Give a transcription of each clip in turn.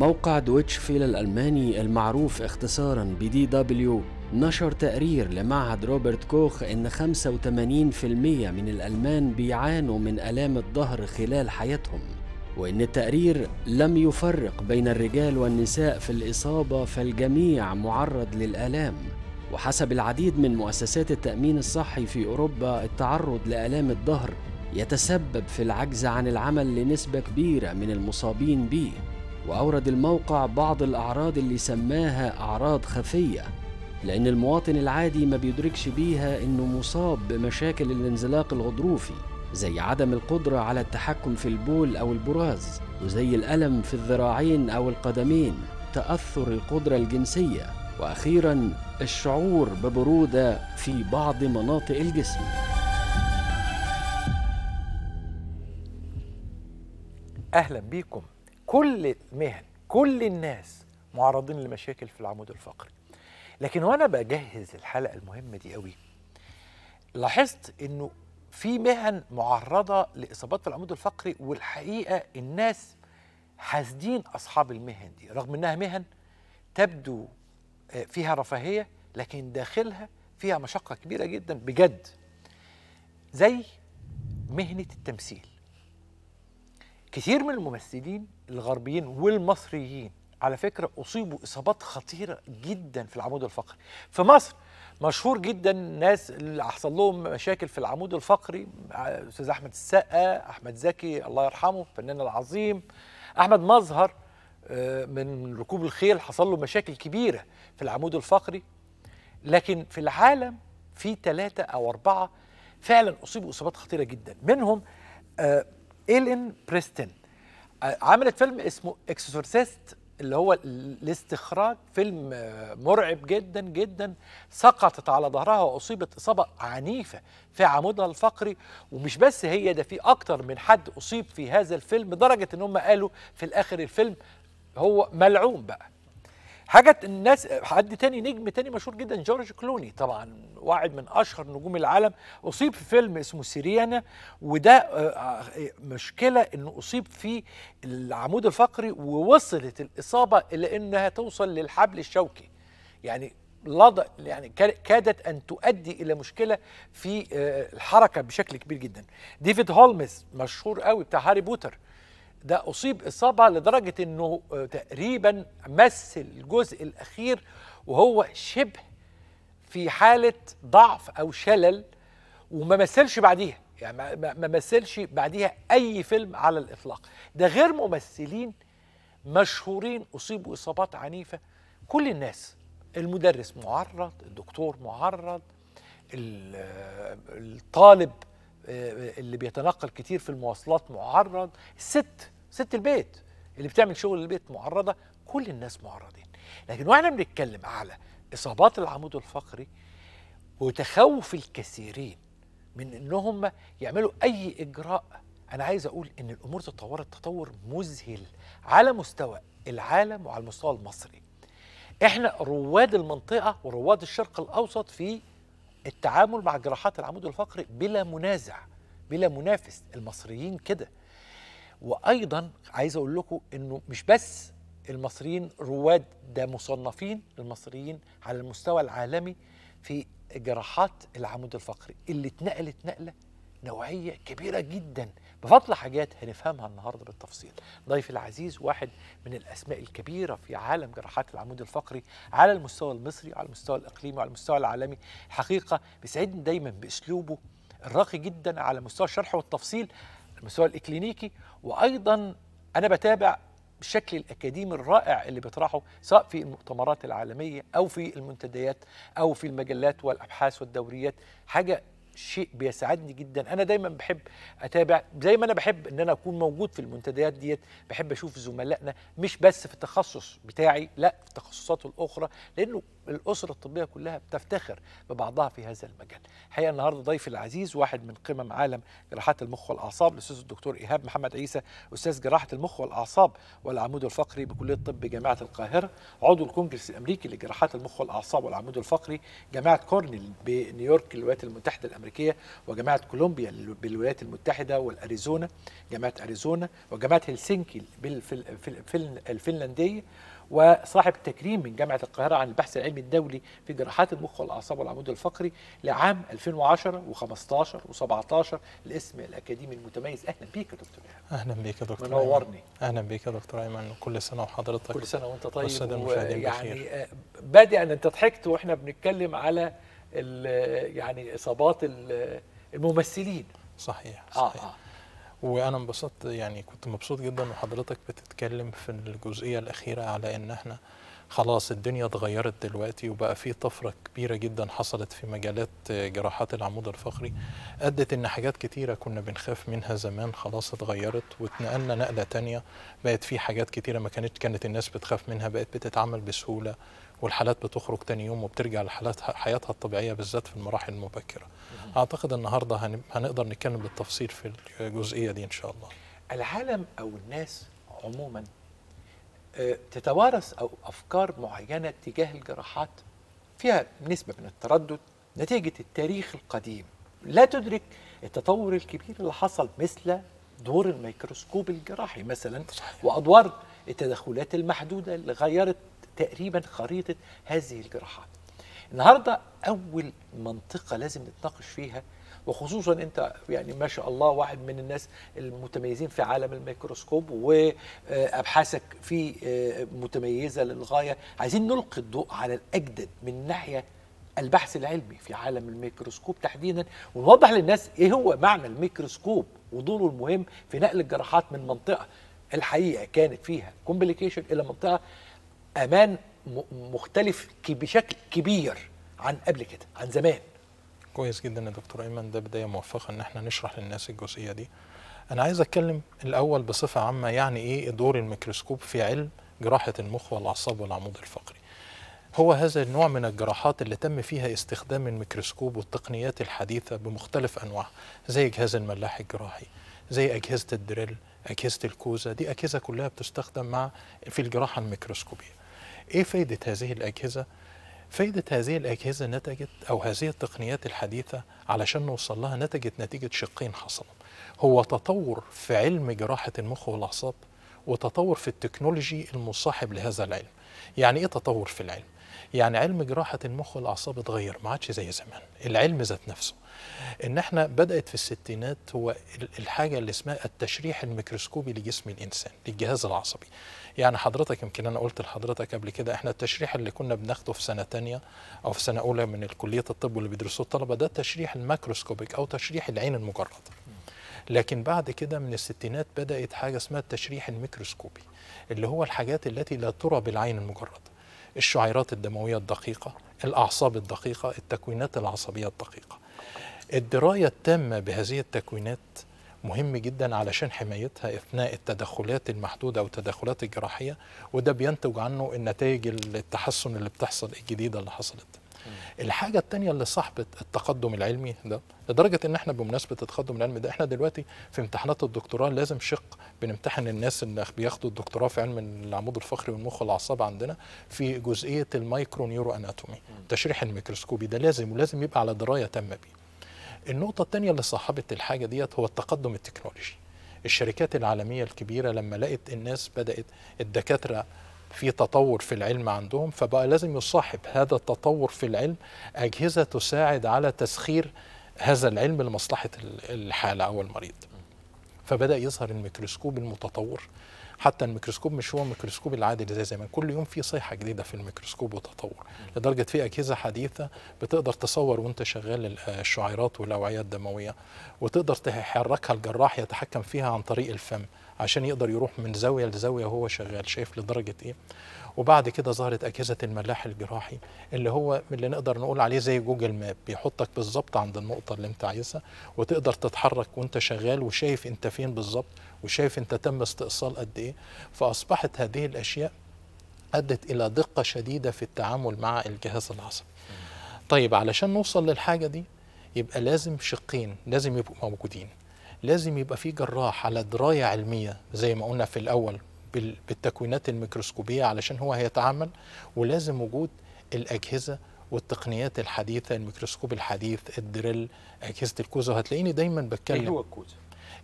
موقع دويتش فيل الألماني المعروف اختصارا بدي دبليو نشر تقرير لمعهد روبرت كوخ إن 85% من الألمان بيعانوا من آلام الظهر خلال حياتهم وإن التقرير لم يفرق بين الرجال والنساء في الإصابة فالجميع معرض للآلام وحسب العديد من مؤسسات التأمين الصحي في أوروبا التعرض لآلام الظهر يتسبب في العجز عن العمل لنسبة كبيرة من المصابين به وأورد الموقع بعض الأعراض اللي سماها أعراض خفية لأن المواطن العادي ما بيدركش بيها إنه مصاب بمشاكل الانزلاق الغضروفي زي عدم القدرة على التحكم في البول أو البراز وزي الألم في الذراعين أو القدمين تأثر القدرة الجنسية وأخيرا الشعور ببرودة في بعض مناطق الجسم أهلا بيكم كل المهن كل الناس معرضين لمشاكل في العمود الفقري لكن وانا بجهز الحلقه المهمه دي قوي لاحظت انه في مهن معرضه لاصابات في العمود الفقري والحقيقه الناس حاسدين اصحاب المهن دي رغم انها مهن تبدو آه، فيها رفاهيه لكن داخلها فيها مشقه كبيره جدا بجد زي مهنه التمثيل كتير من الممثلين الغربيين والمصريين على فكرة أصيبوا إصابات خطيرة جدا في العمود الفقري في مصر مشهور جدا الناس اللي حصل لهم مشاكل في العمود الفقري أستاذ أحمد السقا أحمد زكي الله يرحمه الفنان العظيم أحمد مظهر آه، من ركوب الخيل حصل له مشاكل كبيرة في العمود الفقري لكن في العالم في ثلاثة أو أربعة فعلا أصيبوا إصابات خطيرة جدا منهم آه، إيلين بريستن آه، عملت فيلم اسمه اكسورسيست اللي هو الاستخراج فيلم آه، مرعب جدا جدا سقطت على ظهرها واصيبت اصابه عنيفه في عمودها الفقري ومش بس هي ده في اكتر من حد اصيب في هذا الفيلم لدرجه ان هم قالوا في الاخر الفيلم هو ملعون بقى حاجه الناس حد تاني نجم تاني مشهور جدا جورج كلوني طبعا واحد من اشهر نجوم العالم اصيب في فيلم اسمه سيريانا وده آه، آه، مشكله انه اصيب في العمود الفقري ووصلت الاصابه الى انها توصل للحبل الشوكي يعني لض... يعني كادت ان تؤدي الى مشكله في آه، الحركه بشكل كبير جدا ديفيد هولمز مشهور قوي بتاع هاري بوتر ده أصيب إصابة لدرجة أنه آه، تقريبا مس الجزء الأخير وهو شبه في حالة ضعف أو شلل وما مثلش بعديها يعني ما مثلش بعديها أي فيلم على الإطلاق ده غير ممثلين مشهورين أصيبوا إصابات عنيفة كل الناس المدرس معرض الدكتور معرض آه، الطالب آه، اللي بيتنقل كتير في المواصلات معرض الست ست البيت اللي بتعمل شغل البيت معرضه كل الناس معرضين لكن واحنا بنتكلم على اصابات العمود الفقري وتخوف الكثيرين من ان هم يعملوا اي اجراء انا عايز اقول ان الامور تطورت تطور مذهل على مستوى العالم وعلى المستوى المصري احنا رواد المنطقه ورواد الشرق الاوسط في التعامل مع جراحات العمود الفقري بلا منازع بلا منافس المصريين كده وايضا عايز اقول لكم انه مش بس المصريين رواد ده مصنفين المصريين على المستوى العالمي في جراحات العمود الفقري اللي اتنقلت نقله نوعية كبيرة جدا بفضل حاجات هنفهمها النهاردة بالتفصيل ضيف العزيز واحد من الأسماء الكبيرة في عالم جراحات العمود الفقري على المستوى المصري وعلى المستوى الإقليمي وعلى المستوى العالمي حقيقة بيسعدني دايما بأسلوبه الراقي جدا على مستوى الشرح والتفصيل المستوى الإكلينيكي وأيضا أنا بتابع بشكل الأكاديمي الرائع اللي بيطرحه سواء في المؤتمرات العالمية أو في المنتديات أو في المجلات والأبحاث والدوريات حاجة شيء بيسعدني جدا انا دايما بحب اتابع زي ما انا بحب ان انا اكون موجود في المنتديات ديت بحب اشوف زملائنا مش بس في التخصص بتاعي لا في التخصصات الاخرى لانه الاسره الطبيه كلها بتفتخر ببعضها في هذا المجال. الحقيقه النهارده ضيفي العزيز واحد من قمم عالم جراحات المخ والاعصاب الاستاذ الدكتور ايهاب محمد عيسى استاذ جراحه المخ والاعصاب والعمود الفقري بكليه طب جامعه القاهره، عضو الكونجرس الامريكي لجراحات المخ والاعصاب والعمود الفقري، جامعه كورنيل بنيويورك الولايات المتحده الامريكيه، وجامعه كولومبيا بالولايات المتحده والاريزونا، جامعه اريزونا، وجامعه هلسنكي في الفنلنديه وصاحب تكريم من جامعة القاهرة عن البحث العلمي الدولي في جراحات المخ والأعصاب والعمود الفقري لعام 2010 و15 و17 الاسم الأكاديمي المتميز أهلا بيك يا دكتور أهلا بيك يا دكتور منورني أهلا بيك يا دكتور أيمن كل سنة وحضرتك كل سنة وأنت طيب والسادة المشاهدين بخير يعني آه، بادئ أن أنت ضحكت وإحنا بنتكلم على آه، يعني إصابات آه، الممثلين صحيح, صحيح. آه آه. وانا انبسطت يعني كنت مبسوط جدا وحضرتك بتتكلم في الجزئيه الاخيره على ان احنا خلاص الدنيا اتغيرت دلوقتي وبقى في طفره كبيره جدا حصلت في مجالات جراحات العمود الفقري ادت ان حاجات كتيره كنا بنخاف منها زمان خلاص اتغيرت واتنقلنا نقله تانية بقت في حاجات كتيره ما كانت كانت الناس بتخاف منها بقت بتتعمل بسهوله والحالات بتخرج تاني يوم وبترجع لحالات حياتها الطبيعيه بالذات في المراحل المبكره. اعتقد النهارده هنقدر نتكلم بالتفصيل في الجزئيه دي ان شاء الله. العالم او الناس عموما آه، تتوارث او افكار معينه تجاه الجراحات فيها نسبه من التردد نتيجه التاريخ القديم لا تدرك التطور الكبير اللي حصل مثل دور الميكروسكوب الجراحي مثلا وادوار التدخلات المحدوده اللي غيرت تقريبا خريطه هذه الجراحات النهارده اول منطقه لازم نتناقش فيها وخصوصا انت يعني ما شاء الله واحد من الناس المتميزين في عالم الميكروسكوب وابحاثك في آه، متميزه للغايه عايزين نلقي الضوء على الاجدد من ناحيه البحث العلمي في عالم الميكروسكوب تحديدا ونوضح للناس ايه هو معنى الميكروسكوب ودوره المهم في نقل الجراحات من منطقه الحقيقه كانت فيها كومبليكيشن الى منطقه امان مختلف بشكل كبير عن قبل كده عن زمان كويس جدا يا دكتور ايمن ده بدايه موفقه ان احنا نشرح للناس الجزئيه دي انا عايز اتكلم الاول بصفه عامه يعني ايه دور الميكروسكوب في علم جراحه المخ والاعصاب والعمود الفقري هو هذا النوع من الجراحات اللي تم فيها استخدام الميكروسكوب والتقنيات الحديثة بمختلف أنواعها زي جهاز الملاح الجراحي زي أجهزة الدريل اجهزه الكوزه دي اجهزه كلها بتستخدم مع في الجراحه الميكروسكوبيه ايه فائده هذه الاجهزه فائده هذه الاجهزه نتجت او هذه التقنيات الحديثه علشان نوصل لها نتجت نتيجه شقين حصلوا هو تطور في علم جراحه المخ والاعصاب وتطور في التكنولوجي المصاحب لهذا العلم يعني ايه تطور في العلم يعني علم جراحة المخ والأعصاب اتغير ما عادش زي زمان العلم ذات نفسه إن احنا بدأت في الستينات هو الحاجة اللي اسمها التشريح الميكروسكوبي لجسم الإنسان للجهاز العصبي يعني حضرتك يمكن أنا قلت لحضرتك قبل كده احنا التشريح اللي كنا بناخده في سنة تانية أو في سنة أولى من كلية الطب واللي بيدرسوه الطلبة ده التشريح الماكروسكوبيك أو تشريح العين المجردة لكن بعد كده من الستينات بدأت حاجة اسمها التشريح الميكروسكوبي اللي هو الحاجات التي لا ترى بالعين المجرده الشعيرات الدمويه الدقيقه الاعصاب الدقيقه التكوينات العصبيه الدقيقه الدرايه التامه بهذه التكوينات مهم جدا علشان حمايتها اثناء التدخلات المحدوده او التدخلات الجراحيه وده بينتج عنه النتائج التحسن اللي بتحصل الجديده اللي حصلت الحاجه الثانيه اللي صاحبه التقدم العلمي ده لدرجه ان احنا بمناسبه التقدم العلمي ده احنا دلوقتي في امتحانات الدكتوراه لازم شق بنمتحن الناس اللي بياخدوا الدكتوراه في علم العمود الفقري والمخ والاعصاب عندنا في جزئيه المايكرو نيورو اناتومي التشريح الميكروسكوبي ده لازم ولازم يبقى على درايه تامه بيه النقطة الثانية اللي صاحبت الحاجة ديت هو التقدم التكنولوجي الشركات العالمية الكبيرة لما لقت الناس بدأت الدكاترة في تطور في العلم عندهم فبقى لازم يصاحب هذا التطور في العلم أجهزة تساعد على تسخير هذا العلم لمصلحة الحالة أو المريض فبدأ يظهر الميكروسكوب المتطور حتى الميكروسكوب مش هو الميكروسكوب العادي زي زمان كل يوم في صيحه جديده في الميكروسكوب وتطور لدرجه في اجهزه حديثه بتقدر تصور وانت شغال الشعيرات والاوعيه الدمويه وتقدر تحركها الجراح يتحكم فيها عن طريق الفم عشان يقدر يروح من زاويه لزاويه وهو شغال شايف لدرجه ايه وبعد كده ظهرت اجهزه الملاح الجراحي اللي هو اللي نقدر نقول عليه زي جوجل ماب بيحطك بالظبط عند النقطه اللي انت عايزها وتقدر تتحرك وانت شغال وشايف انت فين بالظبط وشايف انت تم استئصال قد ايه فاصبحت هذه الاشياء ادت الى دقه شديده في التعامل مع الجهاز العصبي طيب علشان نوصل للحاجه دي يبقى لازم شقين لازم يبقوا موجودين لازم يبقى في جراح على درايه علميه زي ما قلنا في الاول بالتكوينات الميكروسكوبيه علشان هو هيتعامل ولازم وجود الاجهزه والتقنيات الحديثه الميكروسكوب الحديث الدريل اجهزه الكوزه وهتلاقيني دايما بتكلم ايه هو الكوزه؟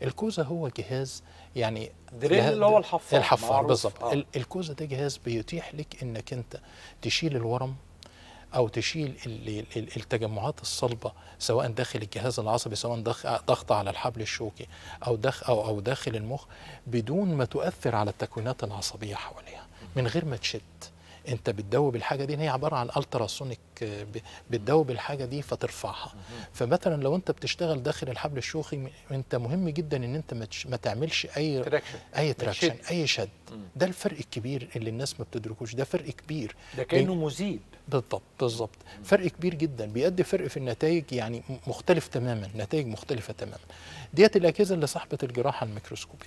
الكوزه هو جهاز يعني دريل اللي هو الحفار الحفار بالظبط آه. الكوزه ده جهاز بيتيح لك انك انت تشيل الورم او تشيل التجمعات الصلبه سواء داخل الجهاز العصبي سواء ضغط على الحبل الشوكي او داخل او او داخل المخ بدون ما تؤثر على التكوينات العصبيه حواليها من غير ما تشد انت بتدوب الحاجه دي هي عباره عن التراسونيك بتدوب الحاجه دي فترفعها فمثلا لو انت بتشتغل داخل الحبل الشوخي انت مهم جدا ان انت ما تعملش اي تراكشن. اي تراكشن اي شد ده الفرق الكبير اللي الناس ما بتدركوش ده فرق كبير ده كانه مذيب بالضبط بالضبط فرق كبير جدا بيؤدي فرق في النتائج يعني مختلف تماما نتائج مختلفه تماما ديت الاجهزه اللي صاحبه الجراحه الميكروسكوبيه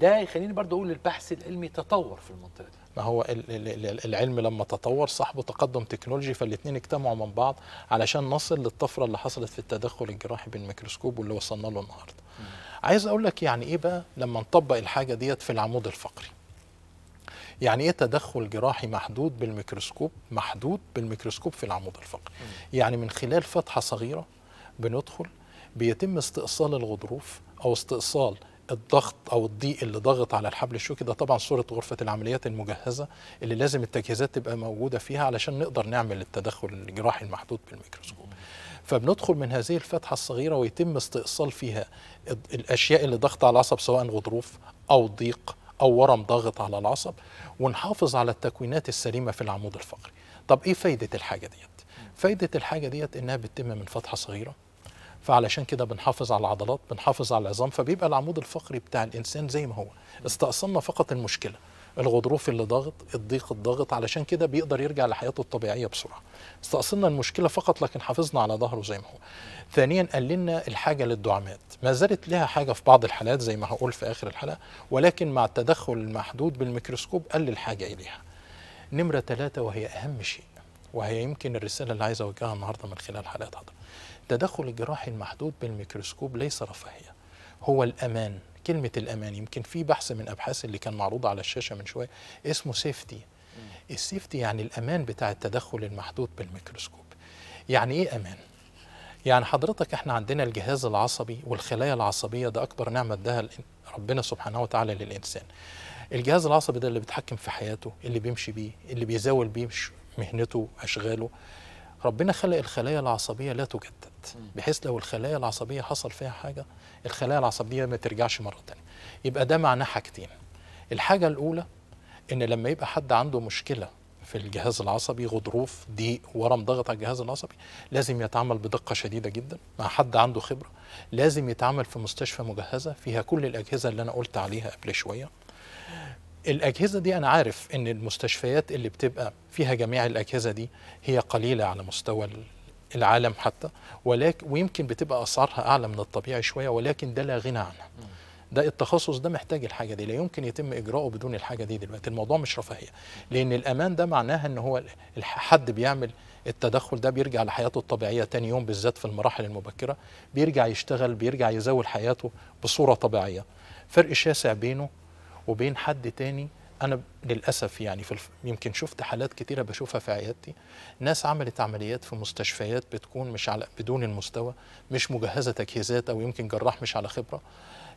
ده يخليني برضه اقول البحث العلمي تطور في المنطقه دي ما هو العلم لما تطور صاحبه تقدم تكنولوجي فالاثنين اجتمعوا من بعض علشان نصل للطفره اللي حصلت في التدخل الجراحي بالميكروسكوب واللي وصلنا له النهارده. عايز اقول لك يعني ايه بقى لما نطبق الحاجه ديت في العمود الفقري. يعني ايه تدخل جراحي محدود بالميكروسكوب محدود بالميكروسكوب في العمود الفقري. يعني من خلال فتحه صغيره بندخل بيتم استئصال الغضروف او استئصال الضغط او الضيق اللي ضغط على الحبل الشوكي ده طبعا صوره غرفه العمليات المجهزه اللي لازم التجهيزات تبقى موجوده فيها علشان نقدر نعمل التدخل الجراحي المحدود بالميكروسكوب فبندخل من هذه الفتحه الصغيره ويتم استئصال فيها الاشياء اللي ضغط على العصب سواء غضروف او ضيق او ورم ضاغط على العصب ونحافظ على التكوينات السليمه في العمود الفقري طب ايه فايده الحاجه ديت فايده الحاجه ديت انها بتتم من فتحه صغيره فعلشان كده بنحافظ على العضلات بنحافظ على العظام فبيبقى العمود الفقري بتاع الانسان زي ما هو استأصلنا فقط المشكله الغضروف اللي ضاغط الضيق الضاغط علشان كده بيقدر يرجع لحياته الطبيعيه بسرعه استأصلنا المشكله فقط لكن حافظنا على ظهره زي ما هو ثانيا قللنا الحاجه للدعامات ما زالت لها حاجه في بعض الحالات زي ما هقول في اخر الحلقه ولكن مع التدخل المحدود بالميكروسكوب قل الحاجه اليها نمره ثلاثة وهي اهم شيء وهي يمكن الرساله اللي عايز اوجهها النهارده من خلال حلقات حضرتك التدخل الجراحي المحدود بالميكروسكوب ليس رفاهيه هو الامان كلمه الامان يمكن في بحث من ابحاث اللي كان معروض على الشاشه من شويه اسمه سيفتي السيفتي يعني الامان بتاع التدخل المحدود بالميكروسكوب يعني ايه امان يعني حضرتك احنا عندنا الجهاز العصبي والخلايا العصبيه ده اكبر نعمه اداها ربنا سبحانه وتعالى للانسان الجهاز العصبي ده اللي بيتحكم في حياته اللي بيمشي بيه اللي بيزاول بيه مهنته اشغاله ربنا خلق الخلايا العصبية لا تجدد بحيث لو الخلايا العصبية حصل فيها حاجة الخلايا العصبية ما ترجعش مرة تانية يبقى ده معناه حاجتين الحاجة الأولى إن لما يبقى حد عنده مشكلة في الجهاز العصبي غضروف ضيق ورم ضغط على الجهاز العصبي لازم يتعامل بدقة شديدة جدا مع حد عنده خبرة لازم يتعامل في مستشفى مجهزة فيها كل الأجهزة اللي أنا قلت عليها قبل شوية الاجهزه دي انا عارف ان المستشفيات اللي بتبقى فيها جميع الاجهزه دي هي قليله على مستوى العالم حتى ولكن ويمكن بتبقى اسعارها اعلى من الطبيعي شويه ولكن ده لا غنى عنها ده التخصص ده محتاج الحاجه دي لا يمكن يتم اجراؤه بدون الحاجه دي دلوقتي الموضوع مش رفاهيه لان الامان ده معناها ان هو حد بيعمل التدخل ده بيرجع لحياته الطبيعيه تاني يوم بالذات في المراحل المبكره بيرجع يشتغل بيرجع يزاول حياته بصوره طبيعيه فرق شاسع بينه وبين حد تاني انا للاسف يعني في الف... يمكن شفت حالات كتيره بشوفها في عيادتي ناس عملت عمليات في مستشفيات بتكون مش على بدون المستوى مش مجهزه تجهيزات او يمكن جراح مش على خبره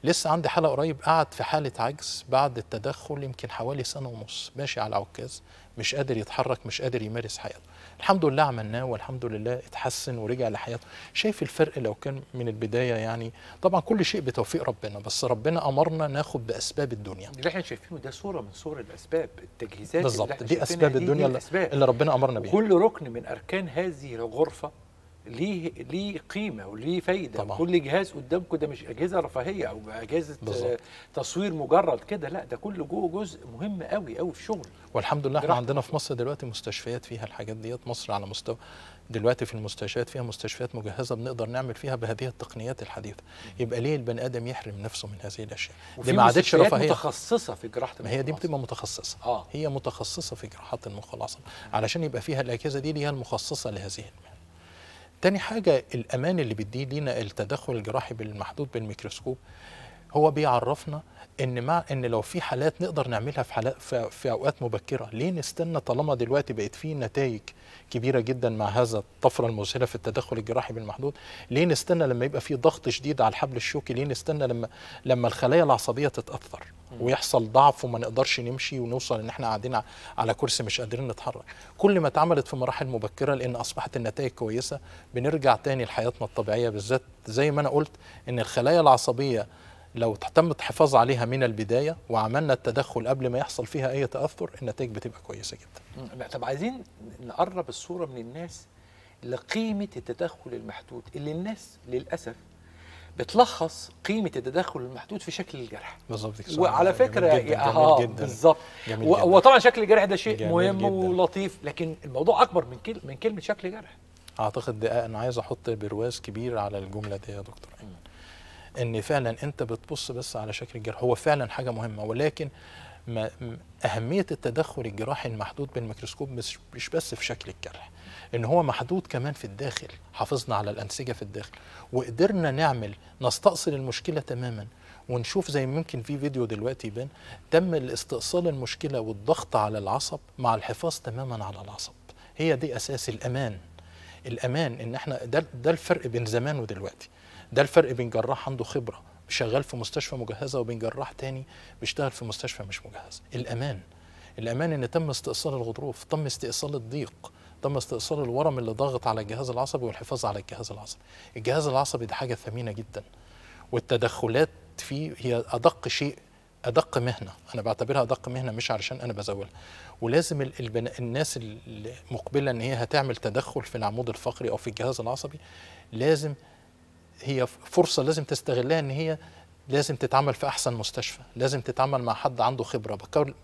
لسه عندي حاله قريب قعد في حاله عجز بعد التدخل يمكن حوالي سنه ونص ماشي على عكاز مش قادر يتحرك مش قادر يمارس حياته الحمد لله عملناه والحمد لله اتحسن ورجع لحياته شايف الفرق لو كان من البداية يعني طبعا كل شيء بتوفيق ربنا بس ربنا أمرنا ناخد بأسباب الدنيا اللي احنا شايفينه ده صورة من صور الأسباب التجهيزات بالظبط دي أسباب الدنيا اللي, اللي ربنا أمرنا بيها كل ركن من أركان هذه الغرفة ليه ليه قيمه وليه فايده طبعا. كل جهاز قدامكم ده مش اجهزه رفاهيه او اجهزه بالزبط. تصوير مجرد كده لا ده كل جوه جزء مهم قوي قوي في شغل والحمد لله احنا عندنا في مصر دلوقتي مستشفيات فيها الحاجات ديت مصر على مستوى دلوقتي في المستشفيات فيها مستشفيات مجهزه بنقدر نعمل فيها بهذه التقنيات الحديثه يبقى ليه البني ادم يحرم نفسه من هذه الاشياء دي ما عادتش رفاهيه متخصصه في جراحه ما هي دي بتبقى متخصصه آه. هي متخصصه في جراحات المخ والعصب علشان يبقى فيها الاجهزه دي ليها المخصصه لهذه المهنه تاني حاجة الأمان اللي بيديه لينا التدخل الجراحي بالمحدود بالميكروسكوب هو بيعرفنا ان مع ان لو في حالات نقدر نعملها في حالات في اوقات مبكره ليه نستنى طالما دلوقتي بقت في نتائج كبيره جدا مع هذا الطفره المذهله في التدخل الجراحي بالمحدود ليه نستنى لما يبقى في ضغط شديد على الحبل الشوكي ليه نستنى لما لما الخلايا العصبيه تتاثر ويحصل ضعف وما نقدرش نمشي ونوصل ان احنا قاعدين على كرسي مش قادرين نتحرك كل ما اتعملت في مراحل مبكره لان اصبحت النتائج كويسه بنرجع تاني لحياتنا الطبيعيه بالذات زي ما انا قلت ان الخلايا العصبيه لو تم الحفاظ عليها من البدايه وعملنا التدخل قبل ما يحصل فيها اي تاثر النتائج بتبقى كويسه جدا. طب عايزين نقرب الصوره من الناس لقيمه التدخل المحدود اللي الناس للاسف بتلخص قيمه التدخل المحدود في شكل الجرح بالظبط وعلى فكره جميل جدا, آه جميل جدا بالظبط وطبعا شكل الجرح ده شيء مهم جداً. ولطيف لكن الموضوع اكبر من من كلمه شكل جرح اعتقد ده انا عايز احط برواز كبير على الجمله دي يا دكتور ايمن ان فعلا انت بتبص بس على شكل الجرح هو فعلا حاجه مهمه ولكن ما اهميه التدخل الجراحي المحدود بالميكروسكوب مش بس في شكل الجرح ان هو محدود كمان في الداخل حافظنا على الانسجه في الداخل وقدرنا نعمل نستأصل المشكله تماما ونشوف زي ممكن في فيديو دلوقتي يبان تم الاستئصال المشكله والضغط على العصب مع الحفاظ تماما على العصب هي دي اساس الامان الامان ان احنا ده, ده الفرق بين زمان ودلوقتي ده الفرق بين جراح عنده خبره شغال في مستشفى مجهزه وبين جراح تاني بيشتغل في مستشفى مش مجهزه الامان الامان ان تم استئصال الغضروف تم استئصال الضيق تم استئصال الورم اللي ضاغط على الجهاز العصبي والحفاظ على الجهاز العصبي الجهاز العصبي ده حاجه ثمينه جدا والتدخلات فيه هي ادق شيء ادق مهنه انا بعتبرها ادق مهنه مش علشان انا بزولها ولازم البن... الناس المقبله ان هي هتعمل تدخل في العمود الفقري او في الجهاز العصبي لازم هي فرصه لازم تستغلها ان هي لازم تتعمل في احسن مستشفى لازم تتعمل مع حد عنده خبره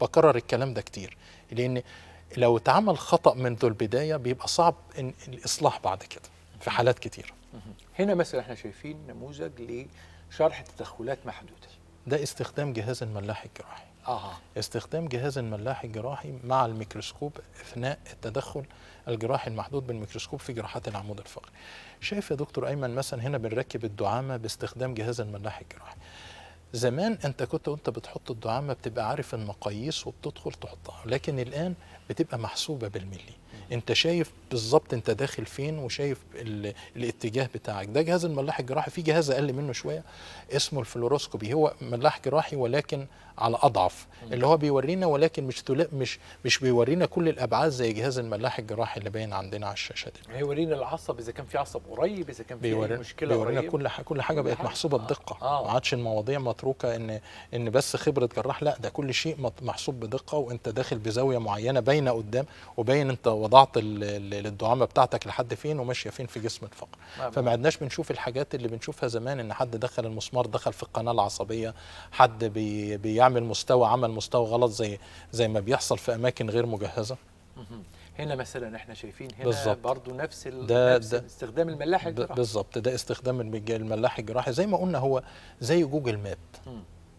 بكرر الكلام ده كتير لان لو اتعمل خطا منذ البدايه بيبقى صعب إن الاصلاح بعد كده في حالات كتيره هنا مثلا احنا شايفين نموذج لشرح تدخلات محدوده ده استخدام جهاز الملاح الجراحي آه. استخدام جهاز الملاح الجراحي مع الميكروسكوب اثناء التدخل الجراحي المحدود بالميكروسكوب في جراحات العمود الفقري شايف يا دكتور ايمن مثلا هنا بنركب الدعامه باستخدام جهاز الملاح الجراحي زمان انت كنت وانت بتحط الدعامه بتبقى عارف المقاييس وبتدخل تحطها لكن الان بتبقى محسوبه بالملي انت شايف بالظبط انت داخل فين وشايف الاتجاه بتاعك ده جهاز الملاح الجراحي في جهاز اقل منه شويه اسمه الفلوروسكوبي هو ملاح جراحي ولكن على اضعف اللي هو بيورينا ولكن مش مش مش بيورينا كل الابعاد زي جهاز الملاح الجراحي اللي باين عندنا على الشاشه دي هيورينا العصب اذا كان في عصب قريب اذا كان في بيوري مشكله بيورينا قريب. كل حاجة كل حاجه بقت محسوبه بدقه آه. ما عادش المواضيع متروكه ان ان بس خبره جراح لا ده كل شيء محسوب بدقه وانت داخل بزاويه معينه باينه قدام وباين انت وضعت الدعامه بتاعتك لحد فين وماشيه فين في جسم الفقر نعم، نعم. فما عدناش بنشوف الحاجات اللي بنشوفها زمان ان حد دخل المسمار دخل في القناه العصبيه حد بي بيعمل عامل مستوى عمل مستوى غلط زي زي ما بيحصل في اماكن غير مجهزه هنا مثلا احنا شايفين هنا بالزبط. برضو نفس, ده نفس ده استخدام الملاح الجراحي بالظبط ده استخدام الملاح الجراحي زي ما قلنا هو زي جوجل ماب م.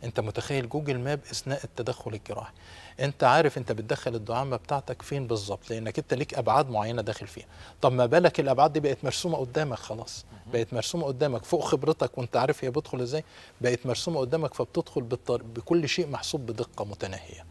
انت متخيل جوجل ماب اثناء التدخل الجراحي انت عارف انت بتدخل الدعامه بتاعتك فين بالظبط لانك انت ليك ابعاد معينه داخل فيها طب ما بالك الابعاد دي بقت مرسومه قدامك خلاص بقت مرسومه قدامك فوق خبرتك وانت عارف هي بتدخل ازاي بقت مرسومه قدامك فبتدخل بالطر... بكل شيء محسوب بدقه متناهيه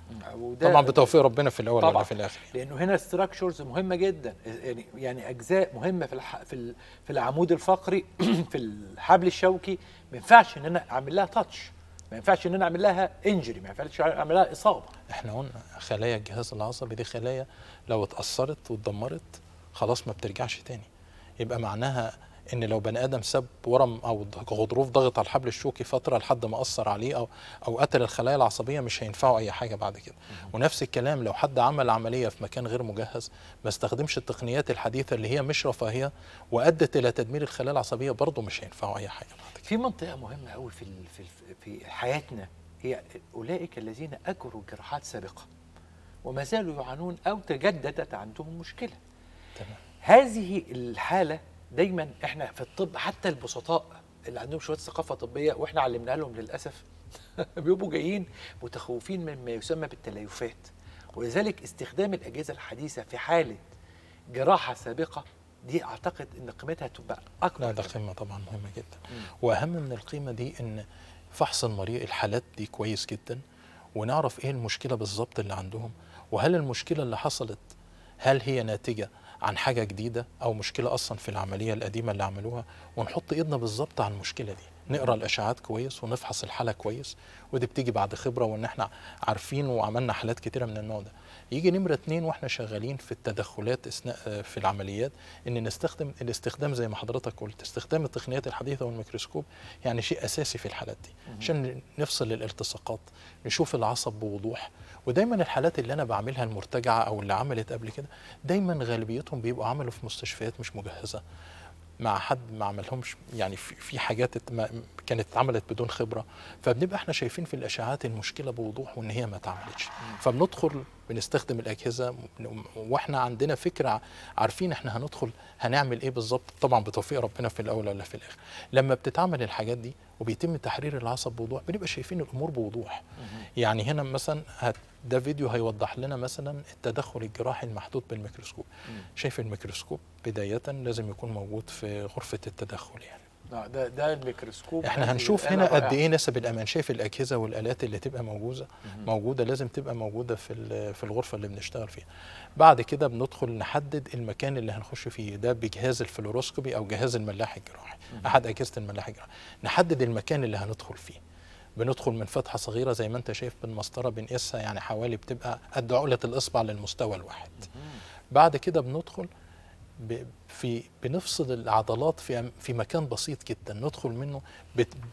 طبعا بتوفيق ربنا في الاول ولا في الاخر لانه هنا ستراكشرز مهمه جدا يعني يعني اجزاء مهمه في الح... في ال... في العمود الفقري في الحبل الشوكي ما ينفعش ان انا اعمل لها تاتش ما ينفعش ان انا اعمل لها انجري ما ينفعش اعمل لها اصابه احنا قلنا خلايا الجهاز العصبي دي خلايا لو اتاثرت واتدمرت خلاص ما بترجعش تاني يبقى معناها ان لو بني ادم ساب ورم او غضروف ضغط على الحبل الشوكي فتره لحد ما اثر عليه او او قتل الخلايا العصبيه مش هينفعه اي حاجه بعد كده ونفس الكلام لو حد عمل عمليه في مكان غير مجهز ما استخدمش التقنيات الحديثه اللي هي مش رفاهيه وادت الى تدمير الخلايا العصبيه برضه مش هينفعه اي حاجه بعد كده. في منطقه مهمه قوي في في في حياتنا هي اولئك الذين اجروا جراحات سابقه وما زالوا يعانون او تجددت عندهم مشكله تمام. هذه الحاله دايما احنا في الطب حتى البسطاء اللي عندهم شويه ثقافه طبيه واحنا علمناها لهم للاسف بيبقوا جايين متخوفين مما يسمى بالتليفات ولذلك استخدام الاجهزه الحديثه في حاله جراحه سابقه دي اعتقد ان قيمتها تبقى اكبر لا ده قيمه طبعا مهمه جدا مم. واهم من القيمه دي ان فحص المريض الحالات دي كويس جدا ونعرف ايه المشكله بالظبط اللي عندهم وهل المشكله اللي حصلت هل هي ناتجه عن حاجه جديده او مشكله اصلا في العمليه القديمه اللي عملوها ونحط ايدنا بالظبط على المشكله دي نقرا الاشعاعات كويس ونفحص الحاله كويس ودي بتيجي بعد خبره وان احنا عارفين وعملنا حالات كتيره من النوع ده يجي نمره اتنين واحنا شغالين في التدخلات اثناء آه، في العمليات ان نستخدم الاستخدام زي ما حضرتك قلت استخدام التقنيات الحديثه والميكروسكوب يعني شيء اساسي في الحالات دي عشان نفصل الالتصاقات نشوف العصب بوضوح ودايما الحالات اللي انا بعملها المرتجعه او اللي عملت قبل كده دايما غالبيتهم بيبقوا عملوا في مستشفيات مش مجهزه مع حد ما عملهمش يعني في حاجات كانت اتعملت بدون خبره فبنبقى احنا شايفين في الاشعاعات المشكله بوضوح وان هي ما اتعملتش فبندخل بنستخدم الاجهزه واحنا عندنا فكره عارفين احنا هندخل هنعمل ايه بالظبط طبعا بتوفيق ربنا في الاول ولا في الاخر لما بتتعمل الحاجات دي وبيتم تحرير العصب بوضوح بنبقى شايفين الامور بوضوح يعني هنا مثلا هت ده فيديو هيوضح لنا مثلا التدخل الجراحي المحدود بالميكروسكوب شايف الميكروسكوب بدايه لازم يكون موجود في غرفه التدخل يعني آه، ده ده الميكروسكوب احنا هنشوف هنا قد ايه نسب الامان شايف الاجهزه والالات اللي تبقى موجوده موجوده لازم تبقى موجوده في في الغرفه اللي بنشتغل فيها بعد كده بندخل نحدد المكان اللي هنخش فيه ده بجهاز الفلوروسكوبي او جهاز الملاح الجراحي احد اجهزه الملاح الجراحي نحدد المكان اللي هندخل فيه بندخل من فتحه صغيره زي ما انت شايف بالمسطره بنقيسها يعني حوالي بتبقى قد عقله الاصبع للمستوى الواحد بعد كده بندخل في بنفصل العضلات في في مكان بسيط جدا ندخل منه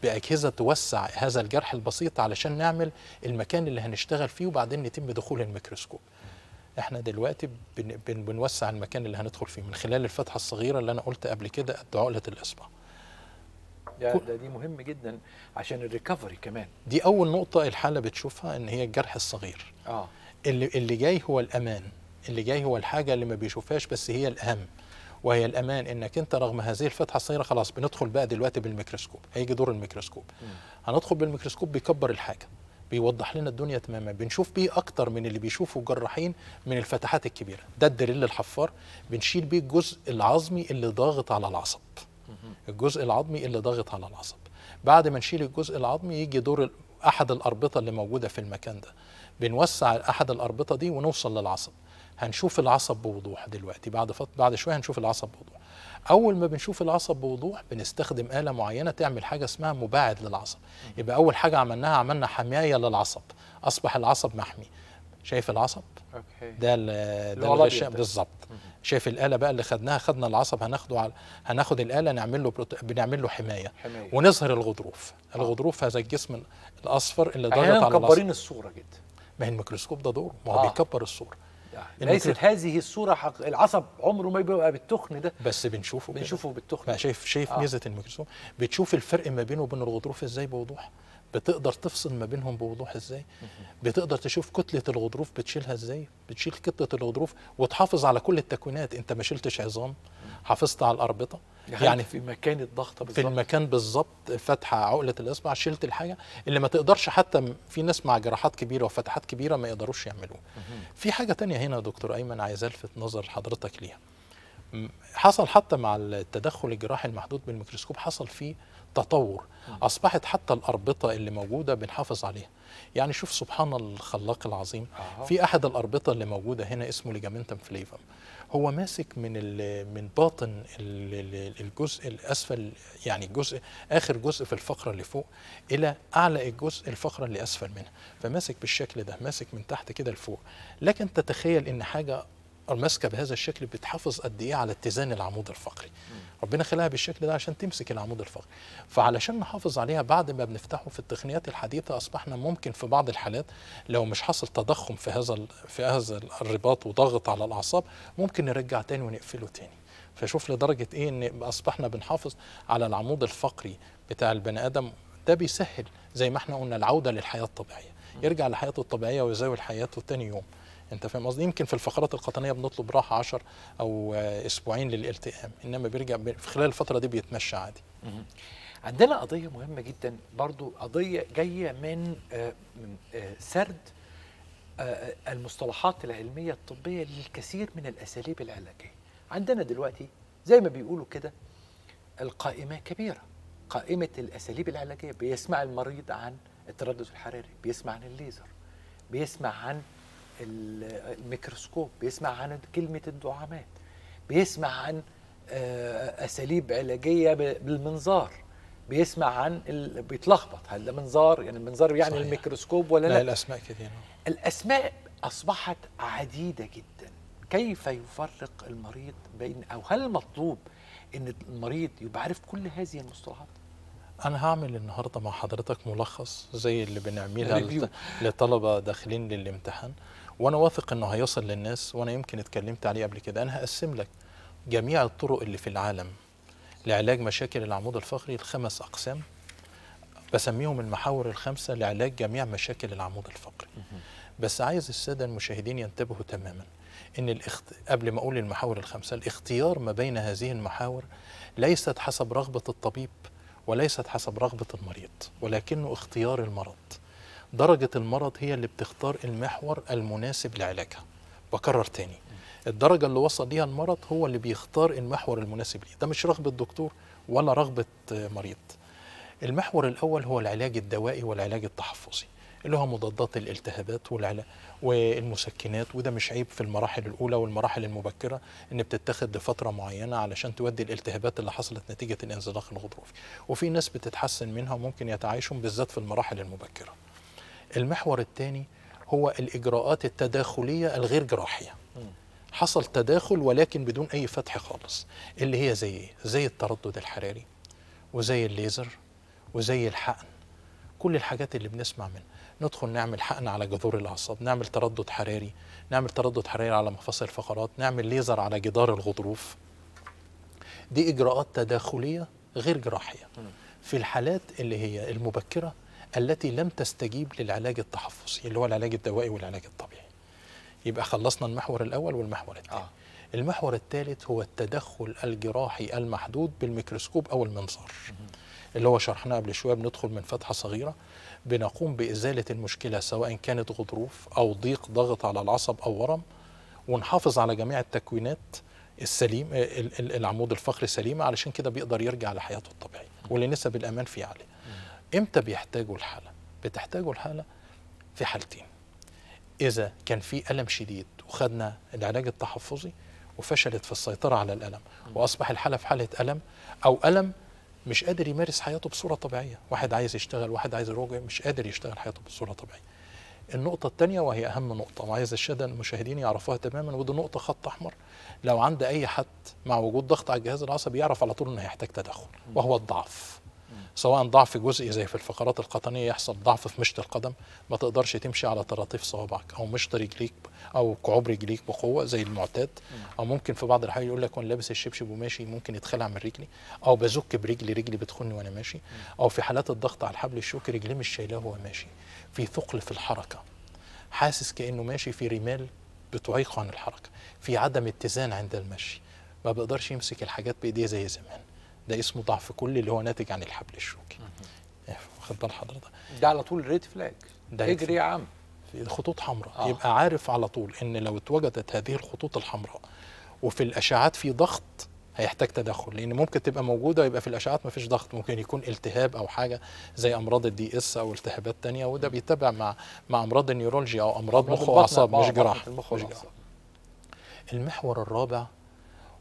باجهزه توسع هذا الجرح البسيط علشان نعمل المكان اللي هنشتغل فيه وبعدين يتم دخول الميكروسكوب احنا دلوقتي بن بن بنوسع المكان اللي هندخل فيه من خلال الفتحه الصغيره اللي انا قلت قبل كده قد عقله الاصبع ده, ده دي مهم جدا عشان الريكفري كمان دي اول نقطه الحاله بتشوفها ان هي الجرح الصغير اه اللي اللي جاي هو الامان اللي جاي هو الحاجه اللي ما بيشوفهاش بس هي الاهم وهي الامان انك انت رغم هذه الفتحه الصغيره خلاص بندخل بقى دلوقتي بالميكروسكوب هيجي دور الميكروسكوب م. هندخل بالميكروسكوب بيكبر الحاجه بيوضح لنا الدنيا تماما بنشوف بيه اكتر من اللي بيشوفه الجراحين من الفتحات الكبيره ده الدليل الحفار بنشيل بيه الجزء العظمي اللي ضاغط على العصب الجزء العظمي اللي ضاغط على العصب بعد ما نشيل الجزء العظمي يجي دور احد الاربطه اللي موجوده في المكان ده بنوسع احد الاربطه دي ونوصل للعصب هنشوف العصب بوضوح دلوقتي بعد فط... بعد شويه هنشوف العصب بوضوح اول ما بنشوف العصب بوضوح بنستخدم آلة معينة تعمل حاجة اسمها مباعد للعصب يبقى اول حاجة عملناها عملنا حماية للعصب اصبح العصب محمي شايف العصب أوكي. ده ده الغشاء بالظبط شايف الاله بقى اللي خدناها خدنا العصب هناخده على هناخد الاله نعمل له بروت... بنعمل له حمايه, حماية. ونظهر الغضروف آه. الغضروف هذا الجسم الاصفر اللي ضغط على العصب مكبرين الصوره جدا ما هي الميكروسكوب ده دوره ما هو آه. بيكبر الصوره يعني ليست هذه الصوره حق العصب عمره ما بيبقى بالتخن ده بس بنشوفه بنشوفه بالتخن شايف شايف آه. ميزه الميكروسكوب بتشوف الفرق ما بينه وبين الغضروف ازاي بوضوح بتقدر تفصل ما بينهم بوضوح ازاي بتقدر تشوف كتله الغضروف بتشيلها ازاي بتشيل كتله الغضروف وتحافظ على كل التكوينات انت ما شلتش عظام حافظت على الاربطه يعني, يعني في مكان الضغطه بالظبط في المكان بالظبط فتحة عقله الاصبع شلت الحاجه اللي ما تقدرش حتى في ناس مع جراحات كبيره وفتحات كبيره ما يقدروش يعملوه في حاجه تانية هنا يا دكتور ايمن عايز الفت نظر حضرتك ليها حصل حتى مع التدخل الجراحي المحدود بالميكروسكوب حصل فيه تطور اصبحت حتى الاربطه اللي موجوده بنحافظ عليها يعني شوف سبحان الخلاق العظيم في احد الاربطه اللي موجوده هنا اسمه ليجامنتم فليفم هو ماسك من من باطن الجزء الاسفل يعني الجزء اخر جزء في الفقره اللي فوق الى اعلى الجزء الفقره اللي اسفل منها فماسك بالشكل ده ماسك من تحت كده لفوق لكن تتخيل ان حاجه ماسكه بهذا الشكل بتحافظ قد ايه على اتزان العمود الفقري ربنا خلقها بالشكل ده عشان تمسك العمود الفقري فعلشان نحافظ عليها بعد ما بنفتحه في التقنيات الحديثه اصبحنا ممكن في بعض الحالات لو مش حصل تضخم في هذا في هذا الرباط وضغط على الاعصاب ممكن نرجع تاني ونقفله تاني فشوف لدرجه ايه ان اصبحنا بنحافظ على العمود الفقري بتاع البني ادم ده بيسهل زي ما احنا قلنا العوده للحياه الطبيعيه يرجع لحياته الطبيعيه ويزاول حياته تاني يوم انت فاهم قصدي يمكن في الفقرات القطنيه بنطلب راحه 10 او اسبوعين للالتئام انما بيرجع في خلال الفتره دي بيتمشى عادي عندنا قضيه مهمه جدا برضو قضيه جايه من آه، آه، سرد آه، المصطلحات العلميه الطبيه للكثير من الاساليب العلاجيه عندنا دلوقتي زي ما بيقولوا كده القائمه كبيره قائمه الاساليب العلاجيه بيسمع المريض عن التردد الحراري بيسمع عن الليزر بيسمع عن الميكروسكوب بيسمع عن كلمة الدعامات بيسمع عن آه، أساليب علاجية بالمنظار بيسمع عن ال... بيتلخبط هل ده منظار يعني المنظار يعني صحيح. الميكروسكوب ولا لا, لا الأسماء كثيرة الأسماء أصبحت عديدة جدا كيف يفرق المريض بين أو هل المطلوب أن المريض يبقى عارف كل هذه المصطلحات؟ أنا هعمل النهاردة مع حضرتك ملخص زي اللي بنعملها لطلبه داخلين للامتحان وانا واثق انه هيصل للناس وانا يمكن اتكلمت عليه قبل كده انا هقسم لك جميع الطرق اللي في العالم لعلاج مشاكل العمود الفقري لخمس اقسام بسميهم المحاور الخمسه لعلاج جميع مشاكل العمود الفقري بس عايز الساده المشاهدين ينتبهوا تماما ان الاخت... قبل ما اقول المحاور الخمسه الاختيار ما بين هذه المحاور ليست حسب رغبه الطبيب وليست حسب رغبه المريض ولكنه اختيار المرض درجة المرض هي اللي بتختار المحور المناسب لعلاجها بكرر تاني الدرجة اللي وصل ليها المرض هو اللي بيختار المحور المناسب ليه ده مش رغبة دكتور ولا رغبة مريض المحور الأول هو العلاج الدوائي والعلاج التحفظي اللي هو مضادات الالتهابات والمسكنات وده مش عيب في المراحل الاولى والمراحل المبكره ان بتتاخد لفتره معينه علشان تودي الالتهابات اللي حصلت نتيجه الانزلاق الغضروفي وفي ناس بتتحسن منها وممكن يتعايشوا بالذات في المراحل المبكره المحور الثاني هو الإجراءات التداخلية الغير جراحية حصل تداخل ولكن بدون أي فتح خالص اللي هي زي إيه؟ زي التردد الحراري وزي الليزر وزي الحقن كل الحاجات اللي بنسمع منها ندخل نعمل حقن على جذور الاعصاب نعمل تردد حراري نعمل تردد حراري على مفاصل الفقرات نعمل ليزر على جدار الغضروف دي اجراءات تداخليه غير جراحيه في الحالات اللي هي المبكره التي لم تستجيب للعلاج التحفظي اللي هو العلاج الدوائي والعلاج الطبيعي يبقى خلصنا المحور الأول والمحور الثاني آه. المحور الثالث هو التدخل الجراحي المحدود بالميكروسكوب أو المنظار اللي هو شرحناه قبل شويه بندخل من فتحه صغيره بنقوم بازاله المشكله سواء كانت غضروف او ضيق ضغط على العصب او ورم ونحافظ على جميع التكوينات السليم العمود الفقري سليمه علشان كده بيقدر يرجع لحياته الطبيعيه ولنسب الامان فيه عاليه. امتى بيحتاجوا الحاله بتحتاجوا الحاله في حالتين اذا كان في الم شديد وخدنا العلاج التحفظي وفشلت في السيطره على الالم واصبح الحاله في حاله الم او الم مش قادر يمارس حياته بصوره طبيعيه واحد عايز يشتغل واحد عايز يروج مش قادر يشتغل حياته بصوره طبيعيه النقطة الثانية وهي أهم نقطة وعايز الشهداء المشاهدين يعرفوها تماما ودي نقطة خط أحمر لو عند أي حد مع وجود ضغط على الجهاز العصبي يعرف على طول إنه هيحتاج تدخل وهو الضعف سواء ضعف جزئي زي في الفقرات القطنيه يحصل ضعف في مشط القدم ما تقدرش تمشي على طراطيف صوابعك او مشط رجليك او كعوب رجليك بقوه زي المعتاد او ممكن في بعض الاحيان يقول لك وانا لابس الشبشب وماشي ممكن يتخلع من رجلي او بزك برجلي رجلي بتخني وانا ماشي او في حالات الضغط على الحبل الشوكي رجلي مش شايلاه وهو ماشي في ثقل في الحركه حاسس كانه ماشي في رمال بتعيقه عن الحركه في عدم اتزان عند المشي ما بقدرش يمسك الحاجات بايديه زي زمان ده اسمه ضعف كلي اللي هو ناتج عن الحبل الشوكي آه، واخد بال حضرتك ده على طول ريد فلاج اجري يا عم خطوط حمراء آه. يبقى عارف على طول ان لو اتوجدت هذه الخطوط الحمراء وفي الاشعاعات في ضغط هيحتاج تدخل لان ممكن تبقى موجوده ويبقى في الاشعاعات ما فيش ضغط ممكن يكون التهاب او حاجه زي امراض الدي اس او التهابات تانية وده بيتبع مع مع امراض النيورولوجيا او امراض مخ واعصاب مش آه، جراحه المحور الرابع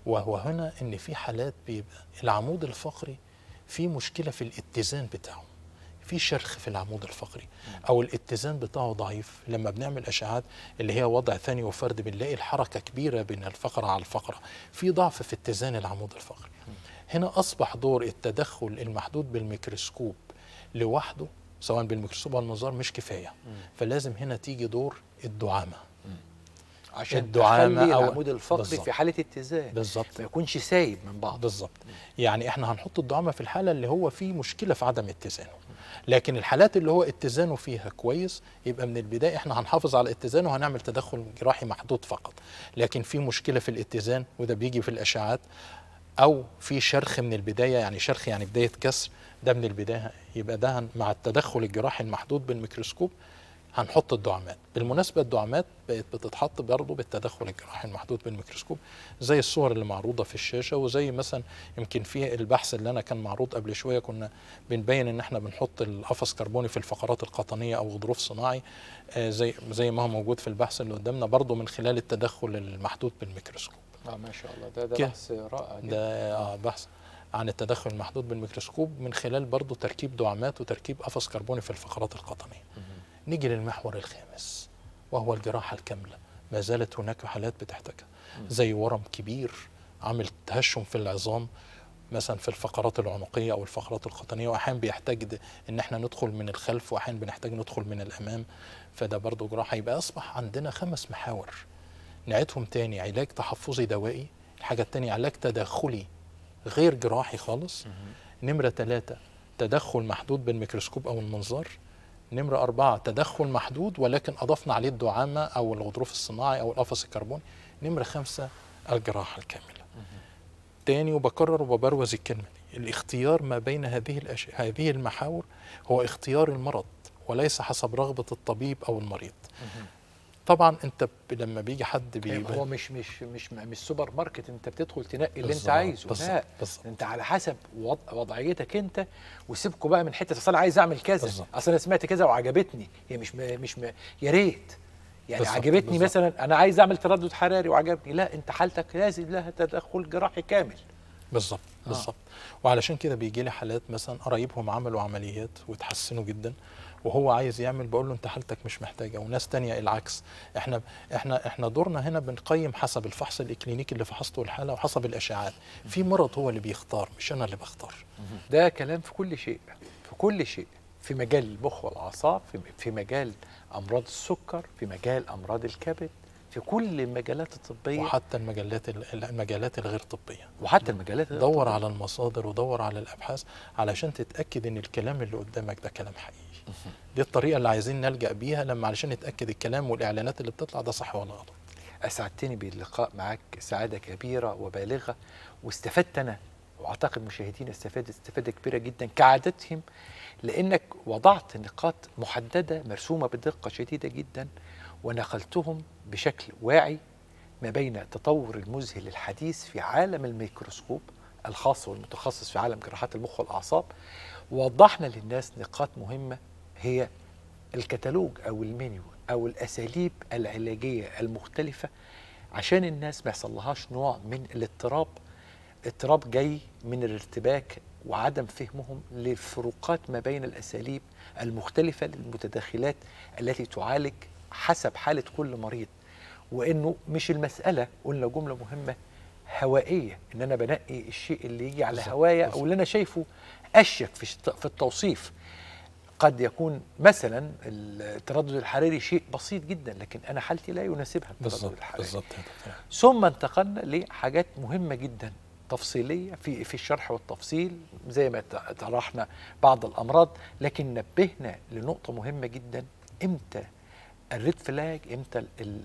وهو هنا ان في حالات بيبقى العمود الفقري في مشكله في الاتزان بتاعه في شرخ في العمود الفقري او الاتزان بتاعه ضعيف لما بنعمل اشعاعات اللي هي وضع ثاني وفرد بنلاقي الحركه كبيره بين الفقره على الفقره في ضعف في اتزان العمود الفقري هنا اصبح دور التدخل المحدود بالميكروسكوب لوحده سواء بالميكروسكوب او النظار مش كفايه فلازم هنا تيجي دور الدعامه عشان الدعامه او العمود الفقري في حاله اتزان بالظبط ما يكونش سايب من بعض بالظبط يعني احنا هنحط الدعامه في الحاله اللي هو فيه مشكله في عدم اتزانه لكن الحالات اللي هو اتزانه فيها كويس يبقى من البدايه احنا هنحافظ على اتزانه وهنعمل تدخل جراحي محدود فقط لكن في مشكله في الاتزان وده بيجي في الاشعاعات او في شرخ من البدايه يعني شرخ يعني بدايه كسر ده من البدايه يبقى ده مع التدخل الجراحي المحدود بالميكروسكوب هنحط الدعامات بالمناسبة الدعامات بقت بتتحط برضه بالتدخل الجراحي المحدود بالميكروسكوب زي الصور اللي معروضة في الشاشة وزي مثلا يمكن في البحث اللي أنا كان معروض قبل شوية كنا بنبين إن إحنا بنحط القفص كربوني في الفقرات القطنية أو غضروف صناعي آه زي زي ما هو موجود في البحث اللي قدامنا برضه من خلال التدخل المحدود بالميكروسكوب. اه ما شاء الله ده ده بحث رائع جدا. ده آه بحث عن التدخل المحدود بالميكروسكوب من خلال برضه تركيب دعامات وتركيب قفص كربوني في الفقرات القطنية. نيجي للمحور الخامس وهو الجراحة الكاملة ما زالت هناك حالات بتحتاجها زي ورم كبير عامل تهشم في العظام مثلا في الفقرات العنقيه او الفقرات القطنيه واحيانا بيحتاج ان احنا ندخل من الخلف واحيانا بنحتاج ندخل من الامام فده برضه جراحه يبقى اصبح عندنا خمس محاور نعيدهم تاني علاج تحفظي دوائي الحاجه التانية علاج تداخلي غير جراحي خالص نمره ثلاثة تدخل محدود بالميكروسكوب او المنظار نمرة أربعة تدخل محدود ولكن أضفنا عليه الدعامة أو الغضروف الصناعي أو القفص الكربوني نمرة خمسة الجراحة الكاملة تاني وبكرر وببروز الكلمة الاختيار ما بين هذه الأشياء هذه المحاور هو اختيار المرض وليس حسب رغبة الطبيب أو المريض طبعا انت لما بيجي حد بي أيوة. هو مش مش مش مش سوبر ماركت انت بتدخل تنقي اللي انت عايزه بس لا بس انت على حسب وضع وضعيتك انت وسيبكوا بقى من حته اصل انا عايز اعمل كذا اصل انا سمعت كذا وعجبتني هي مش م مش م يا ريت يعني بالزبط. عجبتني بالزبط. مثلا انا عايز اعمل تردد حراري وعجبني لا انت حالتك لازم لها تدخل جراحي كامل بالظبط آه. بالظبط آه. وعلشان كده بيجي لي حالات مثلا قرايبهم عملوا عمليات وتحسنوا جدا وهو عايز يعمل بقول له انت حالتك مش محتاجه وناس تانية العكس احنا احنا احنا دورنا هنا بنقيم حسب الفحص الاكلينيكي اللي فحصته الحاله وحسب الاشعاعات في مرض هو اللي بيختار مش انا اللي بختار ده كلام في كل شيء في كل شيء في مجال المخ والاعصاب في مجال امراض السكر في مجال امراض الكبد في كل المجالات الطبيه وحتى المجالات المجالات الغير طبيه وحتى المجالات دور على المصادر ودور على الابحاث علشان تتاكد ان الكلام اللي قدامك ده كلام حقيقي دي الطريقه اللي عايزين نلجا بيها لما علشان نتاكد الكلام والاعلانات اللي بتطلع ده صح ولا غلط اسعدتني باللقاء معك سعاده كبيره وبالغه واستفدت انا واعتقد مشاهدينا استفادوا استفاده كبيره جدا كعادتهم لانك وضعت نقاط محدده مرسومه بدقه شديده جدا ونقلتهم بشكل واعي ما بين تطور المذهل الحديث في عالم الميكروسكوب الخاص والمتخصص في عالم جراحات المخ والاعصاب ووضحنا للناس نقاط مهمه هي الكتالوج او المنيو او الاساليب العلاجيه المختلفه عشان الناس ما يحصلهاش نوع من الاضطراب اضطراب جاي من الارتباك وعدم فهمهم لفروقات ما بين الاساليب المختلفه للمتداخلات التي تعالج حسب حاله كل مريض وانه مش المساله قلنا جمله مهمه هوائيه ان انا بنقي الشيء اللي يجي على هوايا او اللي انا شايفه اشيك في التوصيف قد يكون مثلا التردد الحراري شيء بسيط جدا لكن انا حالتي لا يناسبها التردد الحراري بالظبط ثم انتقلنا لحاجات مهمه جدا تفصيليه في في الشرح والتفصيل زي ما طرحنا بعض الامراض لكن نبهنا لنقطه مهمه جدا امتى الريد فلاج امتى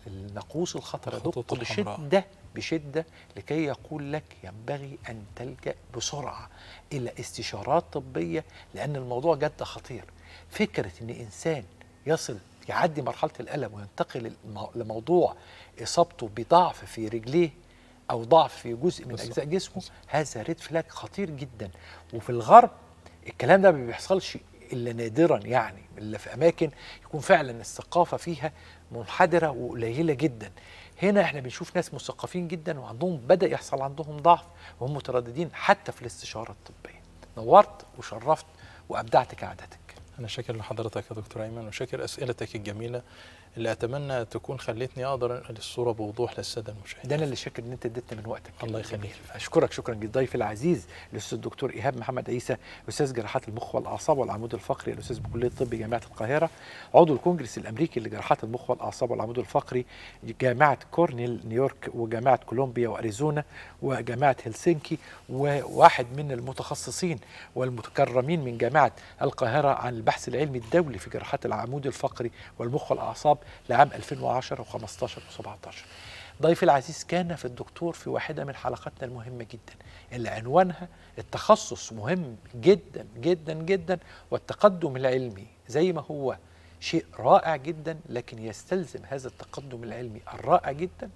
الناقوس الخطر يدق بشده بشده لكي يقول لك ينبغي ان تلجا بسرعه الى استشارات طبيه لان الموضوع جد خطير فكرة إن إنسان يصل يعدي مرحلة الألم وينتقل لموضوع إصابته بضعف في رجليه أو ضعف في جزء من أجزاء جسمه هذا ريد فلاج خطير جدا وفي الغرب الكلام ده ما بيحصلش إلا نادرا يعني إلا في أماكن يكون فعلا الثقافة فيها منحدرة وقليلة جدا هنا احنا بنشوف ناس مثقفين جدا وعندهم بدا يحصل عندهم ضعف وهم مترددين حتى في الاستشاره الطبيه نورت وشرفت وابدعت كعادتك أنا شاكر لحضرتك يا دكتور أيمن وشاكر أسئلتك الجميلة اللي اتمنى تكون خلتني اقدر انقل الصوره بوضوح للساده المشاهدين. ده انا اللي شاكر ان انت اديتنا من وقتك. الله يخليك. اشكرك شكرا جدا ضيفي العزيز الاستاذ الدكتور ايهاب محمد عيسى استاذ جراحات المخ والاعصاب والعمود الفقري الاستاذ بكليه الطب جامعه القاهره عضو الكونجرس الامريكي لجراحات المخ والاعصاب والعمود الفقري جامعه كورنيل نيويورك وجامعه كولومبيا واريزونا وجامعه هلسنكي وواحد من المتخصصين والمتكرمين من جامعه القاهره عن البحث العلمي الدولي في جراحات العمود الفقري والمخ والاعصاب لعام 2010 و15 و17 ضيفي العزيز كان في الدكتور في واحدة من حلقاتنا المهمة جدا اللي عنوانها التخصص مهم جدا جدا جدا والتقدم العلمي زي ما هو شيء رائع جدا لكن يستلزم هذا التقدم العلمي الرائع جدا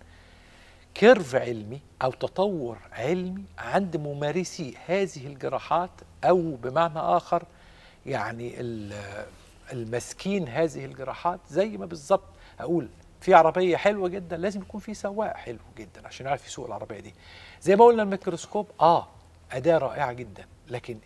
كيرف علمي أو تطور علمي عند ممارسي هذه الجراحات أو بمعنى آخر يعني المسكين هذه الجراحات زي ما بالظبط اقول في عربيه حلوه جدا لازم يكون في سواق حلو جدا عشان يعرف يسوق العربيه دي زي ما قلنا الميكروسكوب اه اداه رائعه جدا لكن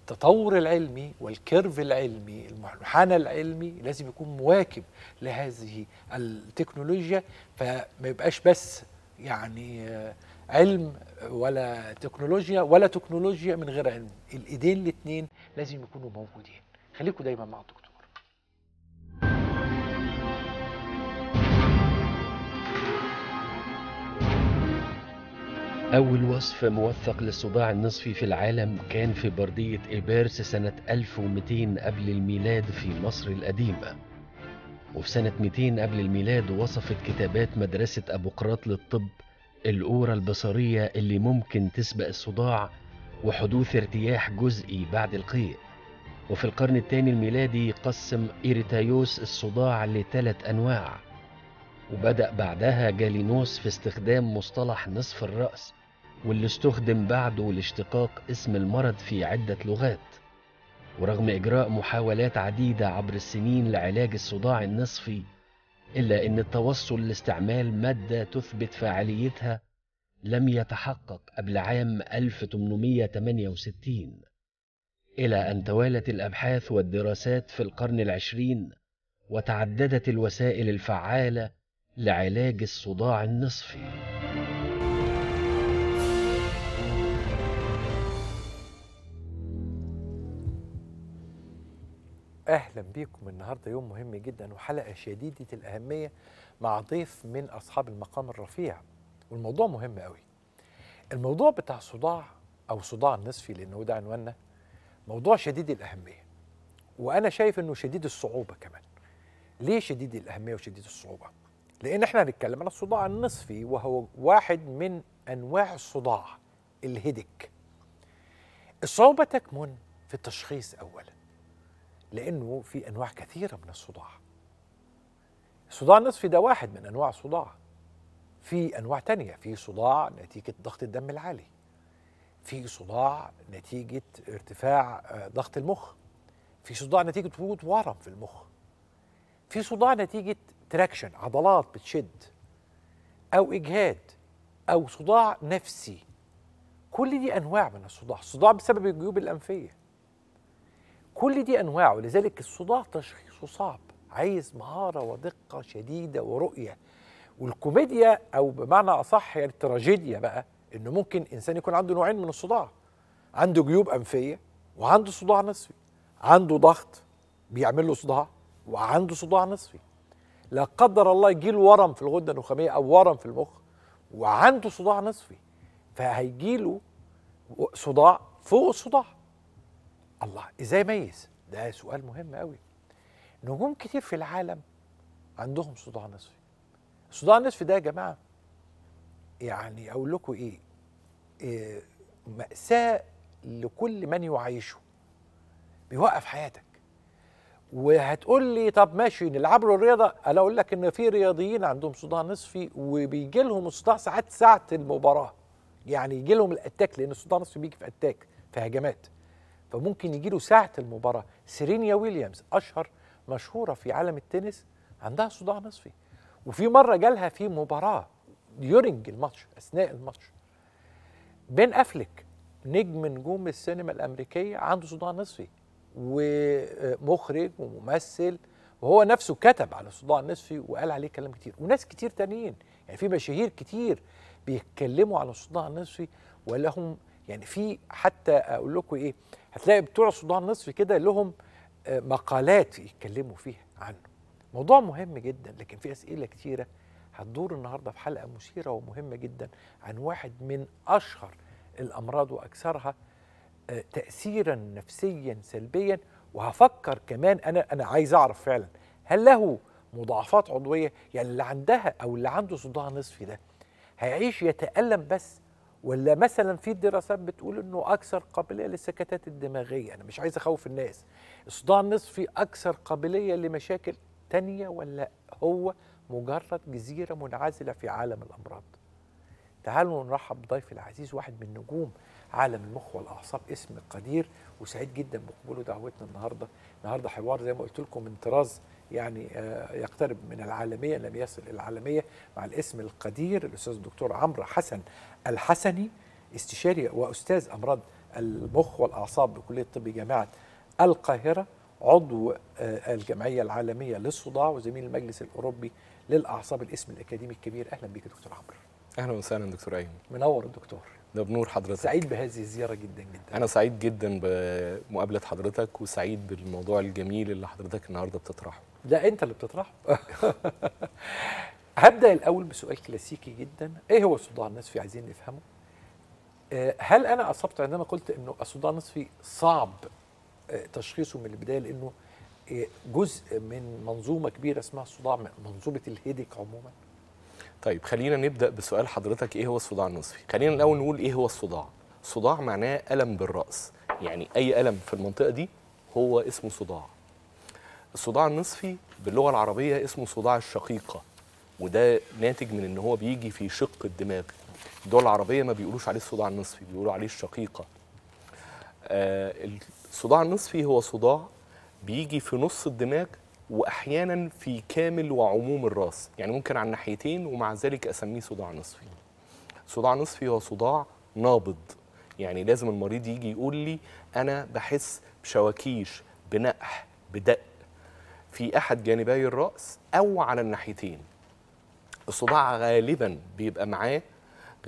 التطور العلمي والكيرف العلمي المنحنى العلمي لازم يكون مواكب لهذه التكنولوجيا فما يبقاش بس يعني آه، علم ولا تكنولوجيا ولا تكنولوجيا من غير علم الايدين الاثنين لازم يكونوا موجودين خليكم دايما مع الدكتور أول وصف موثق للصداع النصفي في العالم كان في بردية إبارس سنة 1200 قبل الميلاد في مصر القديمة وفي سنة 200 قبل الميلاد وصفت كتابات مدرسة أبو قراط للطب الأورة البصرية اللي ممكن تسبق الصداع وحدوث ارتياح جزئي بعد القيء وفي القرن الثاني الميلادي قسم إيريتايوس الصداع لثلاث أنواع وبدأ بعدها جالينوس في استخدام مصطلح نصف الرأس واللي استخدم بعده لاشتقاق اسم المرض في عدة لغات ورغم إجراء محاولات عديدة عبر السنين لعلاج الصداع النصفي إلا أن التوصل لاستعمال مادة تثبت فعاليتها لم يتحقق قبل عام 1868 إلى أن توالت الأبحاث والدراسات في القرن العشرين وتعددت الوسائل الفعالة لعلاج الصداع النصفي أهلا بيكم النهاردة يوم مهم جدا وحلقة شديدة الأهمية مع ضيف من أصحاب المقام الرفيع والموضوع مهم قوي الموضوع بتاع صداع أو صداع النصفي لأنه ده عنواننا موضوع شديد الأهمية وأنا شايف إنه شديد الصعوبة كمان ليه شديد الأهمية وشديد الصعوبة؟ لأن إحنا هنتكلم عن الصداع النصفي وهو واحد من أنواع الصداع الهدك الصعوبة تكمن في التشخيص أولا لأنه في أنواع كثيرة من الصداع الصداع النصفي ده واحد من أنواع الصداع في أنواع تانية في صداع نتيجة ضغط الدم العالي في صداع نتيجه ارتفاع آه، ضغط المخ في صداع نتيجه وجود ورم في المخ في صداع نتيجه تراكشن عضلات بتشد او اجهاد او صداع نفسي كل دي انواع من الصداع الصداع بسبب الجيوب الانفيه كل دي انواع ولذلك الصداع تشخيصه صعب عايز مهاره ودقه شديده ورؤيه والكوميديا او بمعنى اصح يعني التراجيديا بقى انه ممكن انسان يكون عنده نوعين من الصداع عنده جيوب انفيه وعنده صداع نصفي عنده ضغط بيعمل له صداع وعنده صداع نصفي لا قدر الله يجي له ورم في الغده النخاميه او ورم في المخ وعنده صداع نصفي فهيجي له صداع فوق الصداع الله ازاي ميز ده سؤال مهم قوي نجوم كتير في العالم عندهم صداع نصفي الصداع النصفي ده يا جماعه يعني اقول لكم ايه آه، مأساة لكل من يعيشه بيوقف حياتك وهتقول لي طب ماشي نلعب له الرياضه انا اقول لك ان في رياضيين عندهم صداع نصفي وبيجي لهم الصداع ساعات ساعه المباراه يعني يجي لهم الاتاك لان الصداع النصفي بيجي في اتاك في هجمات فممكن يجي له ساعه المباراه سيرينيا ويليامز اشهر مشهوره في عالم التنس عندها صداع نصفي وفي مره جالها في مباراه ديورنج الماتش اثناء الماتش بين أفلك نجم نجوم السينما الأمريكية عنده صداع نصفي ومخرج وممثل وهو نفسه كتب على الصداع النصفي وقال عليه كلام كتير وناس كتير تانيين يعني في مشاهير كتير بيتكلموا على الصداع النصفي ولهم يعني في حتى اقول لكم ايه هتلاقي بتوع الصداع النصفي كده لهم آه، مقالات يتكلموا فيها عنه موضوع مهم جدا لكن في اسئله كتيره هتدور النهارده في حلقه مثيره ومهمه جدا عن واحد من اشهر الامراض واكثرها آه، تاثيرا نفسيا سلبيا وهفكر كمان انا انا عايز اعرف فعلا هل له مضاعفات عضويه يعني اللي عندها او اللي عنده صداع نصفي ده هيعيش يتالم بس ولا مثلا في دراسات بتقول انه اكثر قابليه للسكتات الدماغيه انا مش عايز اخوف الناس الصداع النصفي اكثر قابليه لمشاكل تانية ولا هو مجرد جزيرة منعزلة في عالم الأمراض تعالوا نرحب بضيفي العزيز واحد من نجوم عالم المخ والاعصاب اسم قدير وسعيد جدا بقبوله دعوتنا النهارده النهارده حوار زي ما قلت لكم من طراز يعني آه، يقترب من العالميه لم يصل الى العالميه مع الاسم القدير الاستاذ الدكتور عمرو حسن الحسني استشاري واستاذ امراض المخ والاعصاب بكليه الطب جامعه القاهره عضو آه، الجمعيه العالميه للصداع وزميل المجلس الاوروبي للاعصاب الاسم الاكاديمي الكبير اهلا بيك يا دكتور عمرو اهلا وسهلا دكتور ايمن منور الدكتور ده بنور حضرتك سعيد بهذه الزياره جدا جدا انا سعيد جدا بمقابله حضرتك وسعيد بالموضوع الجميل اللي حضرتك النهارده بتطرحه لا انت اللي بتطرحه هبدا الاول بسؤال كلاسيكي جدا ايه هو الصداع النصفي عايزين نفهمه آه، هل انا اصبت عندما قلت انه الصداع النصفي صعب آه، تشخيصه من البدايه لانه جزء من منظومه كبيره اسمها الصداع منظومه الهيدك عموما طيب خلينا نبدا بسؤال حضرتك ايه هو الصداع النصفي خلينا الاول نقول ايه هو الصداع صداع معناه الم بالراس يعني اي الم في المنطقه دي هو اسمه صداع الصداع النصفي باللغه العربيه اسمه صداع الشقيقه وده ناتج من ان هو بيجي في شق الدماغ الدول العربيه ما بيقولوش عليه الصداع النصفي بيقولوا عليه الشقيقه آه الصداع النصفي هو صداع بيجي في نص الدماغ واحيانا في كامل وعموم الراس يعني ممكن على الناحيتين ومع ذلك اسميه صداع نصفي صداع نصفي هو صداع نابض يعني لازم المريض يجي يقول لي انا بحس بشواكيش بنقح بدق في احد جانبي الراس او على الناحيتين الصداع غالبا بيبقى معاه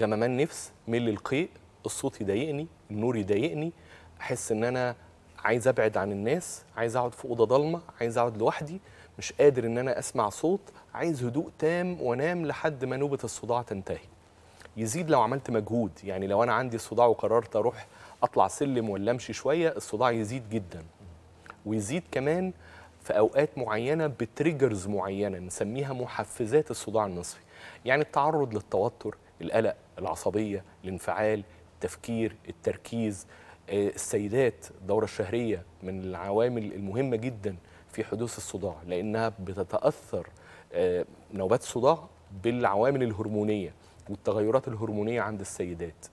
غممان نفس مل القيء الصوت يضايقني النور يضايقني احس ان انا عايز ابعد عن الناس عايز اقعد في اوضه ضلمه عايز اقعد لوحدي مش قادر ان انا اسمع صوت عايز هدوء تام وانام لحد ما نوبه الصداع تنتهي يزيد لو عملت مجهود يعني لو انا عندي صداع وقررت اروح اطلع سلم ولا امشي شويه الصداع يزيد جدا ويزيد كمان في اوقات معينه بتريجرز معينه نسميها محفزات الصداع النصفي يعني التعرض للتوتر القلق العصبيه الانفعال التفكير التركيز السيدات الدورة الشهرية من العوامل المهمة جدا في حدوث الصداع لأنها بتتأثر آه، نوبات الصداع بالعوامل الهرمونية والتغيرات الهرمونية عند السيدات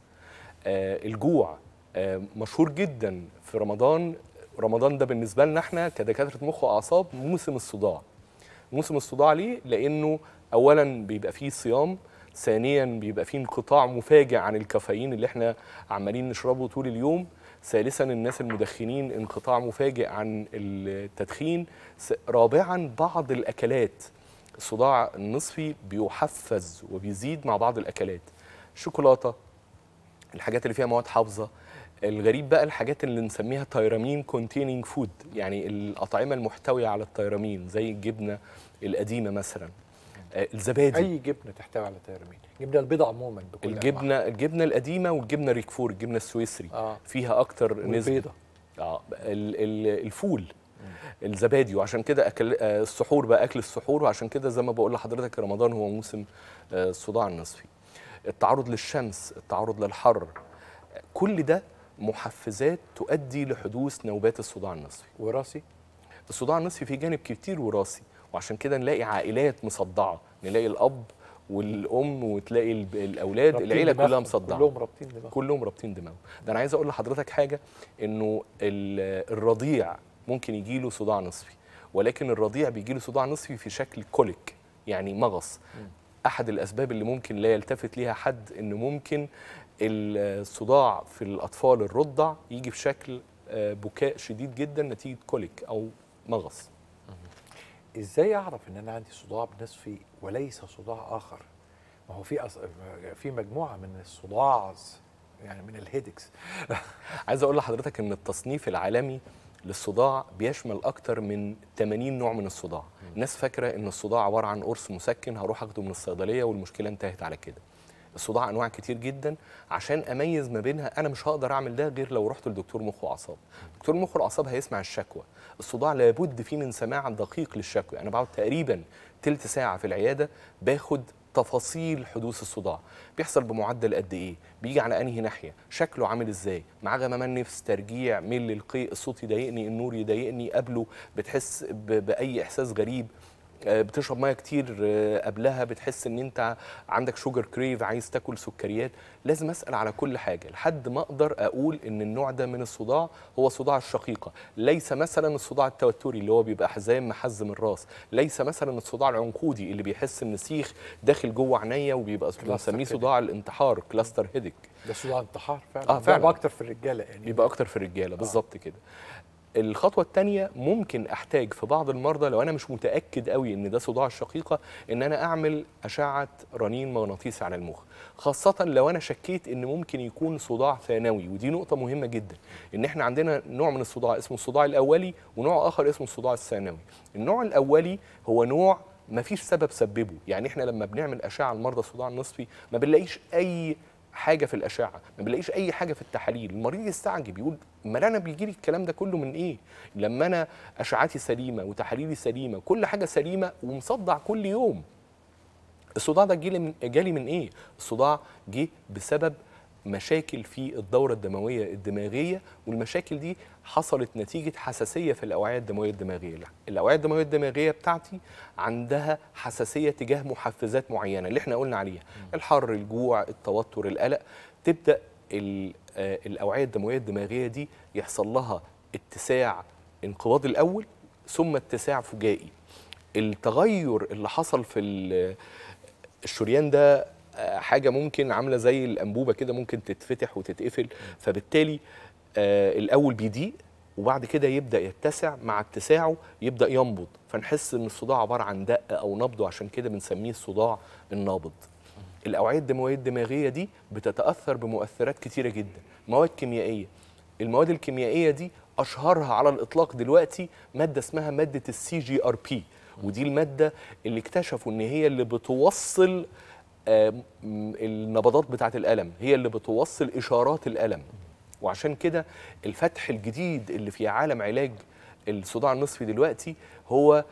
آه، الجوع آه، مشهور جدا في رمضان رمضان ده بالنسبة لنا احنا كدكاترة مخ وأعصاب موسم الصداع موسم الصداع ليه؟ لأنه أولا بيبقى فيه صيام ثانيا بيبقى فيه انقطاع مفاجئ عن الكافيين اللي احنا عمالين نشربه طول اليوم ثالثا الناس المدخنين انقطاع مفاجئ عن التدخين رابعا بعض الأكلات الصداع النصفي بيحفز وبيزيد مع بعض الأكلات الشوكولاتة الحاجات اللي فيها مواد حافظة الغريب بقى الحاجات اللي نسميها تيرامين كونتيننج فود يعني الأطعمة المحتوية على التيرامين زي الجبنة القديمة مثلا آه، الزبادي أي جبنة تحتوي على تيرامين الجبنه البيضاء عموما بكل الجبنه أنواع. الجبنه القديمه والجبنه ريكفور الجبنه السويسري آه. فيها اكتر نسبه اه الفول الزبادي وعشان كده اكل آه، السحور بقى اكل السحور وعشان كده زي ما بقول لحضرتك رمضان هو موسم آه، الصداع النصفي التعرض للشمس التعرض للحر كل ده محفزات تؤدي لحدوث نوبات الصداع النصفي وراثي الصداع النصفي فيه جانب كتير وراثي وعشان كده نلاقي عائلات مصدعه نلاقي الاب والام وتلاقي الاولاد العيله دماغ. كلها مصدعه كلهم رابطين دماغهم كلهم رابطين دماغهم ده انا عايز اقول لحضرتك حاجه انه الرضيع ممكن يجي له صداع نصفي ولكن الرضيع بيجي له صداع نصفي في شكل كوليك يعني مغص احد الاسباب اللي ممكن لا يلتفت ليها حد ان ممكن الصداع في الاطفال الرضع يجي في شكل آه، بكاء شديد جدا نتيجه كوليك او مغص ازاي اعرف ان انا عندي صداع نصفي وليس صداع اخر ما هو في أص... في مجموعه من الصداع يعني من الهيدكس عايز اقول لحضرتك ان التصنيف العالمي للصداع بيشمل اكتر من 80 نوع من الصداع الناس فاكره ان الصداع عباره عن قرص مسكن هروح اخده من الصيدليه والمشكله انتهت على كده الصداع انواع كتير جدا عشان اميز ما بينها انا مش هقدر اعمل ده غير لو رحت لدكتور مخ واعصاب دكتور مخ واعصاب هيسمع الشكوى الصداع لابد فيه من سماع دقيق للشكوى انا بقعد تقريبا تلت ساعه في العياده باخد تفاصيل حدوث الصداع بيحصل بمعدل قد ايه بيجي على انهي ناحيه شكله عامل ازاي معاه غمام نفس ترجيع ميل القيء الصوت يضايقني النور يضايقني قبله بتحس باي احساس غريب آه، بتشرب ميه كتير آه، قبلها بتحس ان انت عندك شوجر كريف عايز تاكل سكريات لازم اسال على كل حاجه لحد ما اقدر اقول ان النوع ده من الصداع هو صداع الشقيقه ليس مثلا الصداع التوتري اللي هو بيبقى حزام محزم الراس ليس مثلا الصداع العنقودي اللي بيحس ان سيخ داخل جوه عينيا وبيبقى بنسميه صداع الانتحار كلاستر هيدك ده صداع انتحار فعلا, آه فعلا. بيبقى اكتر في الرجاله يعني بيبقى اكتر في الرجاله آه. بالظبط آه. كده الخطوه الثانيه ممكن احتاج في بعض المرضى لو انا مش متاكد قوي ان ده صداع الشقيقه ان انا اعمل اشعه رنين مغناطيسي على المخ خاصه لو انا شكيت ان ممكن يكون صداع ثانوي ودي نقطه مهمه جدا ان احنا عندنا نوع من الصداع اسمه الصداع الاولي ونوع اخر اسمه الصداع الثانوي النوع الاولي هو نوع ما فيش سبب سببه يعني احنا لما بنعمل اشعه لمرضى المرضى الصداع النصفي ما بنلاقيش اي حاجه في الاشعه ما بلاقيش اي حاجه في التحاليل المريض يستعجب يقول ما انا بيجيلي الكلام ده كله من ايه لما انا اشعتي سليمه وتحاليلي سليمه كل حاجه سليمه ومصدع كل يوم الصداع ده جالي من جالي من ايه الصداع جه بسبب مشاكل في الدورة الدموية الدماغية والمشاكل دي حصلت نتيجة حساسية في الأوعية الدموية الدماغية الأوعية الدموية الدماغية بتاعتي عندها حساسية تجاه محفزات معينة اللي احنا قلنا عليها الحر الجوع التوتر القلق تبدأ آه، الأوعية الدموية الدماغية دي يحصل لها اتساع انقباض الأول ثم اتساع فجائي التغير اللي حصل في آه، الشريان ده آه، حاجه ممكن عامله زي الانبوبه كده ممكن تتفتح وتتقفل فبالتالي آه، الاول بيضيق وبعد كده يبدا يتسع مع اتساعه يبدا ينبض فنحس ان الصداع عباره عن دق او نبض وعشان كده بنسميه الصداع النابض الاوعيه الدمويه الدماغيه دي بتتاثر بمؤثرات كتيره جدا مواد كيميائيه المواد الكيميائيه دي اشهرها على الاطلاق دلوقتي ماده اسمها ماده السي جي ار بي ودي الماده اللي اكتشفوا ان هي اللي بتوصل النبضات بتاعه الالم هي اللي بتوصل اشارات الالم وعشان كده الفتح الجديد اللي في عالم علاج الصداع النصفي دلوقتي هو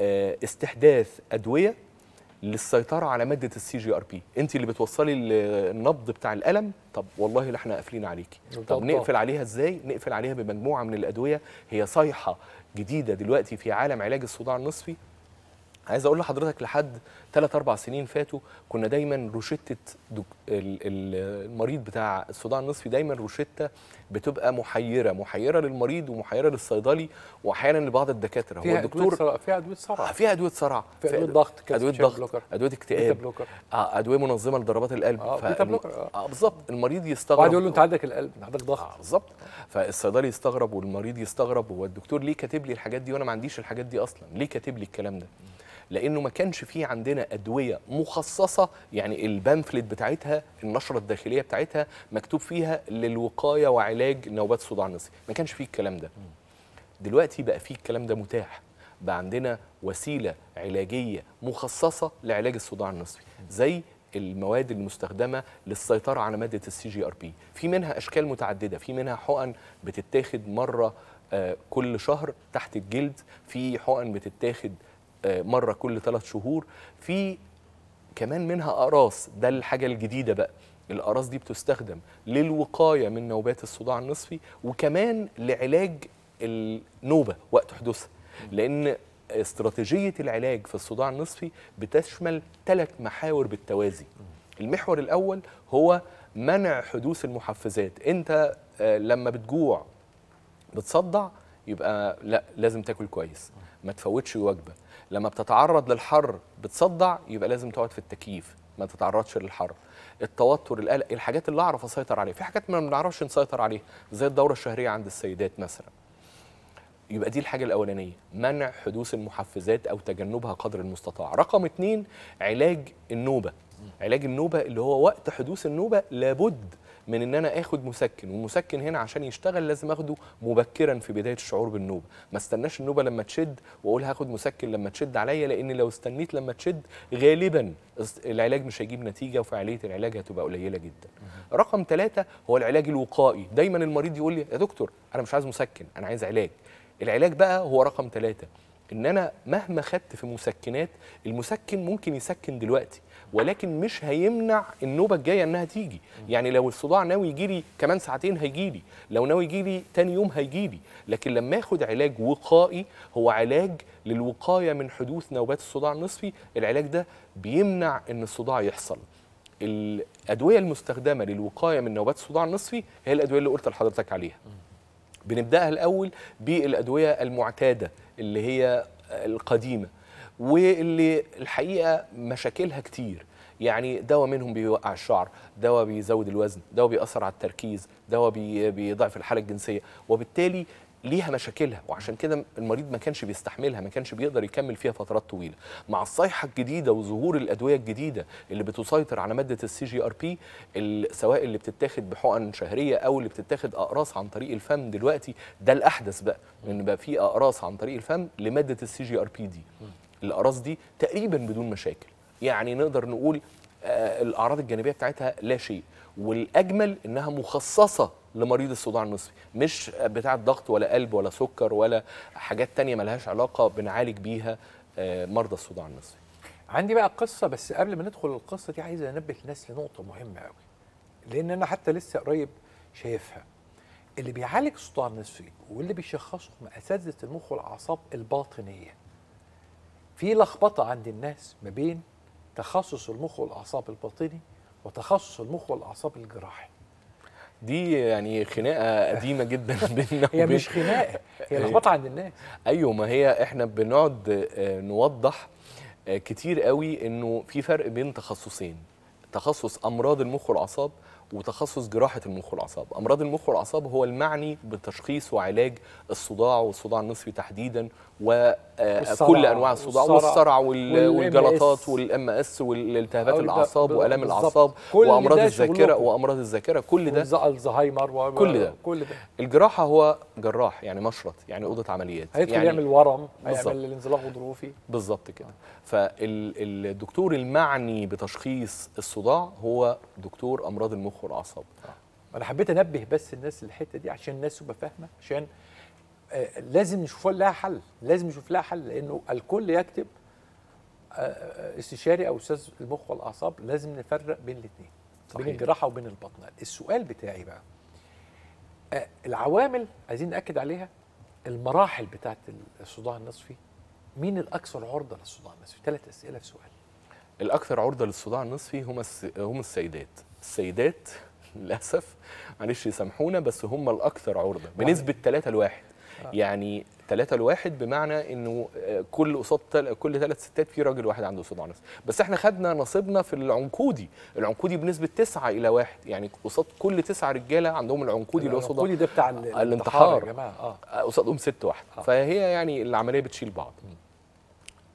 آه، استحداث ادويه للسيطره على ماده السي جي ار بي انت اللي بتوصلي النبض بتاع الالم طب والله لا احنا قافلين عليكي طب نقفل عليها ازاي نقفل عليها بمجموعه من الادويه هي صيحه جديده دلوقتي في عالم علاج الصداع النصفي عايز اقول لحضرتك لحد 3 4 سنين فاتوا كنا دايما روشته دك... المريض بتاع الصداع النصفي دايما روشته بتبقى محيره محيره للمريض ومحيره للصيدلي واحيانا لبعض الدكاتره هو الدكتور فيها ادويه صرع فيها ادويه صرع في ادويه ضغط ادويه ضغط ادويه اكتئاب آه ادويه منظمه لضربات القلب اه ف... آه. آه بالظبط المريض يستغرب وبعد يقول له انت عندك القلب انت عندك ضغط آه بالظبط فالصيدلي يستغرب والمريض يستغرب هو الدكتور ليه كاتب لي الحاجات دي وانا ما عنديش الحاجات دي اصلا ليه كاتب لي الكلام ده لانه ما كانش فيه عندنا ادويه مخصصه يعني البامفلت بتاعتها النشره الداخليه بتاعتها مكتوب فيها للوقايه وعلاج نوبات الصداع النصفي ما كانش فيه الكلام ده دلوقتي بقى فيه الكلام ده متاح بقى عندنا وسيله علاجيه مخصصه لعلاج الصداع النصفي زي المواد المستخدمه للسيطره على ماده السي جي ار بي في منها اشكال متعدده في منها حقن بتتاخد مره آه، كل شهر تحت الجلد في حقن بتتاخد آه، مره كل ثلاث شهور في كمان منها اقراص ده الحاجه الجديده بقى الاقراص دي بتستخدم للوقايه من نوبات الصداع النصفي وكمان لعلاج النوبه وقت حدوثها لان استراتيجيه العلاج في الصداع النصفي بتشمل ثلاث محاور بالتوازي المحور الاول هو منع حدوث المحفزات انت آه، لما بتجوع بتصدع يبقى لا لازم تاكل كويس ما تفوتش وجبه لما بتتعرض للحر بتصدع يبقى لازم تقعد في التكييف ما تتعرضش للحر التوتر القلق الحاجات اللي اعرف اسيطر عليها في حاجات ما بنعرفش نسيطر عليها زي الدوره الشهريه عند السيدات مثلا يبقى دي الحاجة الأولانية منع حدوث المحفزات أو تجنبها قدر المستطاع رقم اتنين علاج النوبة علاج النوبة اللي هو وقت حدوث النوبة لابد من ان انا اخد مسكن والمسكن هنا عشان يشتغل لازم اخده مبكرا في بدايه الشعور بالنوبه ما استناش النوبه لما تشد واقول هاخد مسكن لما تشد عليا لان لو استنيت لما تشد غالبا العلاج مش هيجيب نتيجه وفعاليه العلاج هتبقى قليله جدا رقم ثلاثة هو العلاج الوقائي دايما المريض يقول لي يا دكتور انا مش عايز مسكن انا عايز علاج العلاج بقى هو رقم ثلاثة ان انا مهما خدت في مسكنات المسكن ممكن يسكن دلوقتي ولكن مش هيمنع النوبه الجايه انها تيجي يعني لو الصداع ناوي يجي لي كمان ساعتين هيجي لي لو ناوي يجي لي تاني يوم هيجي لي لكن لما اخد علاج وقائي هو علاج للوقايه من حدوث نوبات الصداع النصفي العلاج ده بيمنع ان الصداع يحصل الادويه المستخدمه للوقايه من نوبات الصداع النصفي هي الادويه اللي قلت لحضرتك عليها بنبداها الاول بالادويه المعتاده اللي هي القديمه واللي الحقيقه مشاكلها كتير يعني دواء منهم بيوقع الشعر دواء بيزود الوزن دواء بيأثر على التركيز دواء بيضعف الحالة الجنسية وبالتالي ليها مشاكلها وعشان كده المريض ما كانش بيستحملها ما كانش بيقدر يكمل فيها فترات طويله مع الصيحه الجديده وظهور الادويه الجديده اللي بتسيطر على ماده السي جي ار بي سواء اللي بتتاخد بحقن شهريه او اللي بتتاخد اقراص عن طريق الفم دلوقتي ده الاحدث بقى ان بقى في اقراص عن طريق الفم لماده السي جي ار بي دي الاقراص دي تقريبا بدون مشاكل يعني نقدر نقول آه، الاعراض الجانبيه بتاعتها لا شيء والاجمل انها مخصصه لمريض الصداع النصفي مش بتاعه ضغط ولا قلب ولا سكر ولا حاجات تانية ملهاش علاقه بنعالج بيها آه، مرضى الصداع النصفي عندي بقى قصه بس قبل ما ندخل القصه دي عايز انبه الناس لنقطه مهمه قوي لان انا حتى لسه قريب شايفها اللي بيعالج الصداع النصفي واللي بيشخصهم اساتذه المخ والاعصاب الباطنيه في لخبطه عند الناس ما بين تخصص المخ والاعصاب الباطني وتخصص المخ والاعصاب الجراحي دي يعني خناقه قديمه جدا بيننا هي مش خناقه هي أيوة. لخبطه عند الناس ايوه ما هي احنا بنقعد آه، نوضح آه، كتير قوي انه في فرق بين تخصصين تخصص امراض المخ والاعصاب وتخصص جراحه المخ والاعصاب امراض المخ والاعصاب هو المعني بتشخيص وعلاج الصداع والصداع النصفي تحديدا وكل آه، انواع الصداع والصرع والجلطات والام اس والالتهابات الاعصاب والام الاعصاب وامراض الذاكره وامراض الذاكره كل ده الزهايمر كل ده كل ده الجراحه هو جراح يعني مشرط يعني اوضه عمليات هيدخل يعني يعمل ورم هيعمل انزلاق غضروفي بالظبط كده فالدكتور المعني بتشخيص الصداع هو دكتور امراض المخ والاعصاب آه. انا حبيت انبه بس الناس الحته دي عشان الناس تبقى فاهمه عشان آه، لازم نشوف لها حل لازم نشوف لها حل لانه الكل يكتب آه، استشاري او استاذ المخ والاعصاب لازم نفرق بين الاثنين بين الجراحه وبين البطنه السؤال بتاعي بقى العوامل عايزين ناكد عليها المراحل بتاعت الصداع النصفي مين الاكثر عرضه للصداع النصفي؟ ثلاث اسئله في سؤال. الاكثر عرضه للصداع النصفي هم الس... هم السيدات، السيدات للاسف معلش يسامحونا بس هم الاكثر عرضه بنسبه 3 لواحد آه. يعني 3 لواحد بمعنى انه آه، كل قصاد كل ثلاث ستات في راجل واحد عنده صداع نصفي بس احنا خدنا نصيبنا في العنقودي العنقودي بنسبه 9 الى 1 يعني قصاد كل 9 رجاله عندهم العنقودي اللي هو صداع العنقودي ده بتاع الانتحار يا جماعه اه قصادهم ست واحد آه. فهي يعني العمليه بتشيل بعض م.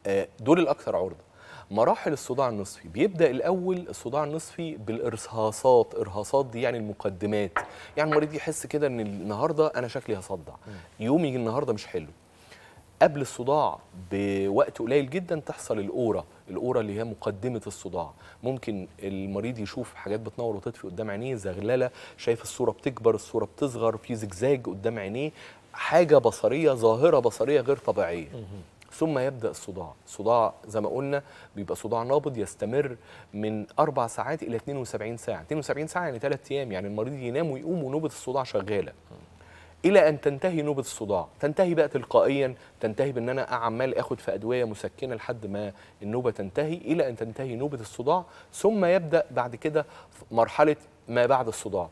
آه، دول الاكثر عرضه مراحل الصداع النصفي بيبدا الاول الصداع النصفي بالارهاصات ارهاصات دي يعني المقدمات يعني المريض يحس كده ان النهارده انا شكلي هصدع يومي النهارده مش حلو قبل الصداع بوقت قليل جدا تحصل الاوره الاوره اللي هي مقدمه الصداع ممكن المريض يشوف حاجات بتنور وتطفي قدام عينيه زغلله شايف الصوره بتكبر الصوره بتصغر في زجزاج قدام عينيه حاجه بصريه ظاهره بصريه غير طبيعيه ثم يبدا الصداع صداع زي ما قلنا بيبقى صداع نابض يستمر من اربع ساعات الى 72 ساعه 72 ساعه يعني ثلاث ايام يعني المريض ينام ويقوم ونوبه الصداع شغاله الى ان تنتهي نوبه الصداع تنتهي بقى تلقائيا تنتهي بان انا عمال اخد في ادويه مسكنه لحد ما النوبه تنتهي الى ان تنتهي نوبه الصداع ثم يبدا بعد كده مرحله ما بعد الصداع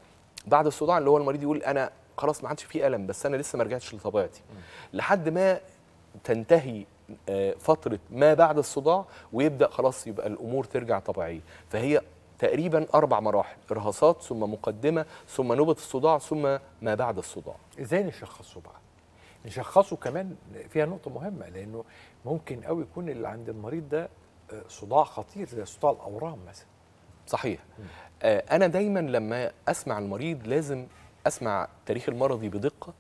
بعد الصداع اللي هو المريض يقول انا خلاص ما عادش فيه الم بس انا لسه ما رجعتش لطبيعتي لحد ما تنتهي آه، فتره ما بعد الصداع ويبدا خلاص يبقى الامور ترجع طبيعيه فهي تقريبا اربع مراحل ارهاصات ثم مقدمه ثم نوبه الصداع ثم ما بعد الصداع ازاي نشخصه بقى نشخصه كمان فيها نقطه مهمه لانه ممكن قوي يكون اللي عند المريض ده آه، صداع خطير زي صداع الاورام مثلا صحيح م. آه، انا دايما لما اسمع المريض لازم اسمع تاريخ المرضي بدقه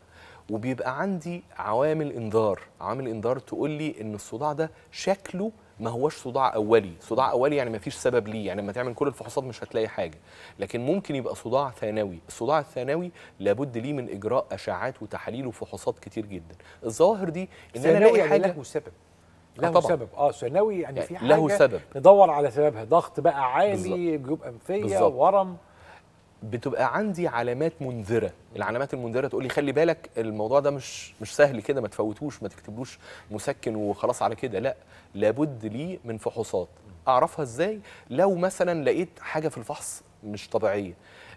وبيبقى عندي عوامل انذار عوامل انذار تقول لي ان الصداع ده شكله ما هوش صداع اولي صداع اولي يعني ما فيش سبب ليه يعني لما تعمل كل الفحوصات مش هتلاقي حاجه لكن ممكن يبقى صداع ثانوي الصداع الثانوي لابد ليه من اجراء اشعاعات وتحاليل وفحوصات كتير جدا الظواهر دي ان انا الاقي يعني حاجه له سبب آه، له طبعًا. سبب اه ثانوي يعني, يعني في حاجه له سبب ندور على سببها ضغط بقى عالي جيوب انفيه ورم بتبقى عندي علامات منذره العلامات المنذره تقول لي خلي بالك الموضوع ده مش مش سهل كده ما تفوتوش ما تكتبلوش مسكن وخلاص على كده لا لابد لي من فحوصات اعرفها ازاي لو مثلا لقيت حاجه في الفحص مش طبيعيه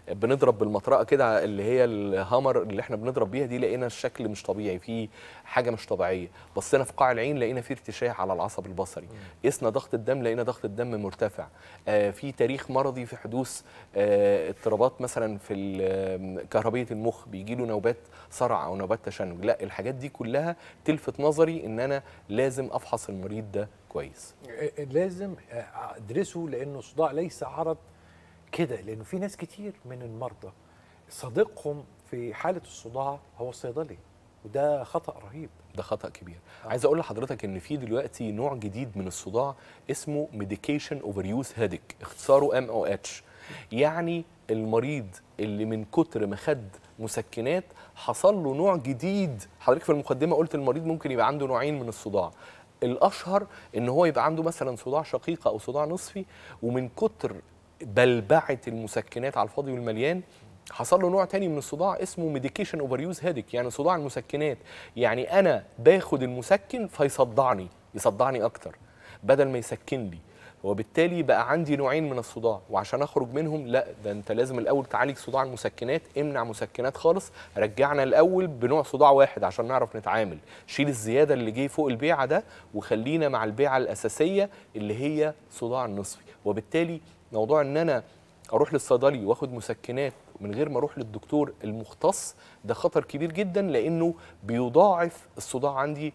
بنضرب بالمطرقه كده اللي هي الهامر اللي احنا بنضرب بيها دي لقينا الشكل مش طبيعي في حاجه مش طبيعيه بصينا في قاع العين لقينا في ارتشاح على العصب البصري قسنا ضغط الدم لقينا ضغط الدم مرتفع آه في تاريخ مرضي في حدوث آه اضطرابات مثلا في كهربيه المخ بيجي له نوبات صرع او نوبات تشنج لا الحاجات دي كلها تلفت نظري ان انا لازم افحص المريض ده كويس آه، آه، لازم آه، ادرسه لانه الصداع ليس عرض كده لانه في ناس كتير من المرضى صديقهم في حاله الصداع هو الصيدلي وده خطا رهيب ده خطا كبير آه. عايز اقول لحضرتك ان في دلوقتي نوع جديد من الصداع اسمه ميديكيشن اوفر يوز هيدك اختصاره ام او اتش يعني المريض اللي من كتر ما خد مسكنات حصل له نوع جديد حضرتك في المقدمه قلت المريض ممكن يبقى عنده نوعين من الصداع الاشهر ان هو يبقى عنده مثلا صداع شقيقه او صداع نصفي ومن كتر بلبعه المسكنات على الفاضي والمليان حصل له نوع تاني من الصداع اسمه ميديكيشن اوفر يوز هيدك يعني صداع المسكنات يعني انا باخد المسكن فيصدعني يصدعني اكتر بدل ما يسكن لي وبالتالي بقى عندي نوعين من الصداع وعشان اخرج منهم لا ده انت لازم الاول تعالج صداع المسكنات امنع مسكنات خالص رجعنا الاول بنوع صداع واحد عشان نعرف نتعامل شيل الزياده اللي جه فوق البيعه ده وخلينا مع البيعه الاساسيه اللي هي صداع النصفي وبالتالي موضوع ان انا اروح للصيدلي واخد مسكنات من غير ما اروح للدكتور المختص ده خطر كبير جدا لانه بيضاعف الصداع عندي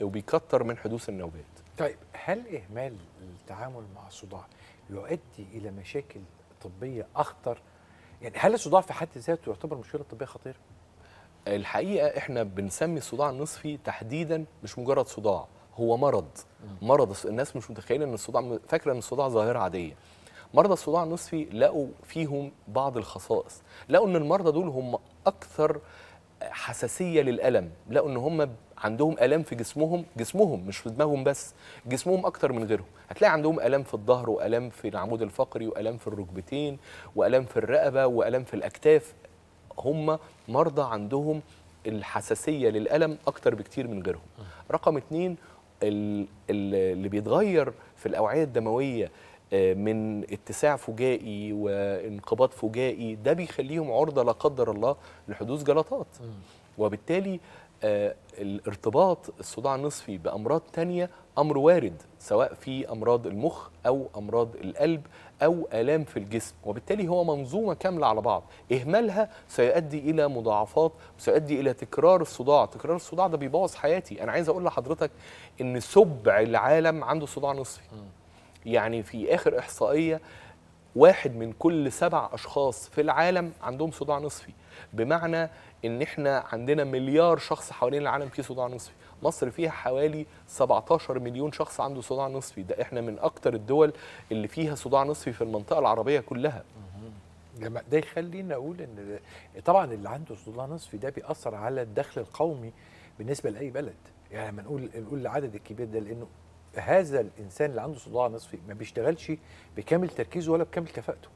وبيكتر من حدوث النوبات طيب هل اهمال التعامل مع الصداع يؤدي الى مشاكل طبيه اخطر يعني هل الصداع في حد ذاته يعتبر مشكله طبيه خطيره الحقيقه احنا بنسمي الصداع النصفي تحديدا مش مجرد صداع هو مرض مرض الناس مش متخيله ان الصداع فاكره ان الصداع ظاهره عاديه مرضى الصداع النصفي لقوا فيهم بعض الخصائص لقوا ان المرضى دول هم اكثر حساسيه للالم لقوا ان هم عندهم الام في جسمهم جسمهم مش في دماغهم بس جسمهم اكتر من غيرهم هتلاقي عندهم الام في الظهر والام في العمود الفقري والام في الركبتين والام في الرقبه والام في الاكتاف هم مرضى عندهم الحساسيه للالم اكتر بكتير من غيرهم رقم اتنين اللي بيتغير في الاوعيه الدمويه آه، من اتساع فجائي وانقباض فجائي ده بيخليهم عرضه لا قدر الله لحدوث جلطات وبالتالي آه، الارتباط الصداع النصفي بامراض تانية امر وارد سواء في امراض المخ او امراض القلب او الام في الجسم وبالتالي هو منظومه كامله على بعض اهمالها سيؤدي الى مضاعفات سيؤدي الى تكرار الصداع تكرار الصداع ده بيبوظ حياتي انا عايز اقول لحضرتك ان سبع العالم عنده صداع نصفي يعني في اخر احصائيه واحد من كل سبع اشخاص في العالم عندهم صداع نصفي بمعنى ان احنا عندنا مليار شخص حوالين العالم فيه صداع نصفي مصر فيها حوالي 17 مليون شخص عنده صداع نصفي ده احنا من اكتر الدول اللي فيها صداع نصفي في المنطقه العربيه كلها ده يخلينا نقول ان طبعا اللي عنده صداع نصفي ده بيأثر على الدخل القومي بالنسبه لاي بلد يعني لما نقول نقول العدد الكبير ده لانه هذا الانسان اللي عنده صداع نصفي ما بيشتغلش بكامل تركيزه ولا بكامل كفاءته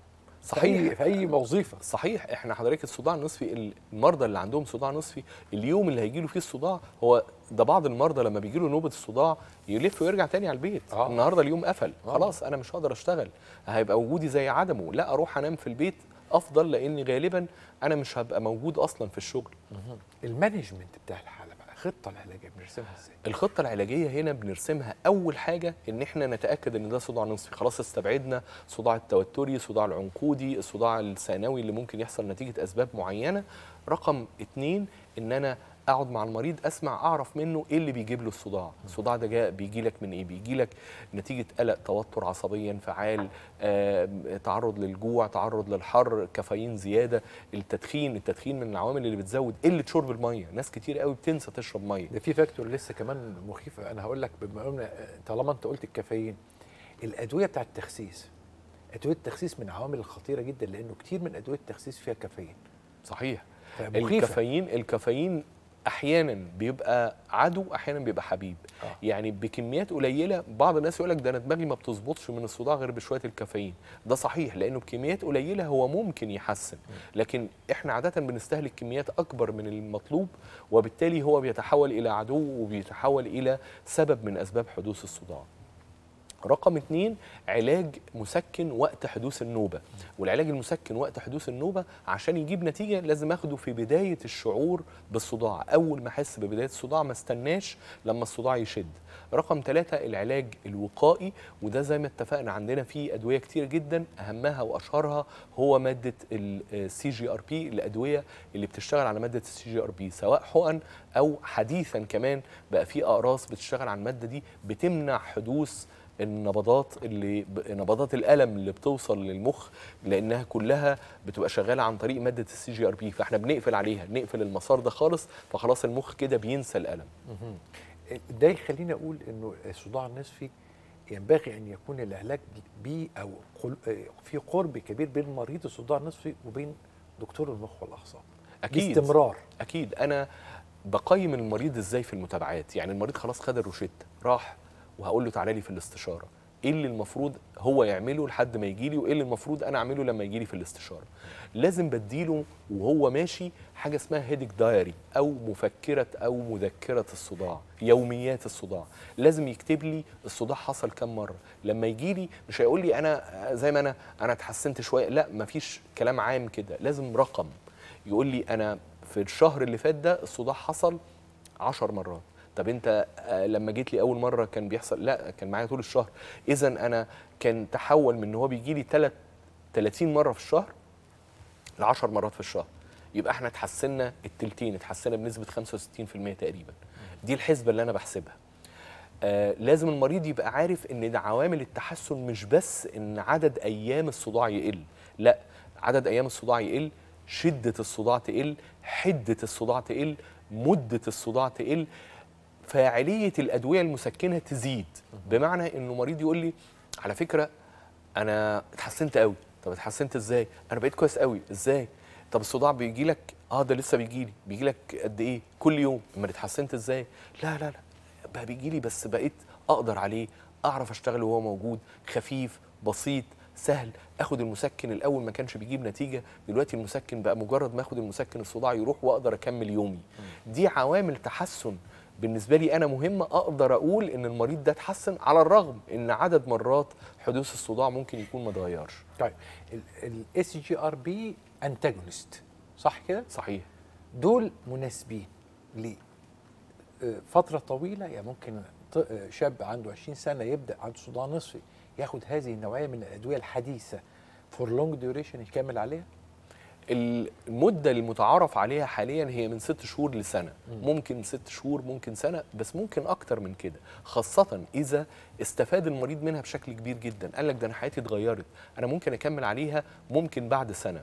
صحيح في اي وظيفه صحيح احنا حضرتك الصداع النصفي المرضى اللي عندهم صداع نصفي اليوم اللي هيجي له فيه الصداع هو ده بعض المرضى لما بيجي له نوبه الصداع يلف ويرجع تاني على البيت آه. النهارده اليوم قفل آه. خلاص انا مش هقدر اشتغل هيبقى وجودي زي عدمه لا اروح انام في البيت افضل لاني غالبا انا مش هبقى موجود اصلا في الشغل المانجمنت بتاع الحاله الخطه العلاجيه بنرسمها ازاي الخطه العلاجيه هنا بنرسمها اول حاجه ان احنا نتاكد ان ده صداع نصفي خلاص استبعدنا صداع التوتري صداع العنقودي الصداع الثانوي اللي ممكن يحصل نتيجه اسباب معينه رقم اتنين ان انا اقعد مع المريض اسمع اعرف منه ايه اللي بيجيب له الصداع الصداع ده جاء بيجي لك من ايه بيجي لك نتيجه قلق توتر عصبي انفعال آه، تعرض للجوع تعرض للحر كافيين زياده التدخين التدخين من العوامل اللي بتزود قله شرب الميه ناس كتير قوي بتنسى تشرب ميه ده في فاكتور لسه كمان مخيف انا هقول لك بما آه، طالما انت قلت الكافيين الادويه بتاعه التخسيس ادويه التخسيس من عوامل الخطيره جدا لانه كتير من ادويه التخسيس فيها كافيين صحيح الكافيين الكافيين احيانا بيبقى عدو احيانا بيبقى حبيب آه. يعني بكميات قليله بعض الناس يقول لك ده انا دماغي ما بتظبطش من الصداع غير بشويه الكافيين ده صحيح لانه بكميات قليله هو ممكن يحسن لكن احنا عاده بنستهلك كميات اكبر من المطلوب وبالتالي هو بيتحول الى عدو وبيتحول الى سبب من اسباب حدوث الصداع رقم اثنين علاج مسكن وقت حدوث النوبة والعلاج المسكن وقت حدوث النوبة عشان يجيب نتيجة لازم اخده في بداية الشعور بالصداع أول ما أحس ببداية الصداع ما استناش لما الصداع يشد رقم ثلاثة العلاج الوقائي وده زي ما اتفقنا عندنا فيه أدوية كتير جدا أهمها وأشهرها هو مادة السي جي ار بي الأدوية اللي بتشتغل على مادة السي جي ار بي سواء حقن أو حديثا كمان بقى في أقراص بتشتغل على المادة دي بتمنع حدوث النبضات اللي ب... نبضات الالم اللي بتوصل للمخ لانها كلها بتبقى شغاله عن طريق ماده السي جي ار بي فاحنا بنقفل عليها نقفل المسار ده خالص فخلاص المخ كده بينسى الالم ده يخليني اقول انه الصداع النصفي ينبغي ان يكون العلاج بيه او في قرب كبير بين مريض الصداع النصفي وبين دكتور المخ والاعصاب اكيد باستمرار اكيد انا بقيم المريض ازاي في المتابعات يعني المريض خلاص خد الروشته راح وهقول له تعالى لي في الاستشاره ايه اللي المفروض هو يعمله لحد ما يجي لي وايه اللي المفروض انا اعمله لما يجي لي في الاستشاره لازم بديله وهو ماشي حاجه اسمها هيدك دايري او مفكره او مذكره الصداع يوميات الصداع لازم يكتب لي الصداع حصل كم مره لما يجي لي مش هيقول لي انا زي ما انا انا اتحسنت شويه لا مفيش كلام عام كده لازم رقم يقول لي انا في الشهر اللي فات ده الصداع حصل 10 مرات طب انت آه، لما جيت لي اول مره كان بيحصل لا كان معايا طول الشهر اذا انا كان تحول من ان هو بيجي لي 30 مره في الشهر ل 10 مرات في الشهر يبقى احنا اتحسنا التلتين اتحسنا بنسبه 65% تقريبا دي الحسبه اللي انا بحسبها آه لازم المريض يبقى عارف ان عوامل التحسن مش بس ان عدد ايام الصداع يقل لا عدد ايام الصداع يقل شده الصداع تقل حده الصداع تقل مده الصداع تقل فاعليه الادويه المسكنه تزيد بمعنى انه مريض يقول لي على فكره انا اتحسنت قوي طب اتحسنت ازاي انا بقيت كويس قوي ازاي طب الصداع بيجي لك اه ده لسه بيجي لي بيجي لك قد ايه كل يوم ما اتحسنت ازاي لا لا لا بقى بيجي لي بس بقيت اقدر عليه اعرف اشتغل وهو موجود خفيف بسيط سهل اخد المسكن الاول ما كانش بيجيب نتيجه دلوقتي المسكن بقى مجرد ما اخد المسكن الصداع يروح واقدر اكمل يومي دي عوامل تحسن بالنسبه لي انا مهمه اقدر اقول ان المريض ده اتحسن على الرغم ان عدد مرات حدوث الصداع ممكن يكون ما اتغيرش. طيب الاس جي ار بي انتاجونست صح كده؟ صحيح. دول مناسبين لفتره آه، طويله يعني ممكن آه، شاب عنده 20 سنه يبدا عنده صداع نصفي ياخد هذه النوعيه من الادويه الحديثه فور لونج ديوريشن يكمل عليها؟ المدة المتعارف عليها حاليا هي من ست شهور لسنة ممكن ست شهور ممكن سنة بس ممكن أكتر من كده خاصة إذا استفاد المريض منها بشكل كبير جدا قال لك ده أنا حياتي اتغيرت أنا ممكن أكمل عليها ممكن بعد سنة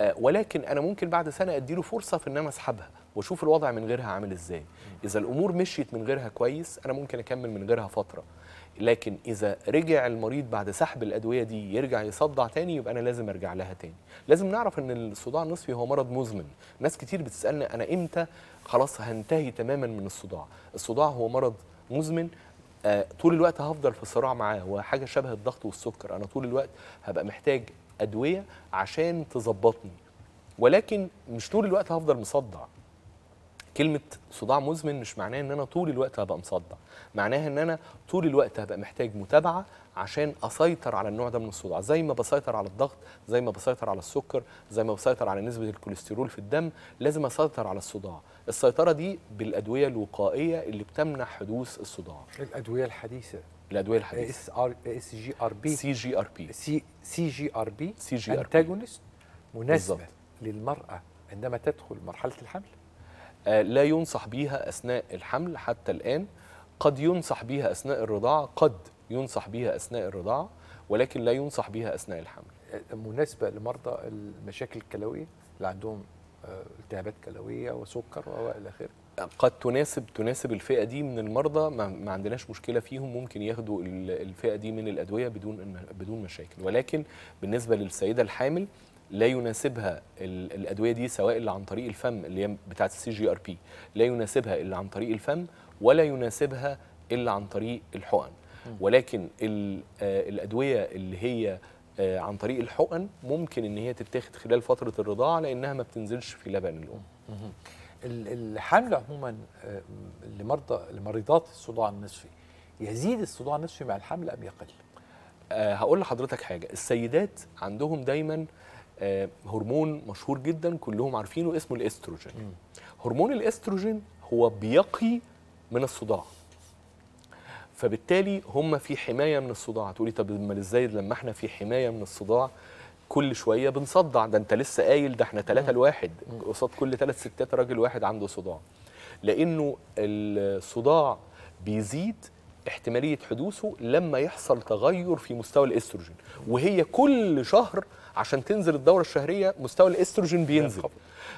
آه، ولكن أنا ممكن بعد سنة أديله فرصة في إن أنا أسحبها وأشوف الوضع من غيرها عامل إزاي إذا الأمور مشيت من غيرها كويس أنا ممكن أكمل من غيرها فترة لكن اذا رجع المريض بعد سحب الادويه دي يرجع يصدع تاني يبقى انا لازم ارجع لها تاني لازم نعرف ان الصداع النصفي هو مرض مزمن ناس كتير بتسالنا انا امتى خلاص هنتهي تماما من الصداع الصداع هو مرض مزمن آه، طول الوقت هفضل في صراع معاه وحاجه شبه الضغط والسكر انا طول الوقت هبقى محتاج ادويه عشان تظبطني ولكن مش طول الوقت هفضل مصدع كلمه صداع مزمن مش معناها ان انا طول الوقت هبقى مصدع معناها ان انا طول الوقت هبقى محتاج متابعه عشان اسيطر على النوع ده من الصداع زي ما بسيطر على الضغط زي ما بسيطر على السكر زي ما بسيطر على نسبه الكوليسترول في الدم لازم اسيطر على الصداع السيطره دي بالادويه الوقائيه اللي بتمنع حدوث الصداع الادويه الحديثه الادويه الحديثه اس ار اس جي ار بي سي جي ار بي سي جي ار بي سي جي ار بي انتاجونست مناسبه بالزبط. للمراه عندما تدخل مرحله الحمل آه، لا ينصح بيها أثناء الحمل حتى الآن قد ينصح بيها أثناء الرضاعة قد ينصح بيها أثناء الرضاعة ولكن لا ينصح بيها أثناء الحمل آه، مناسبة لمرضى المشاكل الكلوية اللي عندهم آه، التهابات كلوية وسكر وإلى آخره قد تناسب تناسب الفئه دي من المرضى ما, ما عندناش مشكله فيهم ممكن ياخدوا الفئه دي من الادويه بدون بدون مشاكل ولكن بالنسبه للسيده الحامل لا يناسبها الادويه دي سواء اللي عن طريق الفم اللي هي بتاعه السي جي ار بي لا يناسبها اللي عن طريق الفم ولا يناسبها اللي عن طريق الحقن ولكن آه، الادويه اللي هي آه، عن طريق الحقن ممكن ان هي تتاخد خلال فتره الرضاعه لانها ما بتنزلش في لبن الام الحمل عموما آه، لمرضى لمريضات الصداع النصفي يزيد الصداع النصفي مع الحمل ام يقل؟ هقول لحضرتك حاجه السيدات عندهم دايما آه، هرمون مشهور جدا كلهم عارفينه اسمه الاستروجين هرمون الاستروجين هو بيقي من الصداع فبالتالي هم في حمايه من الصداع تقولي طب امال ازاي لما احنا في حمايه من الصداع كل شويه بنصدع ده انت لسه قايل ده احنا ثلاثه لواحد قصاد كل ثلاث ستات راجل واحد عنده صداع لانه الصداع بيزيد احتماليه حدوثه لما يحصل تغير في مستوى الاستروجين وهي كل شهر عشان تنزل الدوره الشهريه مستوى الاستروجين بينزل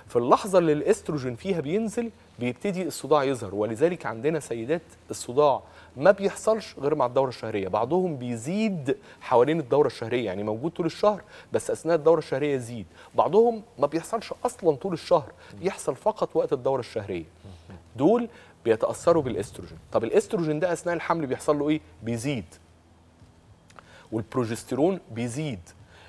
في اللحظه اللي الاستروجين فيها بينزل بيبتدي الصداع يظهر ولذلك عندنا سيدات الصداع ما بيحصلش غير مع الدوره الشهريه بعضهم بيزيد حوالين الدوره الشهريه يعني موجود طول الشهر بس اثناء الدوره الشهريه يزيد بعضهم ما بيحصلش اصلا طول الشهر بيحصل فقط وقت الدوره الشهريه دول بيتاثروا بالاستروجين طب الاستروجين ده اثناء الحمل بيحصل له ايه بيزيد والبروجستيرون بيزيد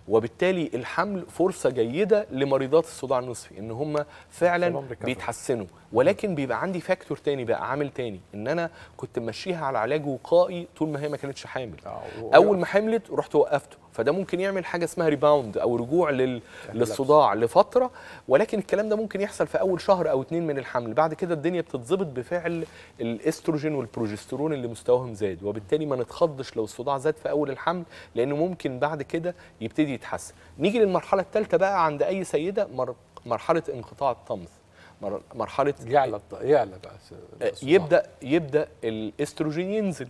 وبالتالي الحمل فرصه جيده لمريضات الصداع النصفي ان هم فعلا بيتحسنوا ولكن بيبقى عندي فاكتور تاني بقى عامل تاني ان انا كنت ماشيها على علاج وقائي طول ما هي ما كانتش حامل آه، اول ما حملت رحت وقفته فده ممكن يعمل حاجه اسمها ريباوند او رجوع لل... للصداع لفتره ولكن الكلام ده ممكن يحصل في اول شهر او اتنين من الحمل بعد كده الدنيا بتتظبط بفعل الاستروجين والبروجسترون اللي مستواهم زاد وبالتالي ما نتخضش لو الصداع زاد في اول الحمل لانه ممكن بعد كده يبتدي يتحسن نيجي للمرحله الثالثه بقى عند اي سيده مر... مرحله انقطاع الطمث مرحله يعلى يعلى بقى آه، يبدا يبدا الاستروجين ينزل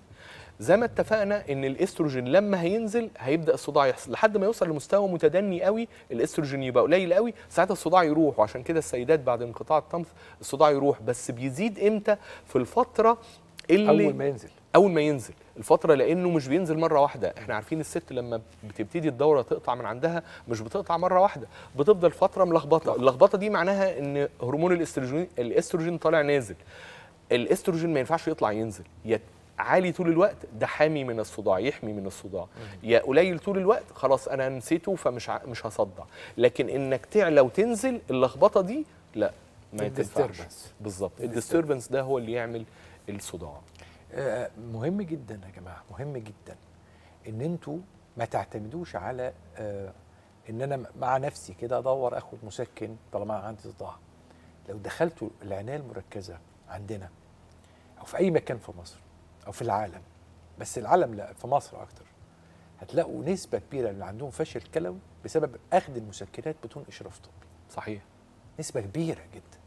زي ما اتفقنا ان الاستروجين لما هينزل هيبدا الصداع يحصل لحد ما يوصل لمستوى متدني قوي الاستروجين يبقى قليل قوي ساعتها الصداع يروح وعشان كده السيدات بعد انقطاع الطمث الصداع يروح بس بيزيد امتى في الفتره اللي اول ما ينزل اول ما ينزل الفتره لانه مش بينزل مره واحده احنا عارفين الست لما بتبتدي الدوره تقطع من عندها مش بتقطع مره واحده بتفضل فتره ملخبطه اللخبطه دي معناها ان هرمون الاستروجين الاستروجين طالع نازل الاستروجين ما ينفعش يطلع ينزل عالي طول الوقت ده حامي من الصداع يحمي من الصداع يا قليل طول الوقت خلاص انا نسيته فمش ع... مش هصدع لكن انك تعلى وتنزل اللخبطه دي لا ما تنفعش بالظبط الديستربنس ده هو اللي يعمل الصداع آه مهم جدا يا جماعه مهم جدا ان انتوا ما تعتمدوش على آه ان انا مع نفسي كده ادور اخد مسكن طالما عندي صداع لو دخلتوا العنايه المركزه عندنا او في اي مكان في مصر او في العالم بس العالم لا في مصر اكتر هتلاقوا نسبه كبيره اللي عندهم فشل كلوي بسبب اخذ المسكنات بدون اشراف طبي صحيح نسبه كبيره جدا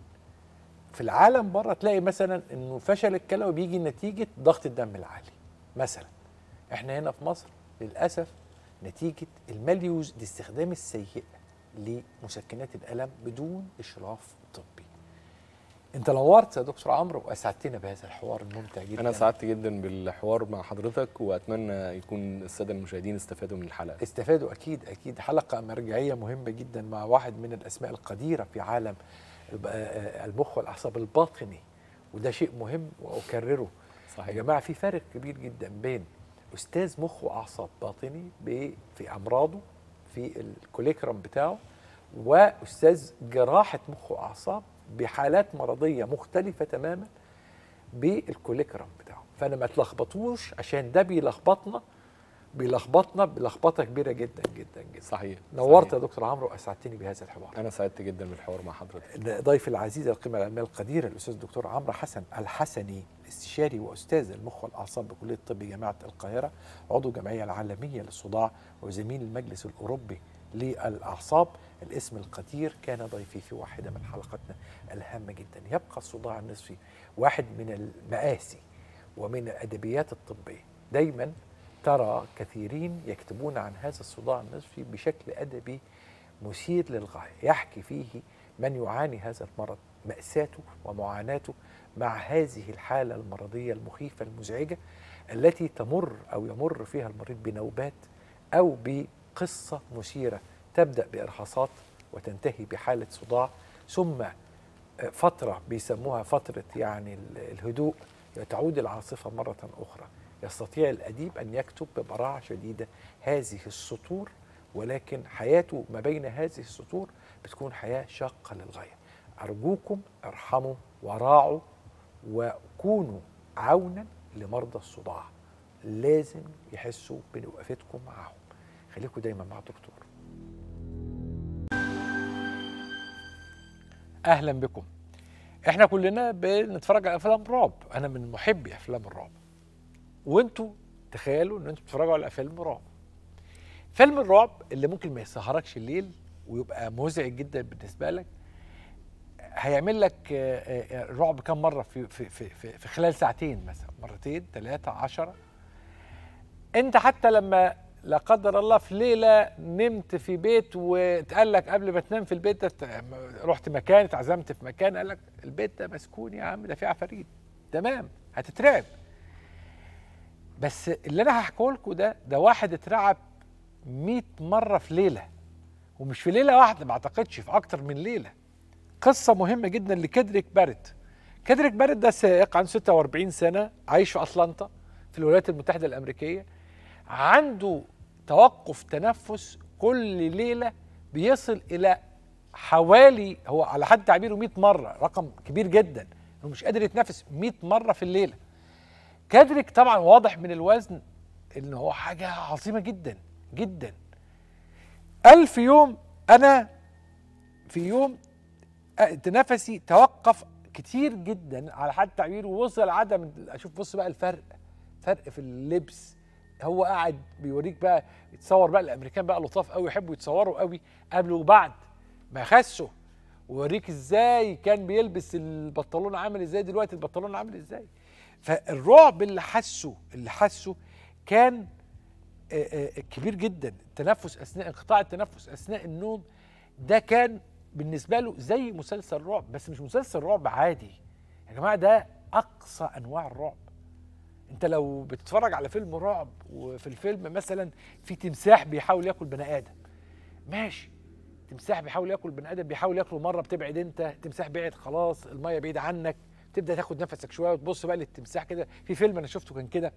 في العالم بره تلاقي مثلا انه فشل الكلوي بيجي نتيجه ضغط الدم العالي مثلا احنا هنا في مصر للاسف نتيجه الماليوز الاستخدام السيء لمسكنات الالم بدون اشراف طبي انت نورت يا دكتور عمرو واسعدتنا بهذا الحوار الممتع جدا انا سعدت جدا بالحوار مع حضرتك واتمنى يكون الساده المشاهدين استفادوا من الحلقه استفادوا اكيد اكيد حلقه مرجعيه مهمه جدا مع واحد من الاسماء القديره في عالم آه، المخ والاعصاب الباطني وده شيء مهم واكرره صحيح. يا جماعه في فرق كبير جدا بين استاذ مخ واعصاب باطني في امراضه في الكوليكرم بتاعه واستاذ جراحه مخ واعصاب بحالات مرضيه مختلفه تماما بالكوليكرم بتاعه فانا ما تلخبطوش عشان ده بيلخبطنا بيلخبطنا بلخبطه كبيره جدا جدا جدا صحيح نورت يا دكتور عمرو اسعدتني بهذا الحوار انا سعدت جدا بالحوار مع حضرتك ضيف العزيز القيمه العلميه القديره الاستاذ الدكتور عمرو حسن الحسني استشاري واستاذ المخ والاعصاب بكليه الطب جامعه القاهره عضو الجمعيه العالميه للصداع وزميل المجلس الاوروبي للاعصاب الاسم القدير كان ضيفي في واحدة من حلقاتنا الهامة جدا يبقى الصداع النصفي واحد من المآسي ومن الأدبيات الطبية دايما ترى كثيرين يكتبون عن هذا الصداع النصفي بشكل أدبي مثير للغاية يحكي فيه من يعاني هذا المرض مأساته ومعاناته مع هذه الحالة المرضية المخيفة المزعجة التي تمر أو يمر فيها المريض بنوبات أو بقصة مثيرة تبدأ بإرهاصات وتنتهي بحالة صداع ثم آه، فترة بيسموها فترة يعني الهدوء تعود العاصفة مرة أخرى يستطيع الأديب أن يكتب ببراعة شديدة هذه السطور ولكن حياته ما بين هذه السطور بتكون حياة شاقة للغاية أرجوكم ارحموا وراعوا وكونوا عونا لمرضى الصداع لازم يحسوا بوقفتكم معهم خليكم دايما مع الدكتور اهلا بكم احنا كلنا بنتفرج على افلام رعب انا من محبي افلام الرعب وانتوا تخيلوا ان انتوا بتتفرجوا على فيلم رعب فيلم الرعب اللي ممكن ما يسهركش الليل ويبقى مزعج جدا بالنسبه لك هيعمل لك آه، آه، آه، رعب كم مره في في في في خلال ساعتين مثلا مرتين ثلاثه عشرة انت حتى لما لا قدر الله في ليله نمت في بيت واتقال لك قبل ما تنام في البيت ده رحت مكان اتعزمت في مكان قال لك البيت ده مسكون يا عم ده فيه عفاريت تمام هتترعب بس اللي انا هحكيه لكم ده ده واحد اترعب 100 مره في ليله ومش في ليله واحده ما اعتقدش في اكتر من ليله قصه مهمه جدا لكدريك بارت كدريك بارت ده سائق عنده 46 سنه عايش في اطلانتا في الولايات المتحده الامريكيه عنده توقف تنفس كل ليله بيصل الى حوالي هو على حد تعبيره 100 مره رقم كبير جدا هو مش قادر يتنفس 100 مره في الليله كادريك طبعا واضح من الوزن ان هو حاجه عظيمه جدا جدا ألف يوم انا في يوم تنفسي توقف كتير جدا على حد تعبيره ووصل عدم اشوف بص بقى الفرق فرق في اللبس هو قاعد بيوريك بقى يتصور بقى الامريكان بقى لطاف قوي يحبوا يتصوروا قوي قبل وبعد ما خسوا ويوريك ازاي كان بيلبس البنطلون عامل ازاي دلوقتي البنطلون عامل ازاي فالرعب اللي حسه اللي حسه كان كبير جدا التنفس اثناء انقطاع التنفس اثناء النوم ده كان بالنسبه له زي مسلسل رعب بس مش مسلسل رعب عادي يا جماعه ده اقصى انواع الرعب انت لو بتتفرج على فيلم رعب وفي الفيلم مثلا في تمساح بيحاول ياكل بني ادم ماشي تمساح بيحاول ياكل بني ادم بيحاول ياكله مره بتبعد انت تمساح بعد خلاص الميه بعيده عنك تبدا تاخد نفسك شويه وتبص بقى للتمساح كده في فيلم انا شفته كان كده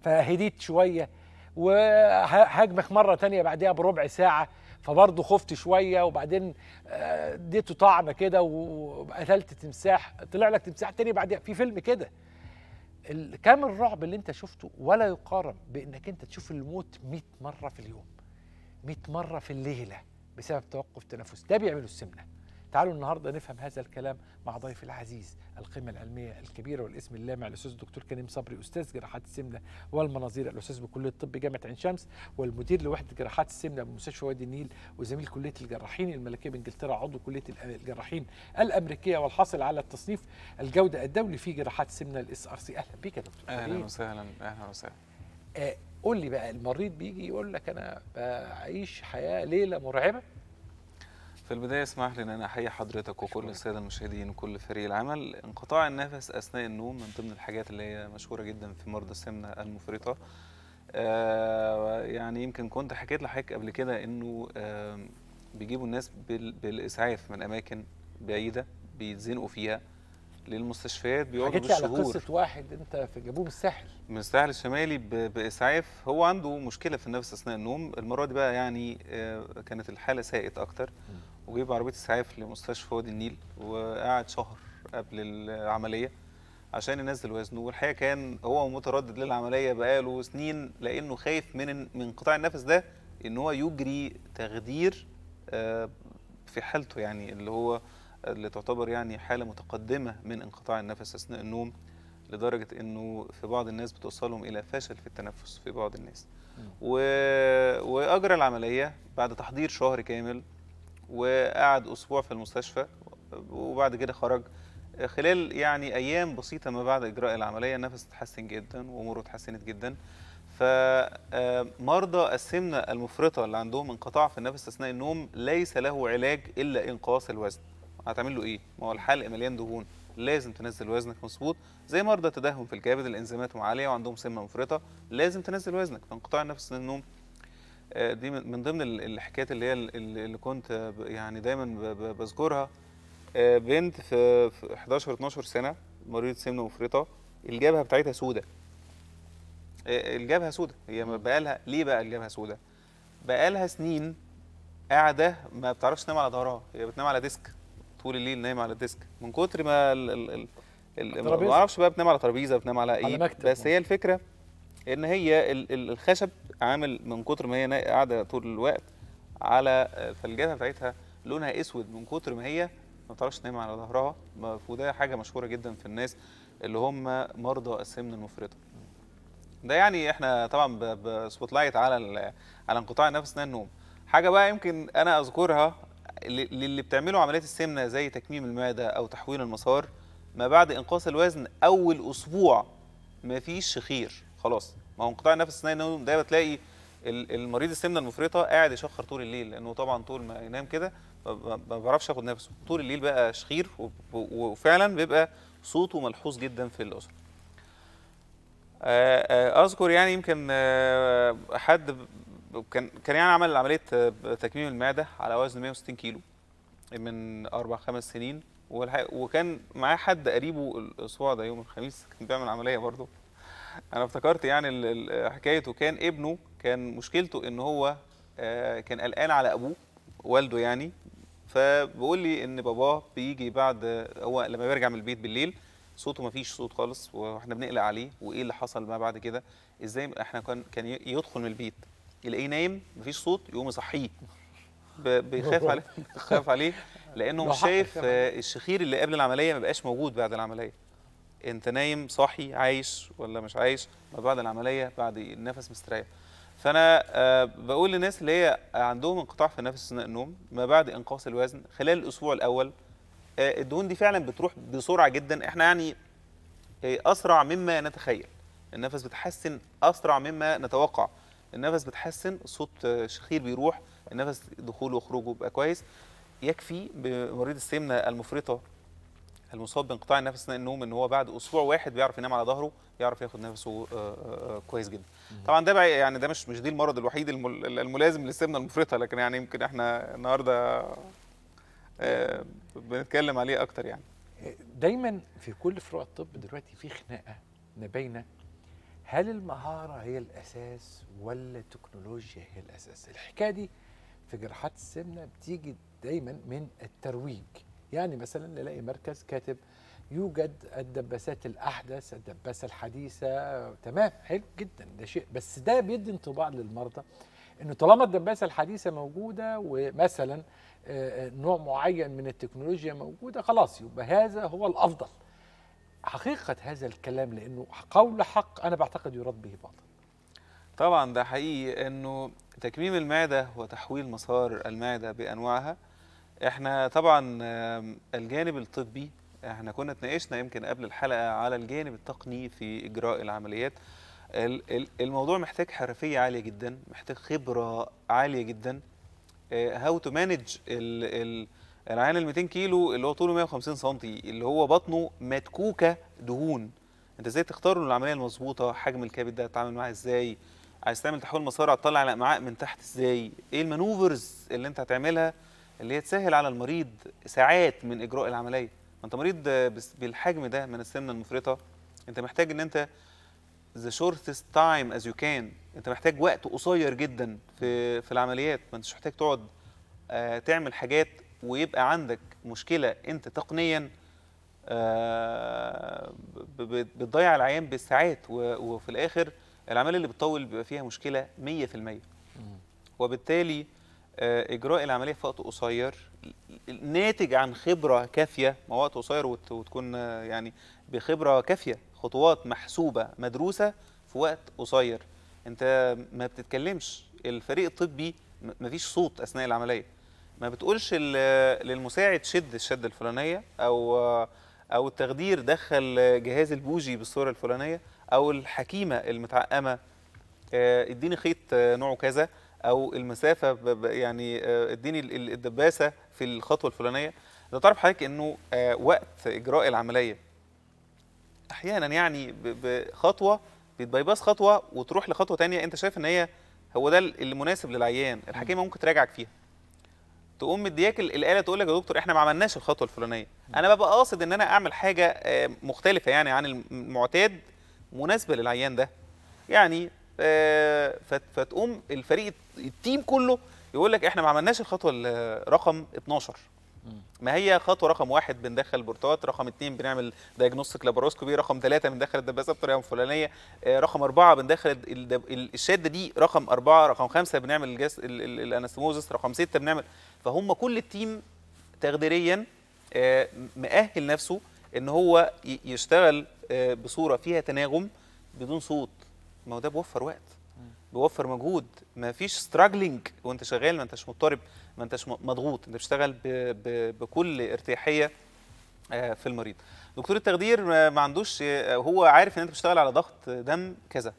فهديت شويه وهاجمك مره تانية بعدها بربع ساعه فبرضه خفت شويه وبعدين آه، اديته طعنه كده وقتلت تمساح طلع لك تمساح تاني بعدها في فيلم كده كم الرعب اللي انت شفته ولا يقارن بانك انت تشوف الموت 100 مره في اليوم 100 مره في الليله بسبب توقف تنفس ده بيعمله السمنه تعالوا النهارده نفهم هذا الكلام مع ضيف العزيز القيمه العلميه الكبيره والاسم اللامع الاستاذ الدكتور كريم صبري استاذ جراحات السمنه والمناظير الاستاذ بكليه الطب جامعه عين شمس والمدير لوحده جراحات السمنه بمستشفى وادي النيل وزميل كليه الجراحين الملكيه بانجلترا عضو كليه الجراحين الامريكيه والحاصل على التصنيف الجوده الدولي في جراحات السمنه الاس ار سي اهلا بيك يا دكتور اهلا وسهلا اهلا وسهلا آه، قول لي بقى المريض بيجي يقول لك انا بعيش حياه ليله مرعبه في البداية اسمح لي أن أنا أحيي حضرتك وكل السادة المشاهدين وكل فريق العمل انقطاع النفس أثناء النوم من ضمن الحاجات اللي هي مشهورة جدا في مرضى السمنة المفرطة آه يعني يمكن كنت حكيت لحضرتك قبل كده أنه آه بيجيبوا الناس بال بالإسعاف من أماكن بعيدة بيتزنقوا فيها للمستشفيات بيقعدوا بالشهور على قصه واحد انت في جابوه من الساحل من الساحل الشمالي باسعاف هو عنده مشكله في النفس اثناء النوم المره دي بقى يعني آه، كانت الحاله ساءت اكتر وجيب عربيه اسعاف لمستشفى وادي النيل وقعد شهر قبل العمليه عشان ينزل وزنه والحقيقه كان هو متردد للعمليه بقاله سنين لانه خايف من من انقطاع النفس ده ان هو يجري تخدير آه، في حالته يعني اللي هو اللي تعتبر يعني حاله متقدمه من انقطاع النفس اثناء النوم لدرجه انه في بعض الناس بتوصلهم الى فشل في التنفس في بعض الناس و... واجرى العمليه بعد تحضير شهر كامل وقعد اسبوع في المستشفى وبعد كده خرج خلال يعني ايام بسيطه ما بعد اجراء العمليه النفس اتحسن جدا واموره اتحسنت جدا فمرضى آه، السمنه المفرطه اللي عندهم انقطاع في النفس اثناء النوم ليس له علاج الا انقاص الوزن هتعمل له ايه ما هو الحلق مليان دهون لازم تنزل وزنك مظبوط زي مرضى تدهون في الكبد الانزيمات عاليه وعندهم سمنه مفرطه لازم تنزل وزنك فانقطاع النفس اثناء النوم آه، دي من ضمن الحكايات اللي هي اللي كنت يعني دايما بذكرها آه، بنت في 11 12 سنه مريضه سمنه مفرطه الجبهه بتاعتها سودة آه، الجبهه سودة هي بقى لها ليه بقى الجبهه سودة بقى لها سنين قاعده ما بتعرفش تنام على ظهرها هي بتنام على ديسك طول الليل نايمه على الديسك من كتر ما ال ال ما اعرفش بقى بتنام على ترابيزه بتنام على ايه على مكتب. بس هي الفكره ان هي الخشب عامل من كتر ما هي قاعده طول الوقت على فالجبهه بتاعتها لونها اسود من كتر ما هي ما بتعرفش تنام على ظهرها وده حاجه مشهوره جدا في الناس اللي هم مرضى السمنه المفرطه ده يعني احنا طبعا بسبوت لايت على على انقطاع النفس اثناء النوم حاجه بقى يمكن انا اذكرها للي بتعملوا عمليات السمنه زي تكميم المعده او تحويل المسار ما بعد انقاص الوزن اول اسبوع مفيش شخير خلاص ما هو انقطاع النفس اثناء النوم ده بتلاقي المريض السمنه المفرطه قاعد يشخر طول الليل لانه طبعا طول ما ينام كده ما بيعرفش ياخد نفسه طول الليل بقى شخير وفعلا بيبقى صوته ملحوظ جدا في الاسره آه، آه، اذكر يعني يمكن آه، حد كان كان يعني عمل عمليه تكميم المعده على وزن 160 كيلو من اربع خمس سنين وكان معاه حد قريبه الاسبوع ده يوم الخميس كان بيعمل عمليه برضه انا افتكرت يعني حكايته كان ابنه كان مشكلته ان هو آه، كان قلقان على ابوه والده يعني فبيقول لي ان باباه بيجي بعد هو لما بيرجع من البيت بالليل صوته ما فيش صوت خالص واحنا بنقلق عليه وايه اللي حصل ما بعد كده ازاي احنا كان كان يدخل من البيت يلاقيه نايم ما فيش صوت يقوم يصحيه بيخاف عليه بيخاف عليه لانه مش شايف آه، الشخير اللي قبل العمليه ما بقاش موجود بعد العمليه انت نايم صاحي عايش ولا مش عايش ما بعد العمليه بعد النفس مستريح فانا آه، بقول للناس اللي هي عندهم انقطاع في النفس اثناء النوم ما بعد انقاص الوزن خلال الاسبوع الاول آه، الدهون دي فعلا بتروح بسرعه جدا احنا يعني آه، اسرع مما نتخيل النفس بتحسن اسرع مما نتوقع النفس بتحسن صوت شخير بيروح النفس دخوله وخروجه بقى كويس يكفي بمريض السمنه المفرطه المصاب بانقطاع النفس اثناء النوم ان هو بعد اسبوع واحد بيعرف ينام على ظهره يعرف ياخد نفسه آه، آه، آه، كويس جدا طبعا ده يعني ده مش مش دي المرض الوحيد الملازم للسمنه المفرطه لكن يعني يمكن احنا النهارده بنتكلم عليه اكتر يعني دايما في كل فروع الطب دلوقتي في خناقه ما بين هل المهاره هي الاساس ولا التكنولوجيا هي الاساس الحكايه دي في جراحات السمنه بتيجي دايما من الترويج يعني مثلا نلاقي مركز كاتب يوجد الدباسات الاحدث الدباسه الحديثه تمام حلو جدا ده شيء بس ده بيدي انطباع للمرضى انه طالما الدباسه الحديثه موجوده ومثلا آه، آه، نوع معين من التكنولوجيا موجوده خلاص يبقى هذا هو الافضل حقيقه هذا الكلام لانه قول حق انا بعتقد يراد به باطل طبعا ده حقيقي انه تكميم المعده وتحويل مسار المعده بانواعها احنا طبعا الجانب الطبي احنا كنا اتناقشنا يمكن قبل الحلقه على الجانب التقني في اجراء العمليات الموضوع محتاج حرفيه عاليه جدا محتاج خبره عاليه جدا هاو تو مانج العيان ال 200 كيلو اللي هو طوله 150 سم اللي هو بطنه متكوكه دهون انت ازاي تختار له العمليه المظبوطه حجم الكبد ده هتتعامل معاه ازاي عايز تعمل تحويل مسار تطلع الامعاء من تحت ازاي ايه المانوفرز اللي انت هتعملها اللي هي تسهل على المريض ساعات من اجراء العمليه ما انت مريض بالحجم ده من السمنه المفرطه انت محتاج ان انت ذا شورتست تايم از يو كان انت محتاج وقت قصير جدا في في العمليات ما انتش محتاج تقعد آه، تعمل حاجات ويبقى عندك مشكله انت تقنيا آه، بتضيع العيان بالساعات وفي الاخر العمليه اللي بتطول بيبقى فيها مشكله 100% وبالتالي آه، اجراء العمليه في وقت قصير ناتج عن خبره كافيه ما وقت قصير وتكون آه، يعني بخبره كافيه خطوات محسوبه مدروسه في وقت قصير انت ما بتتكلمش الفريق الطبي ما فيش صوت اثناء العمليه ما بتقولش للمساعد شد الشده الفلانيه او آه، او التخدير دخل جهاز البوجي بالصوره الفلانيه او الحكيمه المتعقمه اديني خيط نوعه كذا او المسافه يعني آه، اديني الدباسه في الخطوه الفلانيه ده تعرف حضرتك انه آه، وقت اجراء العمليه احيانا يعني بخطوه باس خطوه وتروح لخطوه تانية انت شايف ان هي هو ده اللي مناسب للعيان الحكيمه ممكن تراجعك فيها تقوم مدياك الاله تقول لك يا دكتور احنا ما عملناش الخطوه الفلانيه انا ببقى قاصد ان انا اعمل حاجه آه، مختلفه يعني عن المعتاد مناسبه للعيان ده يعني فتقوم الفريق التيم كله يقول لك احنا ما عملناش الخطوه رقم 12 ما هي خطوه رقم واحد بندخل بورتات رقم اثنين بنعمل دايجنوستيك لابروسكوبي رقم ثلاثه بندخل الدباسه بطريقه الفلانيه آه، رقم اربعه بندخل الشده دي رقم اربعه رقم خمسه بنعمل الجس... الاناستموزس رقم سته بنعمل فهم كل التيم تقديريا آه، مأهل نفسه ان هو يشتغل آه، بصوره فيها تناغم بدون صوت ما هو ده بيوفر وقت بيوفر مجهود ما فيش ستراجلينج وانت شغال ما انتش مضطرب ما انتش مضغوط انت بتشتغل بكل ارتياحيه آه، في المريض دكتور التخدير ما عندوش آه، هو عارف ان انت بتشتغل على ضغط دم كذا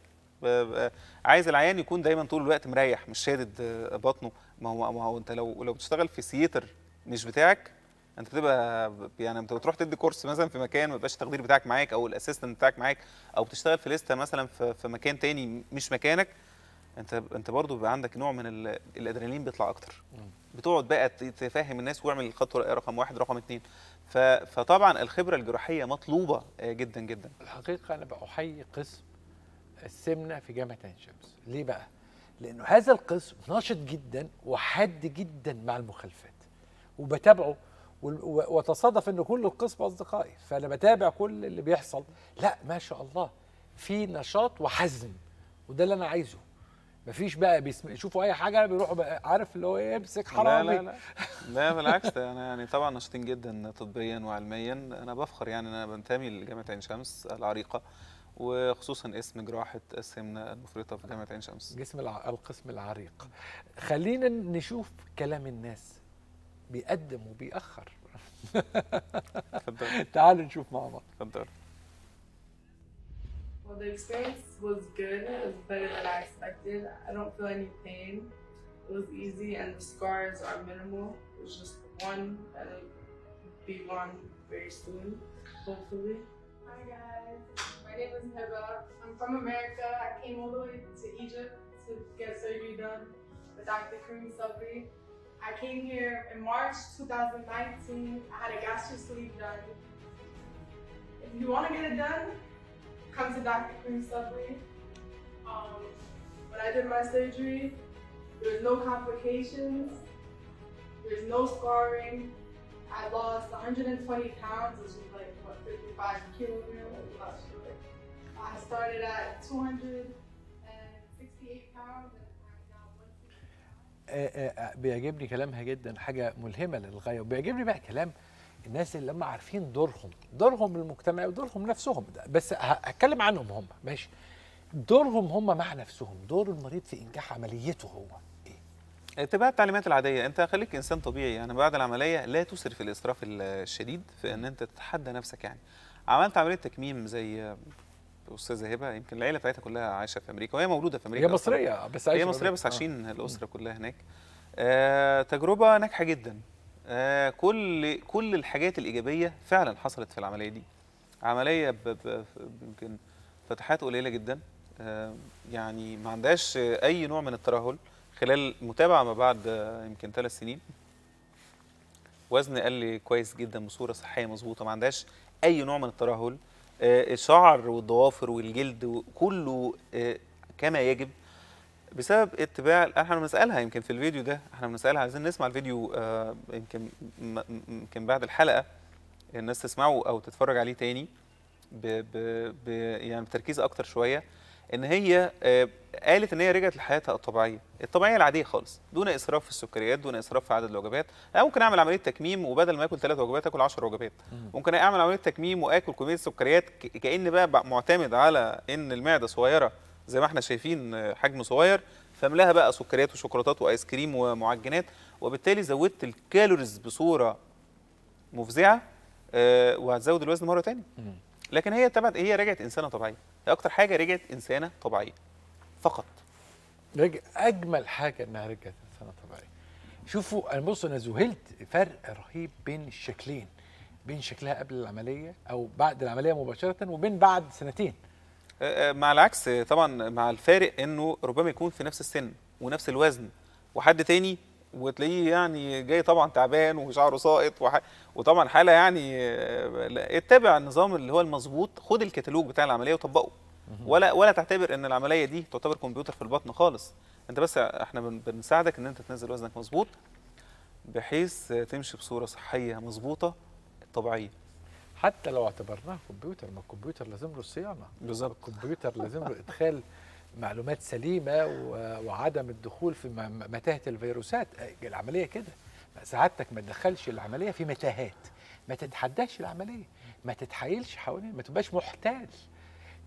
عايز العيان يكون دايما طول الوقت مريح مش شادد آه، بطنه ما هو ما هو انت لو لو بتشتغل في سيتر مش بتاعك انت بتبقى يعني انت بتروح تدي كورس مثلا في مكان ما يبقاش التقدير بتاعك معاك او الاسيستنت بتاعك معاك او بتشتغل في لسته مثلا في, مكان تاني مش مكانك انت انت برضه بيبقى عندك نوع من الادرينالين بيطلع اكتر بتقعد بقى تفهم الناس واعمل الخطوه رقم واحد رقم اثنين فطبعا الخبره الجراحيه مطلوبه آه، جدا جدا الحقيقه انا بحيي قسم السمنه في جامعه عين شمس ليه بقى لانه هذا القسم ناشط جدا وحاد جدا مع المخالفات وبتابعه وتصادف ان كل القسم اصدقائي فانا بتابع كل اللي بيحصل لا ما شاء الله في نشاط وحزم وده اللي انا عايزه مفيش بقى بيسم... يشوفوا اي حاجه بيروحوا بقى عارف اللي هو ايه امسك حرامي لا لا لا, لا بالعكس انا يعني طبعا نشيطين جدا طبيا وعلميا انا بفخر يعني ان انا بنتمي لجامعه عين شمس العريقه وخصوصا اسم جراحه السمنه المفرطه في جامعه عين شمس جسم الع... القسم العريق خلينا نشوف كلام الناس بيقدم وبيأخر تعالوا نشوف مع بعض تفضل Well, the experience was good. It was better than I expected. I don't feel any pain. It was easy, and the scars are minimal. It was just one, that'll be gone very soon, hopefully. Hi guys, my name is Heba. I'm from America. I came all the way to Egypt to get surgery done with Dr. Kareem Selfie. I came here in March 2019. I had a gastric sleeve done. If you want to get it done, come to Dr. Kareem Subway. Um, when I did my surgery, there was no complications. There was no scarring. I lost 120 pounds, which is like, what, 55 kilograms? I started at 268 pounds. آه، آه، آه، بيعجبني كلامها جدا حاجه ملهمه للغايه وبيعجبني بقى كلام الناس اللي هم عارفين دورهم دورهم المجتمعي ودورهم نفسهم بس هتكلم عنهم هم ماشي دورهم هم مع نفسهم دور المريض في انجاح عمليته هو ايه اتباع التعليمات العاديه انت خليك انسان طبيعي يعني بعد العمليه لا تسرف الاسراف الشديد في ان انت تتحدى نفسك يعني عملت عمليه تكميم زي الاستاذه هبه يمكن العيله بتاعتها كلها عايشه في امريكا وهي مولوده في امريكا هي مصريه بس عايشه هي مصريه بس عايشين آه. الاسره كلها هناك آه تجربه ناجحه جدا آه كل كل الحاجات الايجابيه فعلا حصلت في العمليه دي عمليه يمكن فتحات قليله جدا آه يعني ما عندهاش اي نوع من الترهل خلال متابعه ما بعد آه، يمكن ثلاث سنين وزن قل كويس جدا بصوره صحيه مظبوطه ما عندهاش اي نوع من الترهل الشعر آه، والضوافر والجلد كله آه، كما يجب بسبب اتباع احنا بنسالها يمكن في الفيديو ده احنا بنسالها عايزين نسمع الفيديو آه، يمكن يمكن بعد الحلقه الناس تسمعه او تتفرج عليه تاني ب... ب... ب... يعني بتركيز اكتر شويه ان هي آه، قالت ان هي رجعت لحياتها الطبيعيه الطبيعيه العاديه خالص دون اسراف في السكريات دون اسراف في عدد الوجبات انا ممكن اعمل عمليه تكميم وبدل ما اكل ثلاث وجبات اكل 10 وجبات ممكن اعمل عمليه تكميم واكل كميه سكريات كان بقى معتمد على ان المعده صغيره زي ما احنا شايفين آه، حجم صغير فاملاها بقى سكريات وشوكولاتات وايس كريم ومعجنات وبالتالي زودت الكالوريز بصوره مفزعه آه، وهتزود الوزن مره ثانيه لكن هي تبعت هي رجعت انسانه طبيعيه هي اكتر حاجه رجعت انسانه طبيعيه فقط رجع اجمل حاجه انها رجعت انسانه طبيعيه شوفوا انا بص انا ذهلت فرق رهيب بين الشكلين بين شكلها قبل العمليه او بعد العمليه مباشره وبين بعد سنتين أه، أه، مع العكس طبعا مع الفارق انه ربما يكون في نفس السن ونفس الوزن وحد تاني وتلاقيه يعني جاي طبعا تعبان وشعره ساقط وح... وطبعا حاله يعني آه، اتبع النظام اللي هو المظبوط خد الكتالوج بتاع العمليه وطبقه ولا ولا تعتبر ان العمليه دي تعتبر كمبيوتر في البطن خالص انت بس احنا بنساعدك ان انت تنزل وزنك مظبوط بحيث تمشي بصوره صحيه مظبوطه طبيعيه حتى لو اعتبرناه كمبيوتر ما الكمبيوتر لازم له صيانه بالظبط الكمبيوتر لازم له ادخال معلومات سليمه وعدم الدخول في متاهه الفيروسات العمليه كده سعادتك ما تدخلش العمليه في متاهات ما تتحداش العمليه ما تتحايلش حواليها ما تبقاش محتال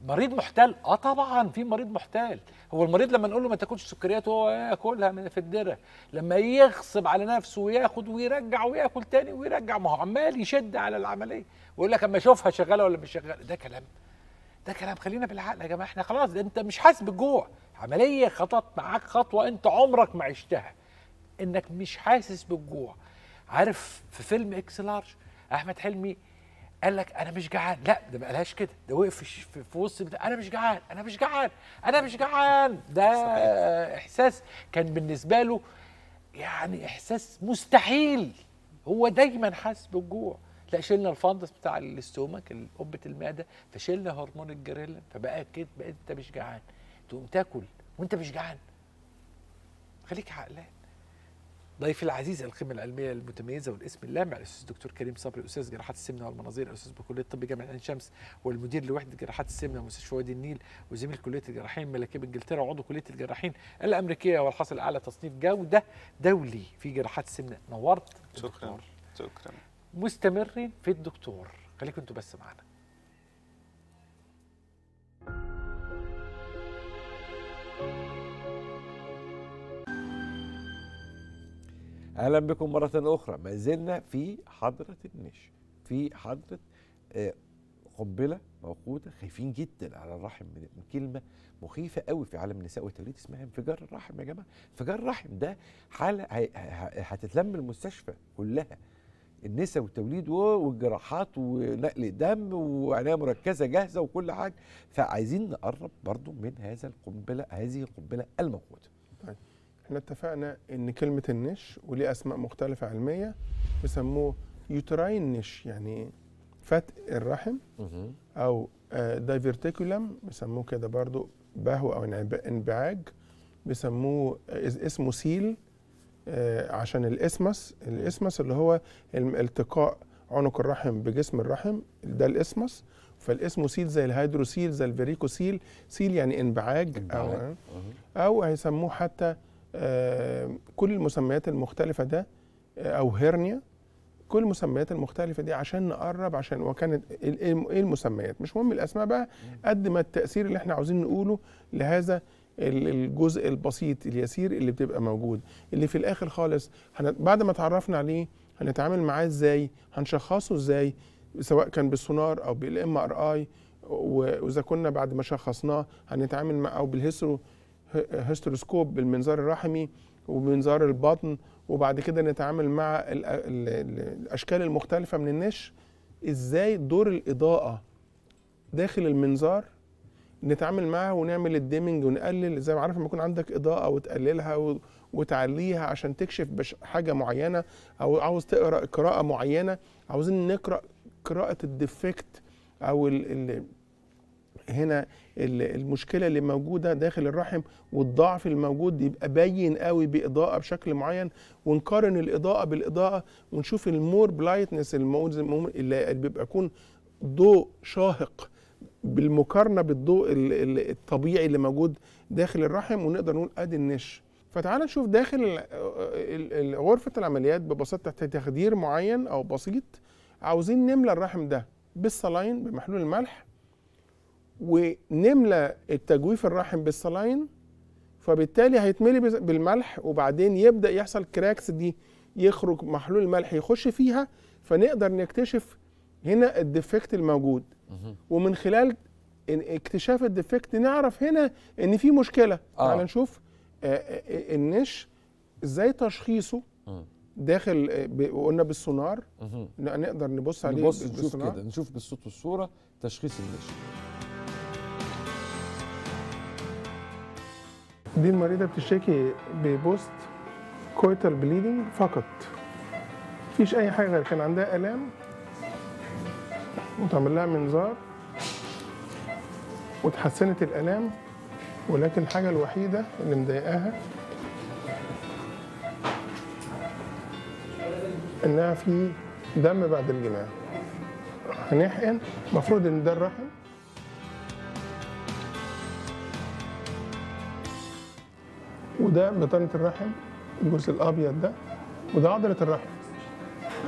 مريض محتال اه طبعا في مريض محتال هو المريض لما نقول له ما تاكلش سكريات وهو ياكلها من في الدره لما يغصب على نفسه وياخد ويرجع وياكل تاني ويرجع ما هو عمال يشد على العمليه ويقول لك اما اشوفها شغاله ولا مش شغاله ده كلام ده كلام خلينا بالعقل يا جماعه احنا خلاص انت مش حاسس بالجوع عمليه خطط معاك خطوه انت عمرك ما عشتها انك مش حاسس بالجوع عارف في فيلم اكس لارج احمد حلمي قال لك انا مش جعان لا ده ما قالهاش كده ده وقف في, في وسط بتاع انا مش جعان انا مش جعان انا مش جعان ده صحيح. احساس كان بالنسبه له يعني احساس مستحيل هو دايما حاسس بالجوع لا شلنا الفندس بتاع الاستومك قبه المعده فشلنا هرمون الجريلا فبقى كده بقيت انت مش جعان تقوم تاكل وانت مش جعان خليك عقلان ضيفي العزيز القيمة العلمية المتميزة والاسم اللامع الأستاذ الدكتور كريم صبري أستاذ جراحات السمنة والمناظير أستاذ بكلية الطب جامعة عين شمس والمدير لوحدة جراحات السمنة ومستشفى وادي النيل وزميل كلية الجراحين الملكية بإنجلترا وعضو كلية الجراحين الأمريكية والحاصل على تصنيف جودة دولي في جراحات السمنة نورت شكرا شكرا مستمرين في الدكتور خليكم انتوا بس معنا اهلا بكم مره اخرى ما زلنا في حضره النش في حضره آه، قنبله موقوته خايفين جدا على الرحم من كلمه مخيفه قوي في عالم النساء والتوليد اسمها إيه؟ انفجار الرحم يا جماعه انفجار الرحم ده حاله هتتلم المستشفى كلها النساء والتوليد والجراحات ونقل الدم وعنايه مركزه جاهزه وكل حاجه فعايزين نقرب برضو من هذا القنبله هذه القنبله الموجوده. طيب احنا اتفقنا ان كلمه النش وليه اسماء مختلفه علميه بيسموه يوتراين نش يعني فتق الرحم او دايفرتيكولم آه، بيسموه كده برضو بهو او انبعاج بيسموه آه، اسمه سيل آه، عشان الاسمس الاسمس اللي هو التقاء عنق الرحم بجسم الرحم ده الاسمس سيل زي الهيدروسيل زي الفيريكوسيل سيل يعني انبعاج, انبعاج. أو, آه، او هيسموه حتى آه، كل المسميات المختلفه ده او هيرنيا كل المسميات المختلفه دي عشان نقرب عشان وكانت ايه المسميات مش مهم الاسماء بقى قد ما التاثير اللي احنا عاوزين نقوله لهذا الجزء البسيط اليسير اللي بتبقى موجود اللي في الاخر خالص بعد ما اتعرفنا عليه هنتعامل معاه ازاي هنشخصه ازاي سواء كان بالسونار او بالام ار اي واذا كنا بعد ما شخصناه هنتعامل مع او بالهيسترو هيستروسكوب بالمنظار الرحمي وبمنظار البطن وبعد كده نتعامل مع الاشكال المختلفه من النش ازاي دور الاضاءه داخل المنظار نتعامل معها ونعمل الديمنج ونقلل زي ما عارف لما يكون عندك اضاءه وتقللها وتعليها عشان تكشف حاجه معينه او عاوز تقرا قراءه معينه عاوزين نقرا قراءه الديفكت او الـ الـ هنا المشكله اللي موجوده داخل الرحم والضعف الموجود يبقى باين قوي باضاءه بشكل معين ونقارن الاضاءه بالاضاءه ونشوف المور بلايتنس اللي بيبقى يكون ضوء شاهق بالمقارنه بالضوء الطبيعي اللي موجود داخل الرحم ونقدر نقول ادي النش فتعال نشوف داخل غرفه العمليات ببساطه تخدير معين او بسيط عاوزين نملى الرحم ده بالصلاين بمحلول الملح ونملى التجويف الرحم بالصلاين فبالتالي هيتملي بالملح وبعدين يبدا يحصل كراكس دي يخرج محلول الملح يخش فيها فنقدر نكتشف هنا الديفكت الموجود ومن خلال اكتشاف الديفكت نعرف هنا ان في مشكله آه. تعال نشوف آه، آه، آه، النش ازاي تشخيصه داخل قلنا بالسونار نقدر نبص عليه نبص نشوف كده نشوف بالصوت والصوره تشخيص النش دي المريضة بتشتكي ببوست كويتال بليدنج فقط مفيش أي حاجة غير كان عندها آلام وتعمل لها منظار وتحسنت الآلام ولكن الحاجة الوحيدة اللي مضايقاها إنها في دم بعد الجماع هنحقن المفروض إن ده الرحم وده بطانة الرحم الجزء الأبيض ده وده عضلة الرحم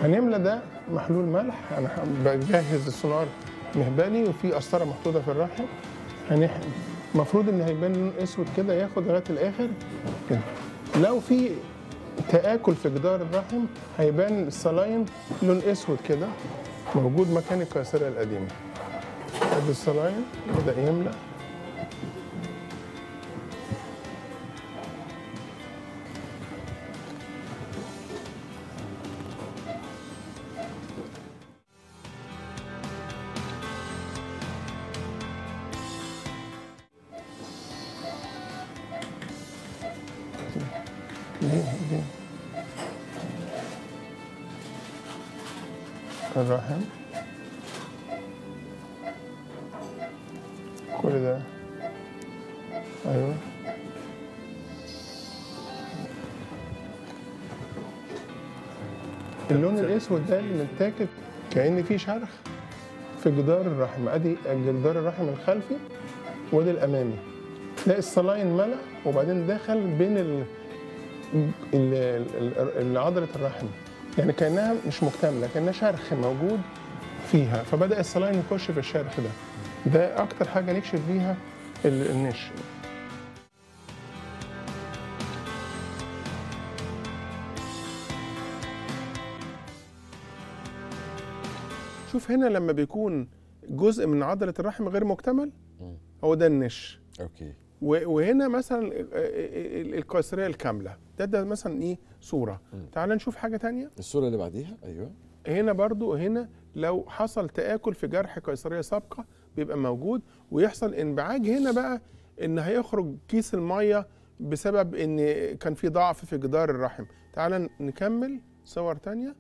هنملى ده محلول ملح انا بجهز السونار مهبلي وفي قسطره محطوطه في الرحم هنحقن يعني المفروض ان هيبان لون اسود كده ياخد لغايه الاخر كده لو في تآكل في جدار الرحم هيبان الصلاين لون اسود كده موجود مكان القيصرة القديمة ادي الصلاين بدأ يملأ واحد كل ده ايوه اللون الاسود ده اللي متاكد كان في شرخ في جدار الرحم ادي جدار الرحم الخلفي وادي الامامي تلاقي الصلاين ملأ وبعدين دخل بين ال... ال... ال... عضله الرحم يعني كانها مش مكتمله كانها شرخ موجود فيها فبدا السلاين يخش في الشرخ ده ده اكتر حاجه نكشف بيها النش شوف هنا لما بيكون جزء من عضله الرحم غير مكتمل هو ده النش اوكي وهنا مثلا القيصريه الكامله ده ده مثلا ايه صوره تعال نشوف حاجه تانية الصوره اللي بعديها ايوه هنا برضو هنا لو حصل تاكل في جرح قيصريه سابقه بيبقى موجود ويحصل انبعاج هنا بقى ان هيخرج كيس الميه بسبب ان كان في ضعف في جدار الرحم تعال نكمل صور تانية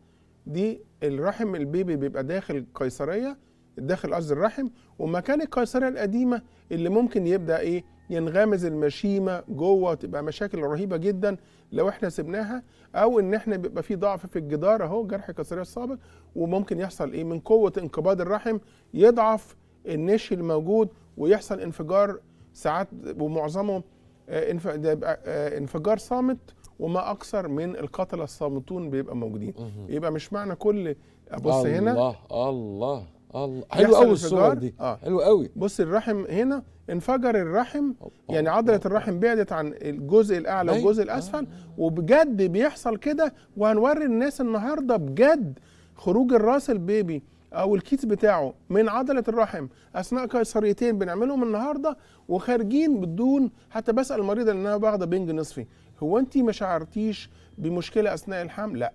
دي الرحم البيبي بيبقى داخل قيصريه داخل قصد الرحم ومكان القيصريه القديمه اللي ممكن يبدا ايه ينغمز المشيمه جوه تبقى مشاكل رهيبه جدا لو احنا سبناها او ان احنا بيبقى في ضعف في الجدار اهو جرح كسريه السابق وممكن يحصل ايه من قوه انقباض الرحم يضعف النشي الموجود ويحصل انفجار ساعات ومعظمه آه، آه، انفجار صامت وما اكثر من القتله الصامتون بيبقى موجودين يبقى مش معنى كل ابص آه، الله هنا الله الله الله حلو قوي الصور دي آه. حلو قوي بص الرحم هنا انفجر الرحم يعني عضله الرحم بعدت عن الجزء الاعلى أيوة. والجزء الاسفل آه. وبجد بيحصل كده وهنوري الناس النهارده بجد خروج الراس البيبي او الكيس بتاعه من عضله الرحم اثناء قيصريتين بنعملهم النهارده وخارجين بدون حتى بسال المريضه ان انا واخده بنج نصفي هو انت ما شعرتيش بمشكله اثناء الحمل لا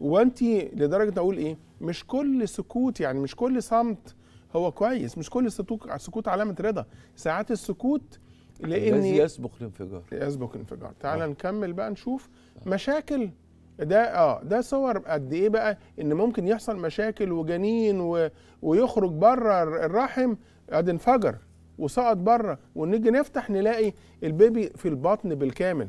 وانت لدرجه اقول ايه مش كل سكوت يعني مش كل صمت هو كويس مش كل سكوت علامه رضا ساعات السكوت لان الذي يسبق الانفجار يسبق الانفجار تعال آه. نكمل بقى نشوف آه. مشاكل ده اه ده صور قد ايه بقى ان ممكن يحصل مشاكل وجنين و... ويخرج بره الرحم قد انفجر وسقط بره ونيجي نفتح نلاقي البيبي في البطن بالكامل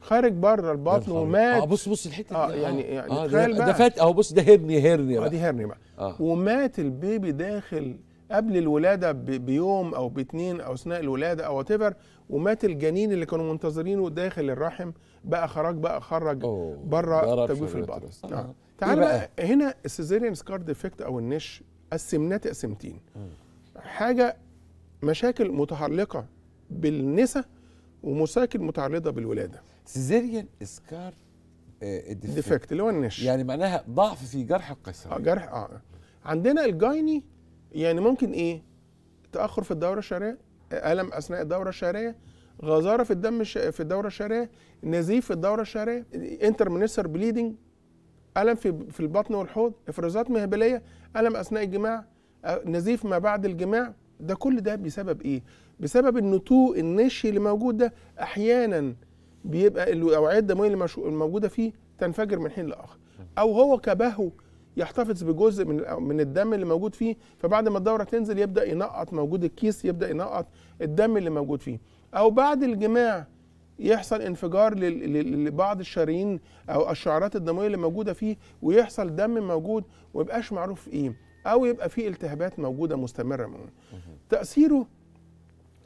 خارج بره البطن ومات اه بص بص الحته آه دي آه، يعني يعني آه تخيل ده فات اهو بص ده هرني هرني بقى آه دي هرني بقى آه. ومات البيبي داخل قبل الولاده بيوم او باتنين او اثناء الولاده او وات ومات الجنين اللي كانوا منتظرينه داخل الرحم بقى خرج بقى خرج بره تجويف البطن آه. آه. تعال إيه بقى, هنا السيزيريان سكار ديفكت او النش قسمناه تقسيمتين آه. حاجه مشاكل متعلقه بالنسا ومشاكل متعلقه بالولاده سيزيريان اسكار آه، ديفكت اللي هو النش يعني معناها ضعف في جرح القيصري اه جرح اه عندنا الجايني يعني ممكن ايه تاخر في الدوره الشهريه آه، الم اثناء الدوره الشهريه غزاره في الدم في الدوره الشهريه نزيف في الدوره الشهريه انترمنيسر بليدنج الم في في البطن والحوض افرازات مهبليه الم اثناء الجماع آه، نزيف ما بعد الجماع ده كل ده بسبب ايه بسبب النتوء النشي اللي موجود ده احيانا بيبقى الاوعيه الدمويه اللي موجوده فيه تنفجر من حين لاخر او هو كبهو يحتفظ بجزء من من الدم اللي موجود فيه فبعد ما الدوره تنزل يبدا ينقط موجود الكيس يبدا ينقط الدم اللي موجود فيه او بعد الجماع يحصل انفجار لبعض الشرايين او الشعرات الدمويه اللي موجوده فيه ويحصل دم موجود ويبقاش معروف ايه او يبقى فيه التهابات موجوده مستمره موجودة. تاثيره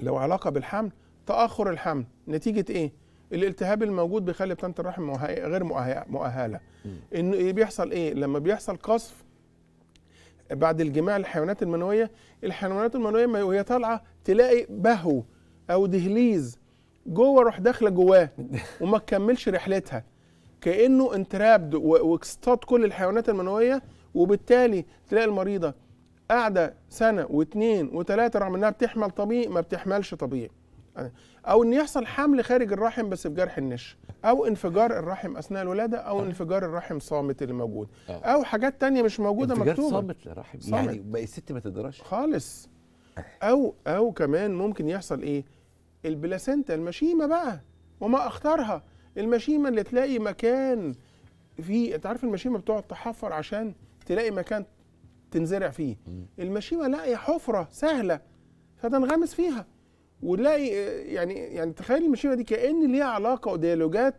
لو علاقه بالحمل تاخر الحمل نتيجه ايه الالتهاب الموجود بيخلي بطانه الرحم غير مؤهله انه إيه بيحصل ايه لما بيحصل قصف بعد الجماع الحيوانات المنويه الحيوانات المنويه وهي طالعه تلاقي بهو او دهليز جوه روح داخله جواه وما تكملش رحلتها كانه انترابد واكستات كل الحيوانات المنويه وبالتالي تلاقي المريضه قاعده سنه واثنين وثلاثه رغم انها بتحمل طبيعي ما بتحملش طبيعي او ان يحصل حمل خارج الرحم بس في جرح النش او انفجار الرحم اثناء الولاده او أه. انفجار الرحم صامت اللي موجود أه. او حاجات تانية مش موجوده انفجار مكتوبه صامت للرحم يعني صامت. يعني بقى الست ما تقدرش خالص آه. او او كمان ممكن يحصل ايه البلاسنتا المشيمه بقى وما اختارها المشيمه اللي تلاقي مكان في انت عارف المشيمه بتقعد تحفر عشان تلاقي مكان تنزرع فيه المشيمه لاقيه حفره سهله فتنغمس فيها ونلاقي يعني يعني تخيل المشيمه دي كان ليها علاقه وديالوجات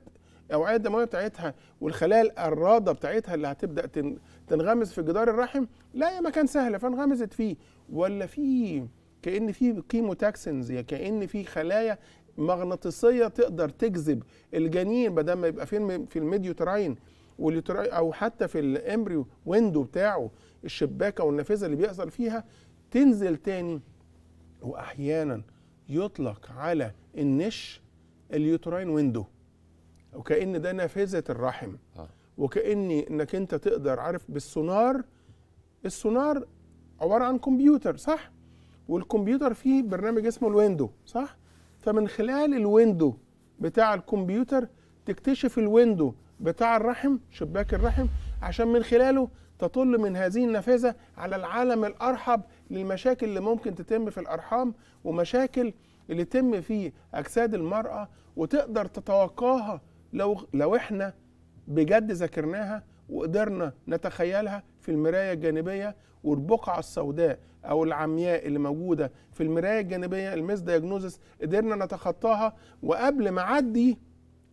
الاوعيه الدمويه بتاعتها والخلايا الراده بتاعتها اللي هتبدا تنغمس في جدار الرحم لا يا مكان سهل فانغمست فيه ولا في كان في كيموتاكسنز يا كان في خلايا مغناطيسيه تقدر تجذب الجنين بدل ما يبقى فين في الميديوتراين او حتى في الامبريو ويندو بتاعه الشباكه والنافذه اللي بيحصل فيها تنزل تاني واحيانا يطلق على النش اليوتراين ويندو وكأن ده نافذة الرحم آه. وكأن انك انت تقدر عارف بالسونار السونار عبارة عن كمبيوتر صح والكمبيوتر فيه برنامج اسمه الويندو صح فمن خلال الويندو بتاع الكمبيوتر تكتشف الويندو بتاع الرحم شباك الرحم عشان من خلاله تطل من هذه النافذة على العالم الأرحب للمشاكل اللي ممكن تتم في الارحام ومشاكل اللي تتم في اجساد المراه وتقدر تتوقاها لو لو احنا بجد ذاكرناها وقدرنا نتخيلها في المرايه الجانبيه والبقعه السوداء او العمياء اللي موجوده في المرايه الجانبيه الميس دايجنوزس قدرنا نتخطاها وقبل ما اعدي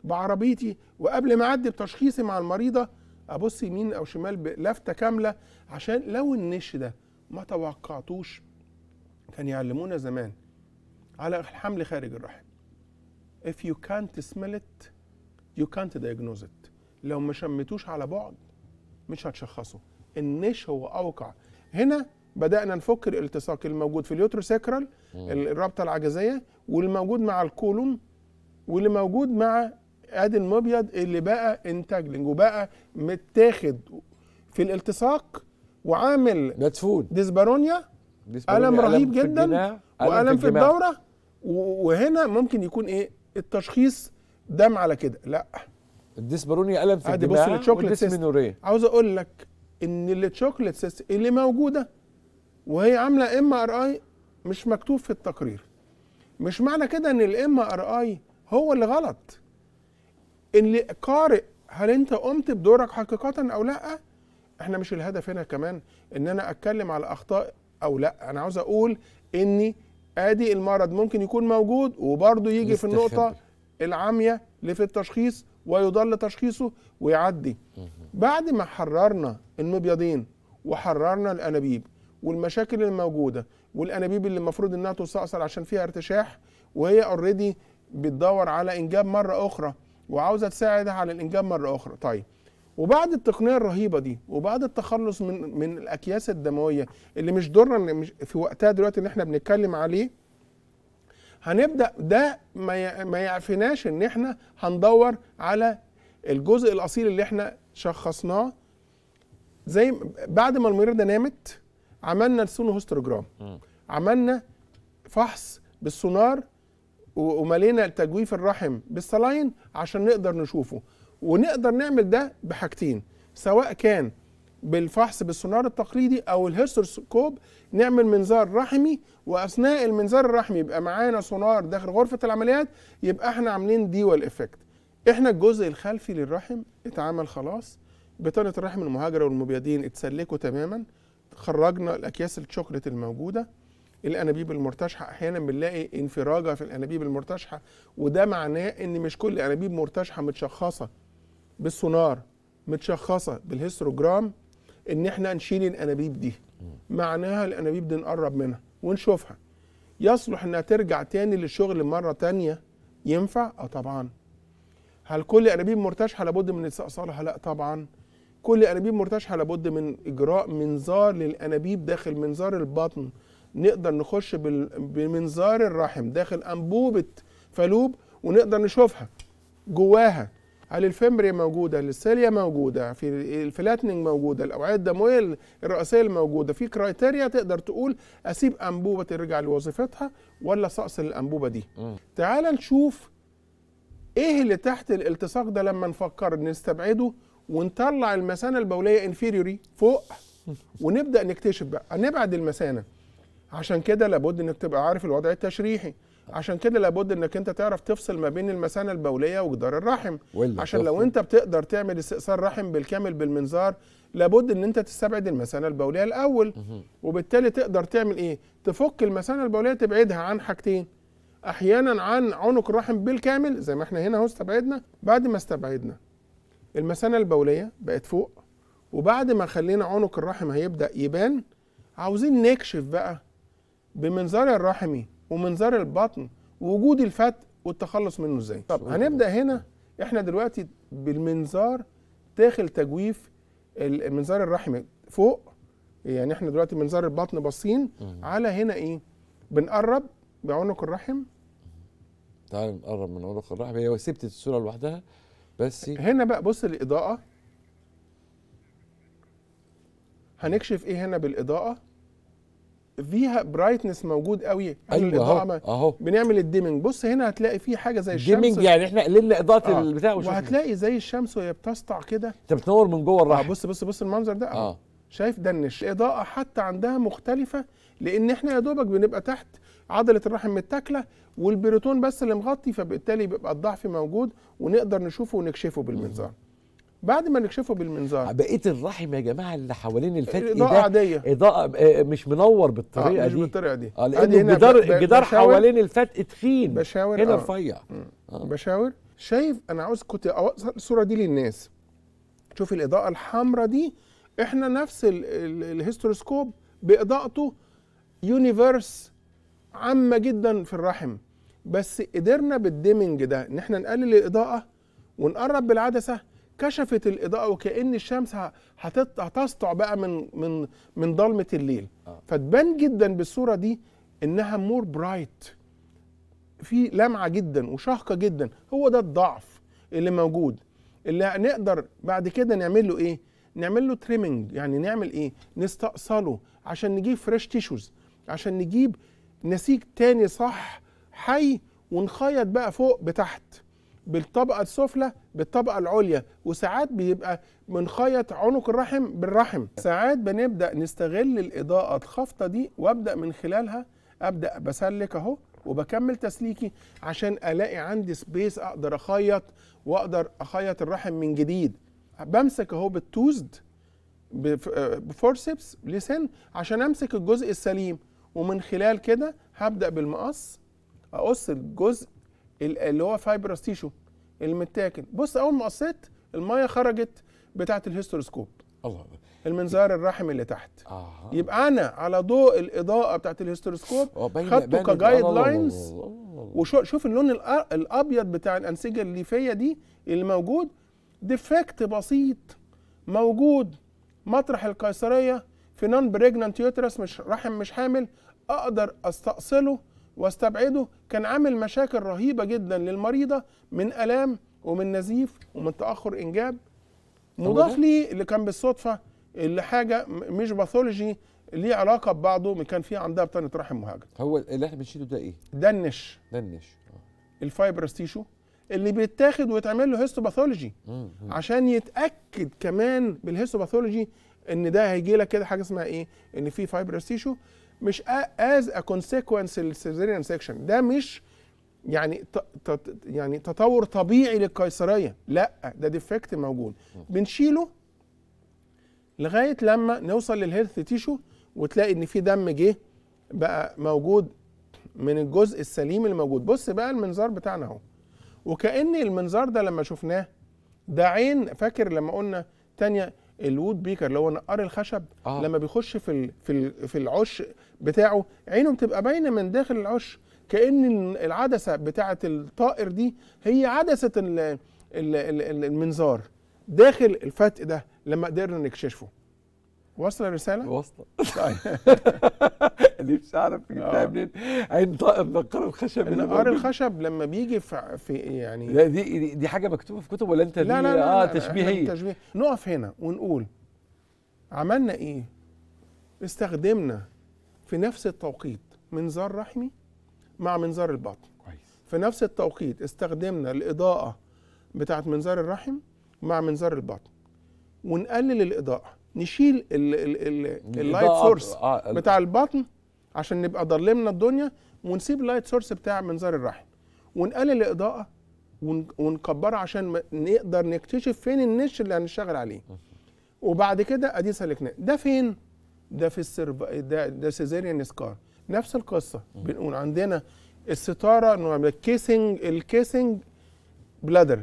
بعربيتي وقبل ما اعدي بتشخيصي مع المريضه ابص يمين او شمال بلفته كامله عشان لو النش ده ما توقعتوش كان يعلمونا زمان على الحمل خارج الرحم if you can't smell it you can't diagnose it لو ما شمتوش على بعد مش هتشخصه النش هو اوقع هنا بدانا نفك الالتصاق الموجود في سيكرال الرابطه العجزيه والموجود مع الكولون واللي موجود مع ادي المبيض اللي بقى انتاجلنج وبقى متاخد في الالتصاق وعامل ديسبارونيا ديسبارونيا ألم رهيب جدا وألم في, في الدورة وهنا ممكن يكون إيه التشخيص دم على كده لا الديسبارونيا ألم في الجماعة بص للشوكليت عاوز أقول لك إن التشوكلت سيست اللي موجودة وهي عاملة ام ار اي مش مكتوب في التقرير مش معنى كده ان الام ار اي هو اللي غلط اللي قارئ هل انت قمت بدورك حقيقه او لا احنا مش الهدف هنا كمان ان انا اتكلم على اخطاء او لا انا عاوز اقول اني ادي المرض ممكن يكون موجود وبرضه يجي في النقطه العاميه اللي في التشخيص ويضل تشخيصه ويعدي بعد ما حررنا المبيضين وحررنا الانابيب والمشاكل الموجوده والانابيب اللي المفروض انها تستأصل عشان فيها ارتشاح وهي اوريدي بتدور على انجاب مره اخرى وعاوزه تساعدها على الانجاب مره اخرى طيب وبعد التقنيه الرهيبه دي وبعد التخلص من من الاكياس الدمويه اللي مش ضرنا في وقتها دلوقتي اللي احنا بنتكلم عليه هنبدا ده ما ما يعفناش ان احنا هندور على الجزء الاصيل اللي احنا شخصناه زي بعد ما المريضه نامت عملنا السونو هيستوجرام عملنا فحص بالسونار وملينا تجويف الرحم بالسلاين عشان نقدر نشوفه ونقدر نعمل ده بحاجتين سواء كان بالفحص بالسونار التقليدي او الهيستروسكوب نعمل منظار رحمي واثناء المنظار الرحمي يبقى معانا سونار داخل غرفه العمليات يبقى احنا عاملين ديوال افكت احنا الجزء الخلفي للرحم اتعمل خلاص بطانه الرحم المهاجره والمبيضين اتسلكوا تماما خرجنا الاكياس الشوكليت الموجوده الانابيب المرتشحه احيانا بنلاقي انفراجه في الانابيب المرتشحه وده معناه ان مش كل انابيب مرتشحه متشخصه بالسونار متشخصه بالهيستروجرام ان احنا نشيل الانابيب دي معناها الانابيب دي نقرب منها ونشوفها يصلح انها ترجع تاني للشغل مره تانيه ينفع اه طبعا هل كل انابيب مرتشحه لابد من استئصالها لا طبعا كل انابيب مرتشحه لابد من اجراء منظار للانابيب داخل منظار البطن نقدر نخش بمنظار الرحم داخل انبوبه فالوب ونقدر نشوفها جواها الفيمبري موجوده السيليا موجوده في الفلاتنينج موجوده الاوعيه الدمويه الرئاسيه الموجوده في كرايتيريا تقدر تقول اسيب انبوبه ترجع لوظيفتها ولا سقص الانبوبه دي تعال نشوف ايه اللي تحت الالتصاق ده لما نفكر نستبعده ونطلع المثانه البوليه انفيريوري فوق ونبدا نكتشف بقى نبعد المثانه عشان كده لابد انك تبقى عارف الوضع التشريحي عشان كده لابد انك انت تعرف تفصل ما بين المثانه البوليه وجدار الرحم عشان لو انت بتقدر تعمل استئثار رحم بالكامل بالمنظار لابد ان انت تستبعد المثانه البوليه الاول وبالتالي تقدر تعمل ايه تفك المثانه البوليه تبعدها عن حاجتين احيانا عن عنق الرحم بالكامل زي ما احنا هنا اهو استبعدنا بعد ما استبعدنا المثانه البوليه بقت فوق وبعد ما خلينا عنق الرحم هيبدا يبان عاوزين نكشف بقى بمنظار الرحمي ومنظار البطن وجود الفت والتخلص منه ازاي طب هنبدا هنا احنا دلوقتي بالمنظار داخل تجويف المنظار الرحمي فوق يعني احنا دلوقتي منظار البطن باصين على هنا ايه بنقرب بعنق الرحم تعال نقرب من عنق الرحم هي ثبتت الصوره لوحدها بس هنا بقى بص الاضاءه هنكشف ايه هنا بالاضاءه فيها برايتنس موجود قوي ايوه الاضاءه اهو بنعمل الديمنج بص هنا هتلاقي في حاجه زي الشمس ديمنج يعني احنا قللنا اضاءه آه. البتاع وهتلاقي زي الشمس وهي بتسطع كده انت بتنور من جوه الرحم آه بص بص بص المنظر ده اه شايف ده النش الاضاءه حتى عندها مختلفه لان احنا يا دوبك بنبقى تحت عضله الرحم متاكله والبروتون بس اللي مغطي فبالتالي بيبقى الضعف موجود ونقدر نشوفه ونكشفه بالمنظار بعد ما نكشفه بالمنظار آه، بقيه الرحم يا جماعه اللي حوالين الفتق اضاءه عاديه اضاءه آه، آه، مش منور بالطريقه آه مش دي مش بالطريقه دي اه لان الجدار الجدار حوالين الفتق تخين بشاور هنا رفيع آه. بشاور شايف انا عاوز كنت اوصل الصوره دي للناس شوف الاضاءه الحمراء دي احنا نفس الهيستروسكوب باضاءته يونيفرس عامه جدا في الرحم بس قدرنا بالديمنج ده ان احنا نقلل الاضاءه ونقرب بالعدسه كشفت الاضاءه وكان الشمس هتسطع بقى من من من ضلمه الليل آه. فتبان جدا بالصوره دي انها مور برايت في لمعه جدا وشهقه جدا هو ده الضعف اللي موجود اللي هنقدر بعد كده نعمل له ايه نعمل له تريمنج يعني نعمل ايه نستأصله عشان نجيب فريش تيشوز عشان نجيب نسيج تاني صح حي ونخيط بقى فوق بتحت بالطبقه السفلى بالطبقه العليا وساعات بيبقى منخيط عنق الرحم بالرحم ساعات بنبدا نستغل الاضاءه الخافته دي وابدا من خلالها ابدا بسلك اهو وبكمل تسليكي عشان الاقي عندي سبيس اقدر اخيط واقدر اخيط الرحم من جديد بمسك اهو بالتوزد بفورسبس لسن عشان امسك الجزء السليم ومن خلال كده هبدا بالمقص اقص الجزء اللي هو فايبرس تيشو المتاكل بص اول ما قصيت الميه خرجت بتاعه الهيستروسكوب الله المنظار الرحم اللي تحت آه. يبقى انا على ضوء الاضاءه بتاعه الهيستروسكوب خدته كجايد لاينز وشوف اللون الابيض بتاع الانسجه الليفيه دي اللي موجود ديفكت بسيط موجود مطرح القيصريه في نون بريجنانت يوترس مش رحم مش حامل اقدر استأصله واستبعده كان عامل مشاكل رهيبه جدا للمريضه من الام ومن نزيف ومن تاخر انجاب مضاف لي اللي كان بالصدفه اللي حاجه مش باثولوجي ليه علاقه ببعضه كان في عندها بطانه رحم مهاجر هو اللي احنا بنشيله ده ايه ده النش ده النش آه. الفايبرس تيشو اللي بيتاخد ويتعمل له هيستوباثولوجي عشان يتاكد كمان بالهيستوباثولوجي ان ده هيجي لك كده حاجه اسمها ايه ان في فايبرس تيشو مش از ا كونسيكونس للسيزيريان سيكشن ده مش يعني يعني تطور طبيعي للقيصريه لا ده ديفكت موجود بنشيله لغايه لما نوصل للهيرث تيشو وتلاقي ان في دم جه بقى موجود من الجزء السليم اللي موجود بص بقى المنظار بتاعنا اهو وكان المنظار ده لما شفناه ده عين فاكر لما قلنا تانية الوود بيكر اللي هو نقار الخشب آه. لما بيخش في في في العش بتاعه عينه بتبقى باينه من داخل العش كان العدسه بتاعه الطائر دي هي عدسه المنظار داخل الفتق ده لما قدرنا نكشفه واصله الرساله؟ واصله اللي طيب. مش عارف جبتها آه. منين عين طائر نقار الخشب نقار الخشب لما بيجي في, يعني لا دي دي حاجه مكتوبه في كتب ولا انت لا لا, لا, لا اه تشبيهيه تشبيه إيه؟ نقف هنا ونقول عملنا ايه؟ استخدمنا في نفس التوقيت منظار رحمي مع منظار البطن كويس في نفس التوقيت استخدمنا الاضاءه بتاعه منظار الرحم مع منظار البطن ونقلل الاضاءه نشيل اللايت سورس آه، بتاع البطن عشان نبقى ضلمنا الدنيا ونسيب اللايت سورس بتاع منظار الرحم ونقلل الاضاءه ونكبرها عشان نقدر نكتشف فين النش اللي هنشتغل عليه وبعد كده ادي سلكناه ده فين ده في السيرف ده, ده سيزيريان سكار نفس القصه بنقول عندنا الستاره نوع من الكيسنج الكيسنج بلادر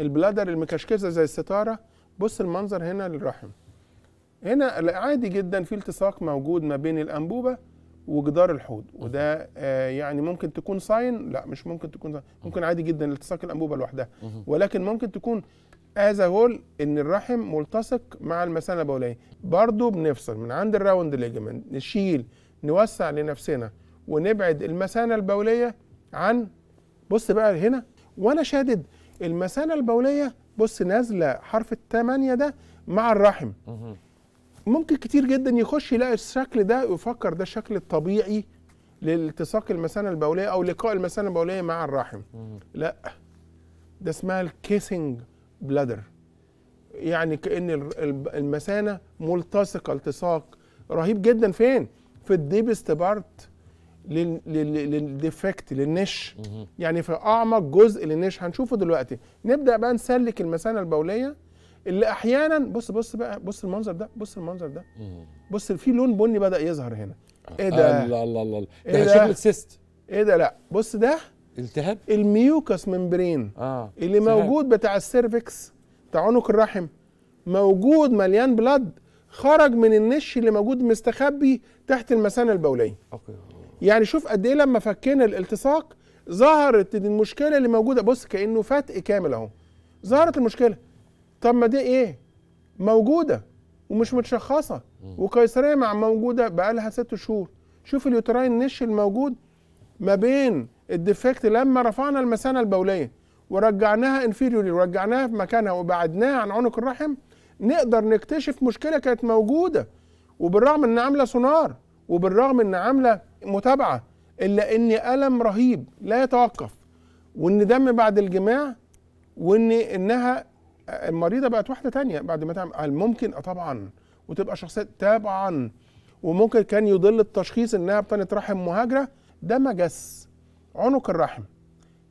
البلادر المكشكشه زي الستاره بص المنظر هنا للرحم هنا عادي جدا في التصاق موجود ما بين الانبوبه وجدار الحوض وده آه يعني ممكن تكون ساين لا مش ممكن تكون ساين. ممكن عادي جدا التصاق الانبوبه لوحدها ولكن ممكن تكون از هول ان الرحم ملتصق مع المثانه البوليه برضو بنفصل من عند الراوند ليجمنت نشيل نوسع لنفسنا ونبعد المثانه البوليه عن بص بقى هنا وانا شادد المثانه البوليه بص نازله حرف الثمانيه ده مع الرحم ممكن كتير جدا يخش يلاقي الشكل ده ويفكر ده الشكل الطبيعي لالتصاق المثانه البوليه او لقاء المثانه البوليه مع الرحم لا ده اسمها الكيسنج بلادر يعني كان المثانه ملتصقه التصاق رهيب جدا فين في الديبست بارت للديفكت للنش يعني في اعمق جزء للنش هنشوفه دلوقتي نبدا بقى نسلك المثانه البوليه اللي احيانا بص بص بقى بص المنظر ده بص المنظر ده بص في لون بني بدا يظهر هنا ايه آه، ده الله الله الله ده, إيه ده شكل سيست ايه ده لا بص ده التهاب الميوكس ممبرين آه. اللي سهل. موجود بتاع السيرفكس بتاع عنق الرحم موجود مليان بلد خرج من النش اللي موجود مستخبي تحت المثانه البوليه أوكي. يعني شوف قد ايه لما فكينا الالتصاق ظهرت المشكله اللي موجوده بص كانه فتق كامل اهو ظهرت المشكله طب ما دي ايه موجوده ومش متشخصه وقيصريه مع موجوده بقى لها ست شهور شوف اليوتراين نش الموجود ما بين الديفكت لما رفعنا المثانه البوليه ورجعناها انفيريوري ورجعناها في مكانها وبعدناها عن عنق الرحم نقدر نكتشف مشكله كانت موجوده وبالرغم ان عامله سونار وبالرغم ان عامله متابعه الا ان الم رهيب لا يتوقف وان دم بعد الجماع وان انها المريضه بقت واحده تانية بعد ما تعمل هل ممكن آه طبعا وتبقى شخصيه طبعا وممكن كان يضل التشخيص انها بطنه رحم مهاجره ده مجس عنق الرحم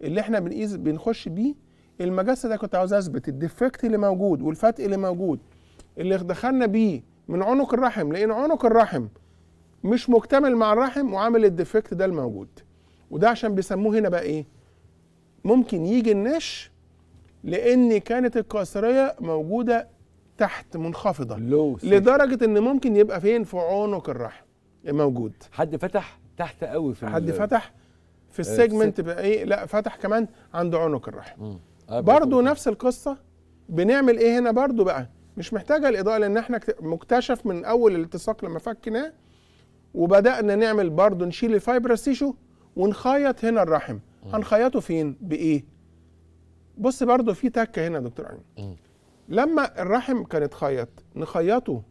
اللي احنا بنقيس بنخش بيه المجس ده كنت عاوز اثبت الديفكت اللي موجود والفتق اللي موجود اللي دخلنا بيه من عنق الرحم لان عنق الرحم مش مكتمل مع الرحم وعامل الديفكت ده الموجود وده عشان بيسموه هنا بقى ايه ممكن يجي النش لان كانت القاصريه موجوده تحت منخفضه لدرجه ان ممكن يبقى فين في عنق الرحم موجود حد فتح تحت قوي في حد فتح في إيه، السيجمنت بقى ايه لا فتح كمان عند عنق الرحم آه، برضو نفس القصه بنعمل ايه هنا برضو بقى مش محتاجه الاضاءه لان احنا مكتشف من اول الالتصاق لما فكناه وبدانا نعمل برضو نشيل الفايبرس تيشو ونخيط هنا الرحم هنخيطه فين بايه بص برضو في تكه هنا يا دكتور عمي لما الرحم كان اتخيط نخيطه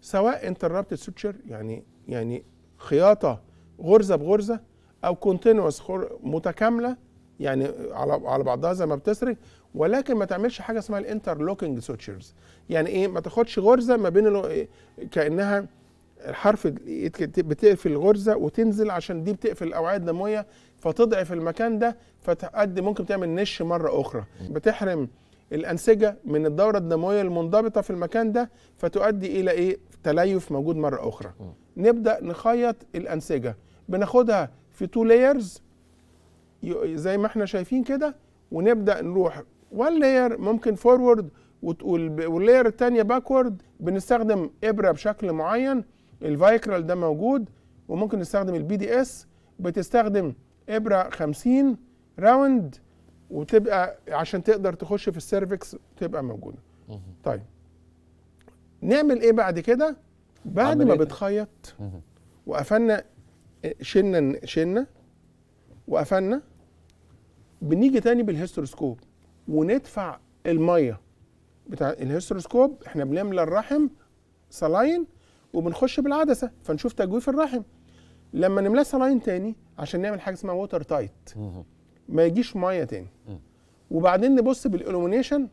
سواء انتربت سوتشر يعني يعني خياطه غرزه بغرزه او كونتينوس متكامله يعني على على بعضها زي ما بتسري ولكن ما تعملش حاجه اسمها لوكينج سوتشرز يعني ايه ما تاخدش غرزه ما بين كانها الحرف بتقفل الغرزه وتنزل عشان دي بتقفل الاوعيه الدمويه فتضعف المكان ده فتؤدي ممكن تعمل نش مره اخرى بتحرم الانسجه من الدوره الدمويه المنضبطه في المكان ده فتؤدي الى ايه تليف موجود مره اخرى نبدا نخيط الانسجه بناخدها في تو لايرز زي ما احنا شايفين كده ونبدا نروح وان لاير ممكن فورورد واللاير الثانيه باكورد بنستخدم ابره بشكل معين الفايكرال ده موجود وممكن نستخدم البي دي اس بتستخدم ابره 50 راوند وتبقى عشان تقدر تخش في السيرفكس تبقى موجوده طيب نعمل ايه بعد كده بعد ما إيه؟ بتخيط وقفلنا شلنا شلنا وقفلنا بنيجي تاني بالهيستروسكوب وندفع الميه بتاع الهيستروسكوب احنا بنملى الرحم صلاين وبنخش بالعدسه فنشوف تجويف الرحم لما نملاه صلاين تاني عشان نعمل حاجه اسمها ووتر تايت ما يجيش ميه تاني وبعدين نبص بالالومنيشن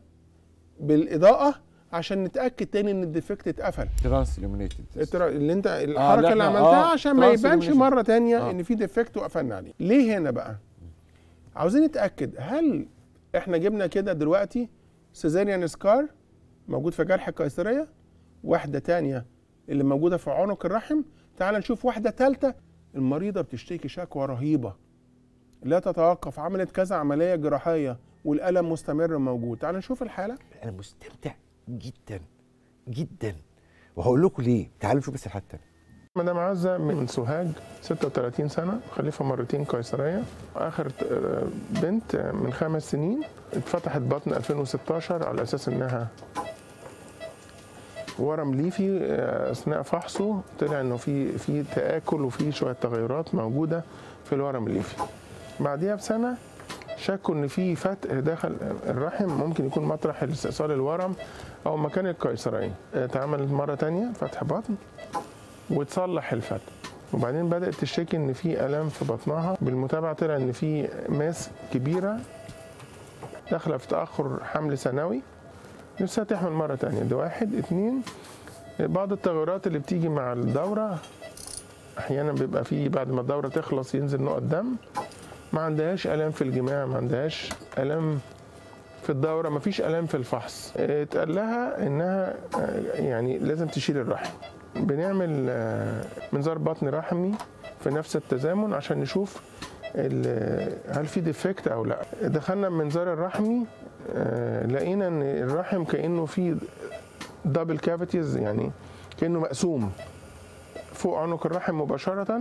بالاضاءه عشان نتاكد تاني ان الديفكت اتقفل ترانس اليومينيتد اللي انت آه، الحركه آه اللي عملتها آه عشان ما يبانش مره تانية آه. ان في ديفكت وقفلنا عليه ليه هنا بقى عاوزين نتاكد هل احنا جبنا كده دلوقتي سيزاريان سكار موجود في جرح القيصريه واحده تانية اللي موجوده في عنق الرحم تعال نشوف واحده ثالثه المريضه بتشتكي شكوى رهيبه لا تتوقف عملت كذا عمليه جراحيه والالم مستمر موجود تعال نشوف الحاله انا مستمتع جدا جدا وهقول لكم ليه تعالوا نشوف بس الحلقه الثانيه مدام عزة من سوهاج 36 سنة خليفة مرتين قيصرية آخر آه، بنت من خمس سنين اتفتحت بطن 2016 على أساس إنها ورم ليفي آه، اثناء فحصه طلع انه في في تاكل وفي شويه تغيرات موجوده في الورم الليفي بعديها بسنه شكوا ان في فتق داخل الرحم ممكن يكون مطرح استئصال الورم او مكان القيصرين اتعملت مره تانية فتح بطن وتصلح الفتق وبعدين بدات تشتكي ان في الام في بطنها بالمتابعه طلع ان في ماس كبيره داخله في تاخر حمل سنوي نفسها تحمل مره تانية ده واحد اتنين بعض التغيرات اللي بتيجي مع الدوره احيانا بيبقى في بعد ما الدوره تخلص ينزل نقط دم ما عندهاش الام في الجماع ما عندهاش الام في الدورة ما فيش الام في الفحص اتقال لها انها آه، يعني لازم تشيل الرحم بنعمل آه، منظار بطن رحمي في نفس التزامن عشان نشوف هل في ديفكت او لا دخلنا المنظار الرحمي آه، لقينا ان الرحم كانه في دبل كافيتيز يعني كانه مقسوم فوق عنق الرحم مباشره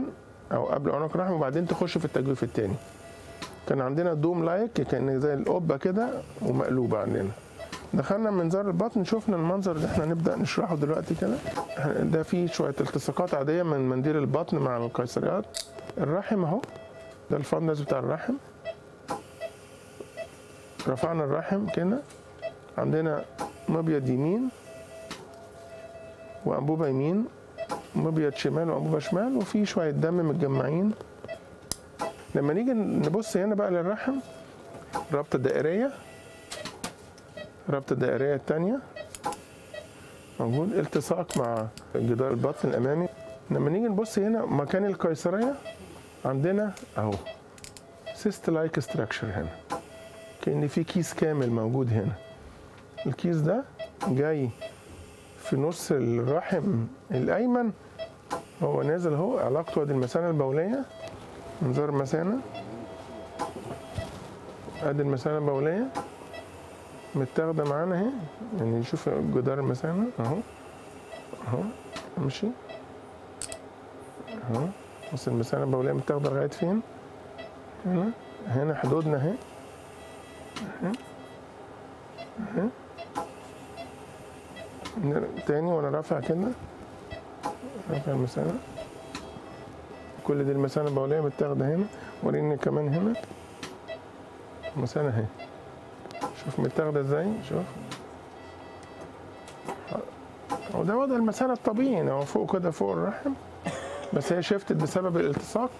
او قبل عنق الرحم وبعدين تخش في التجويف الثاني كان عندنا دوم لايك كان زي القبه كده ومقلوبه عندنا دخلنا منظار البطن شفنا المنظر اللي احنا نبدا نشرحه دلوقتي كده ده فيه شويه التصاقات عاديه من منديل البطن مع القيصريات الرحم اهو ده الفندس بتاع الرحم رفعنا الرحم كده عندنا مبيض يمين وانبوبه يمين مبيض شمال وانبوبه شمال وفي شويه دم متجمعين لما نيجي نبص هنا بقى للرحم رابطة دائرية رابطة دائرية التانية موجود التصاق مع جدار البطن الأمامي لما نيجي نبص هنا مكان القيصرية عندنا أهو سيست لايك ستراكشر هنا كأن في كيس كامل موجود هنا الكيس ده جاي في نص الرحم الأيمن هو نازل اهو علاقته بالمثانة المثانة البولية انظار مثانة ادي المثانة البولية متاخدة معانا اهي يعني شوف جدار المثانة اهو اهو امشي اهو بص المثانة البولية متاخدة لغاية فين هنا هنا حدودنا اهي اهي تاني وانا رافع كده رافع المثانة كل دي المثانه البوليه متاخده هنا وريني كمان هنا المثانه اهي شوف متاخده ازاي شوف وده وضع المثانه الطبيعي يعني هو فوق كده فوق الرحم بس هي شفتت بسبب الالتصاق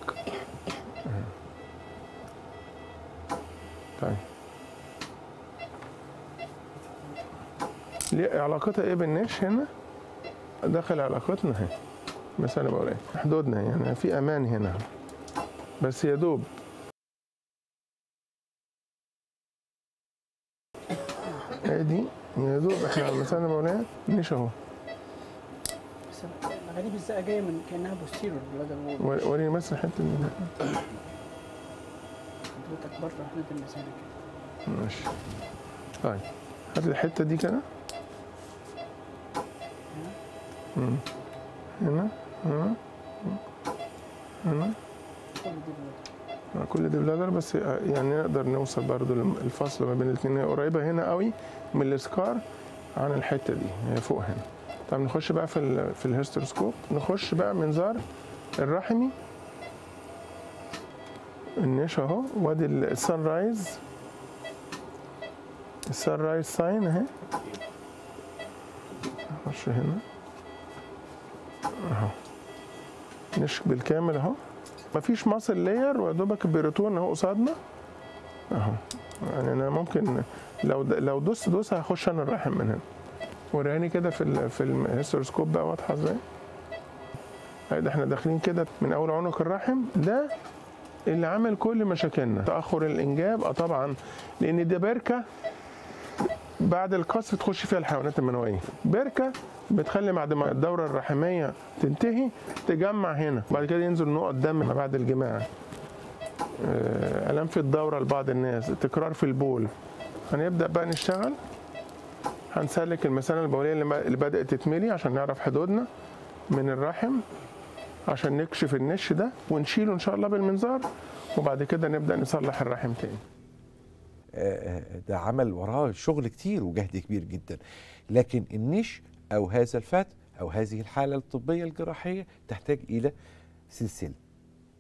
طيب علاقتها ايه بالنش هنا داخل علاقتنا هنا انا بقول إيه حدودنا يعني في أمان هنا بس يا دوب ادي يا دوب احنا انا بقول إيه مش أهو غريب ازاي جاية من كأنها بوستيرور وريني بس الحتة اللي حضرتك بره احنا المسألة كده ماشي طيب هات الحتة دي كده هنا كل دي بلادر بس يعني نقدر نوصل برضو الفصل ما بين الاثنين هي قريبه هنا قوي من الاسكار عن الحته دي هي فوق هنا طب نخش بقى في في الهيستروسكوب نخش بقى منظار الرحمي النيش اهو وادي السان رايز السان رايز ساين اهي نخش هنا اهو نشك بالكامل اهو مفيش ماسل لاير ويا دوبك البيروتون اهو قصادنا اهو يعني انا ممكن لو لو دوست دوس هخش انا الرحم من هنا وراني كده في في الهيستروسكوب بقى واضحه ازاي ده احنا داخلين كده من اول عنق الرحم ده اللي عامل كل مشاكلنا تاخر الانجاب اه طبعا لان دي بركه بعد القصف تخش فيها الحيوانات المنويه بركه بتخلي بعد ما الدوره الرحميه تنتهي تجمع هنا بعد كده ينزل نقط دم ما بعد الجماع آه، الام في الدوره لبعض الناس تكرار في البول هنبدا بقى نشتغل هنسلك المثانه البوليه اللي بدات تتملي عشان نعرف حدودنا من الرحم عشان نكشف النش ده ونشيله ان شاء الله بالمنظار وبعد كده نبدا نصلح الرحم تاني آه، آه، ده عمل وراه شغل كتير وجهد كبير جدا لكن النش أو هذا الفتى أو هذه الحالة الطبية الجراحية تحتاج إلى سلسلة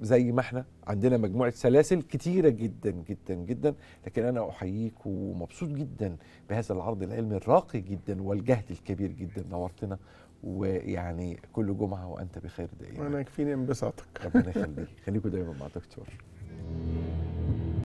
زي ما احنا عندنا مجموعة سلاسل كتيرة جدا جدا جدا لكن أنا أحييك ومبسوط جدا بهذا العرض العلمي الراقي جدا والجهد الكبير جدا نورتنا ويعني كل جمعة وأنت بخير دائما أنا يكفيني انبساطك ربنا يخليك خليكوا دايما مع دكتور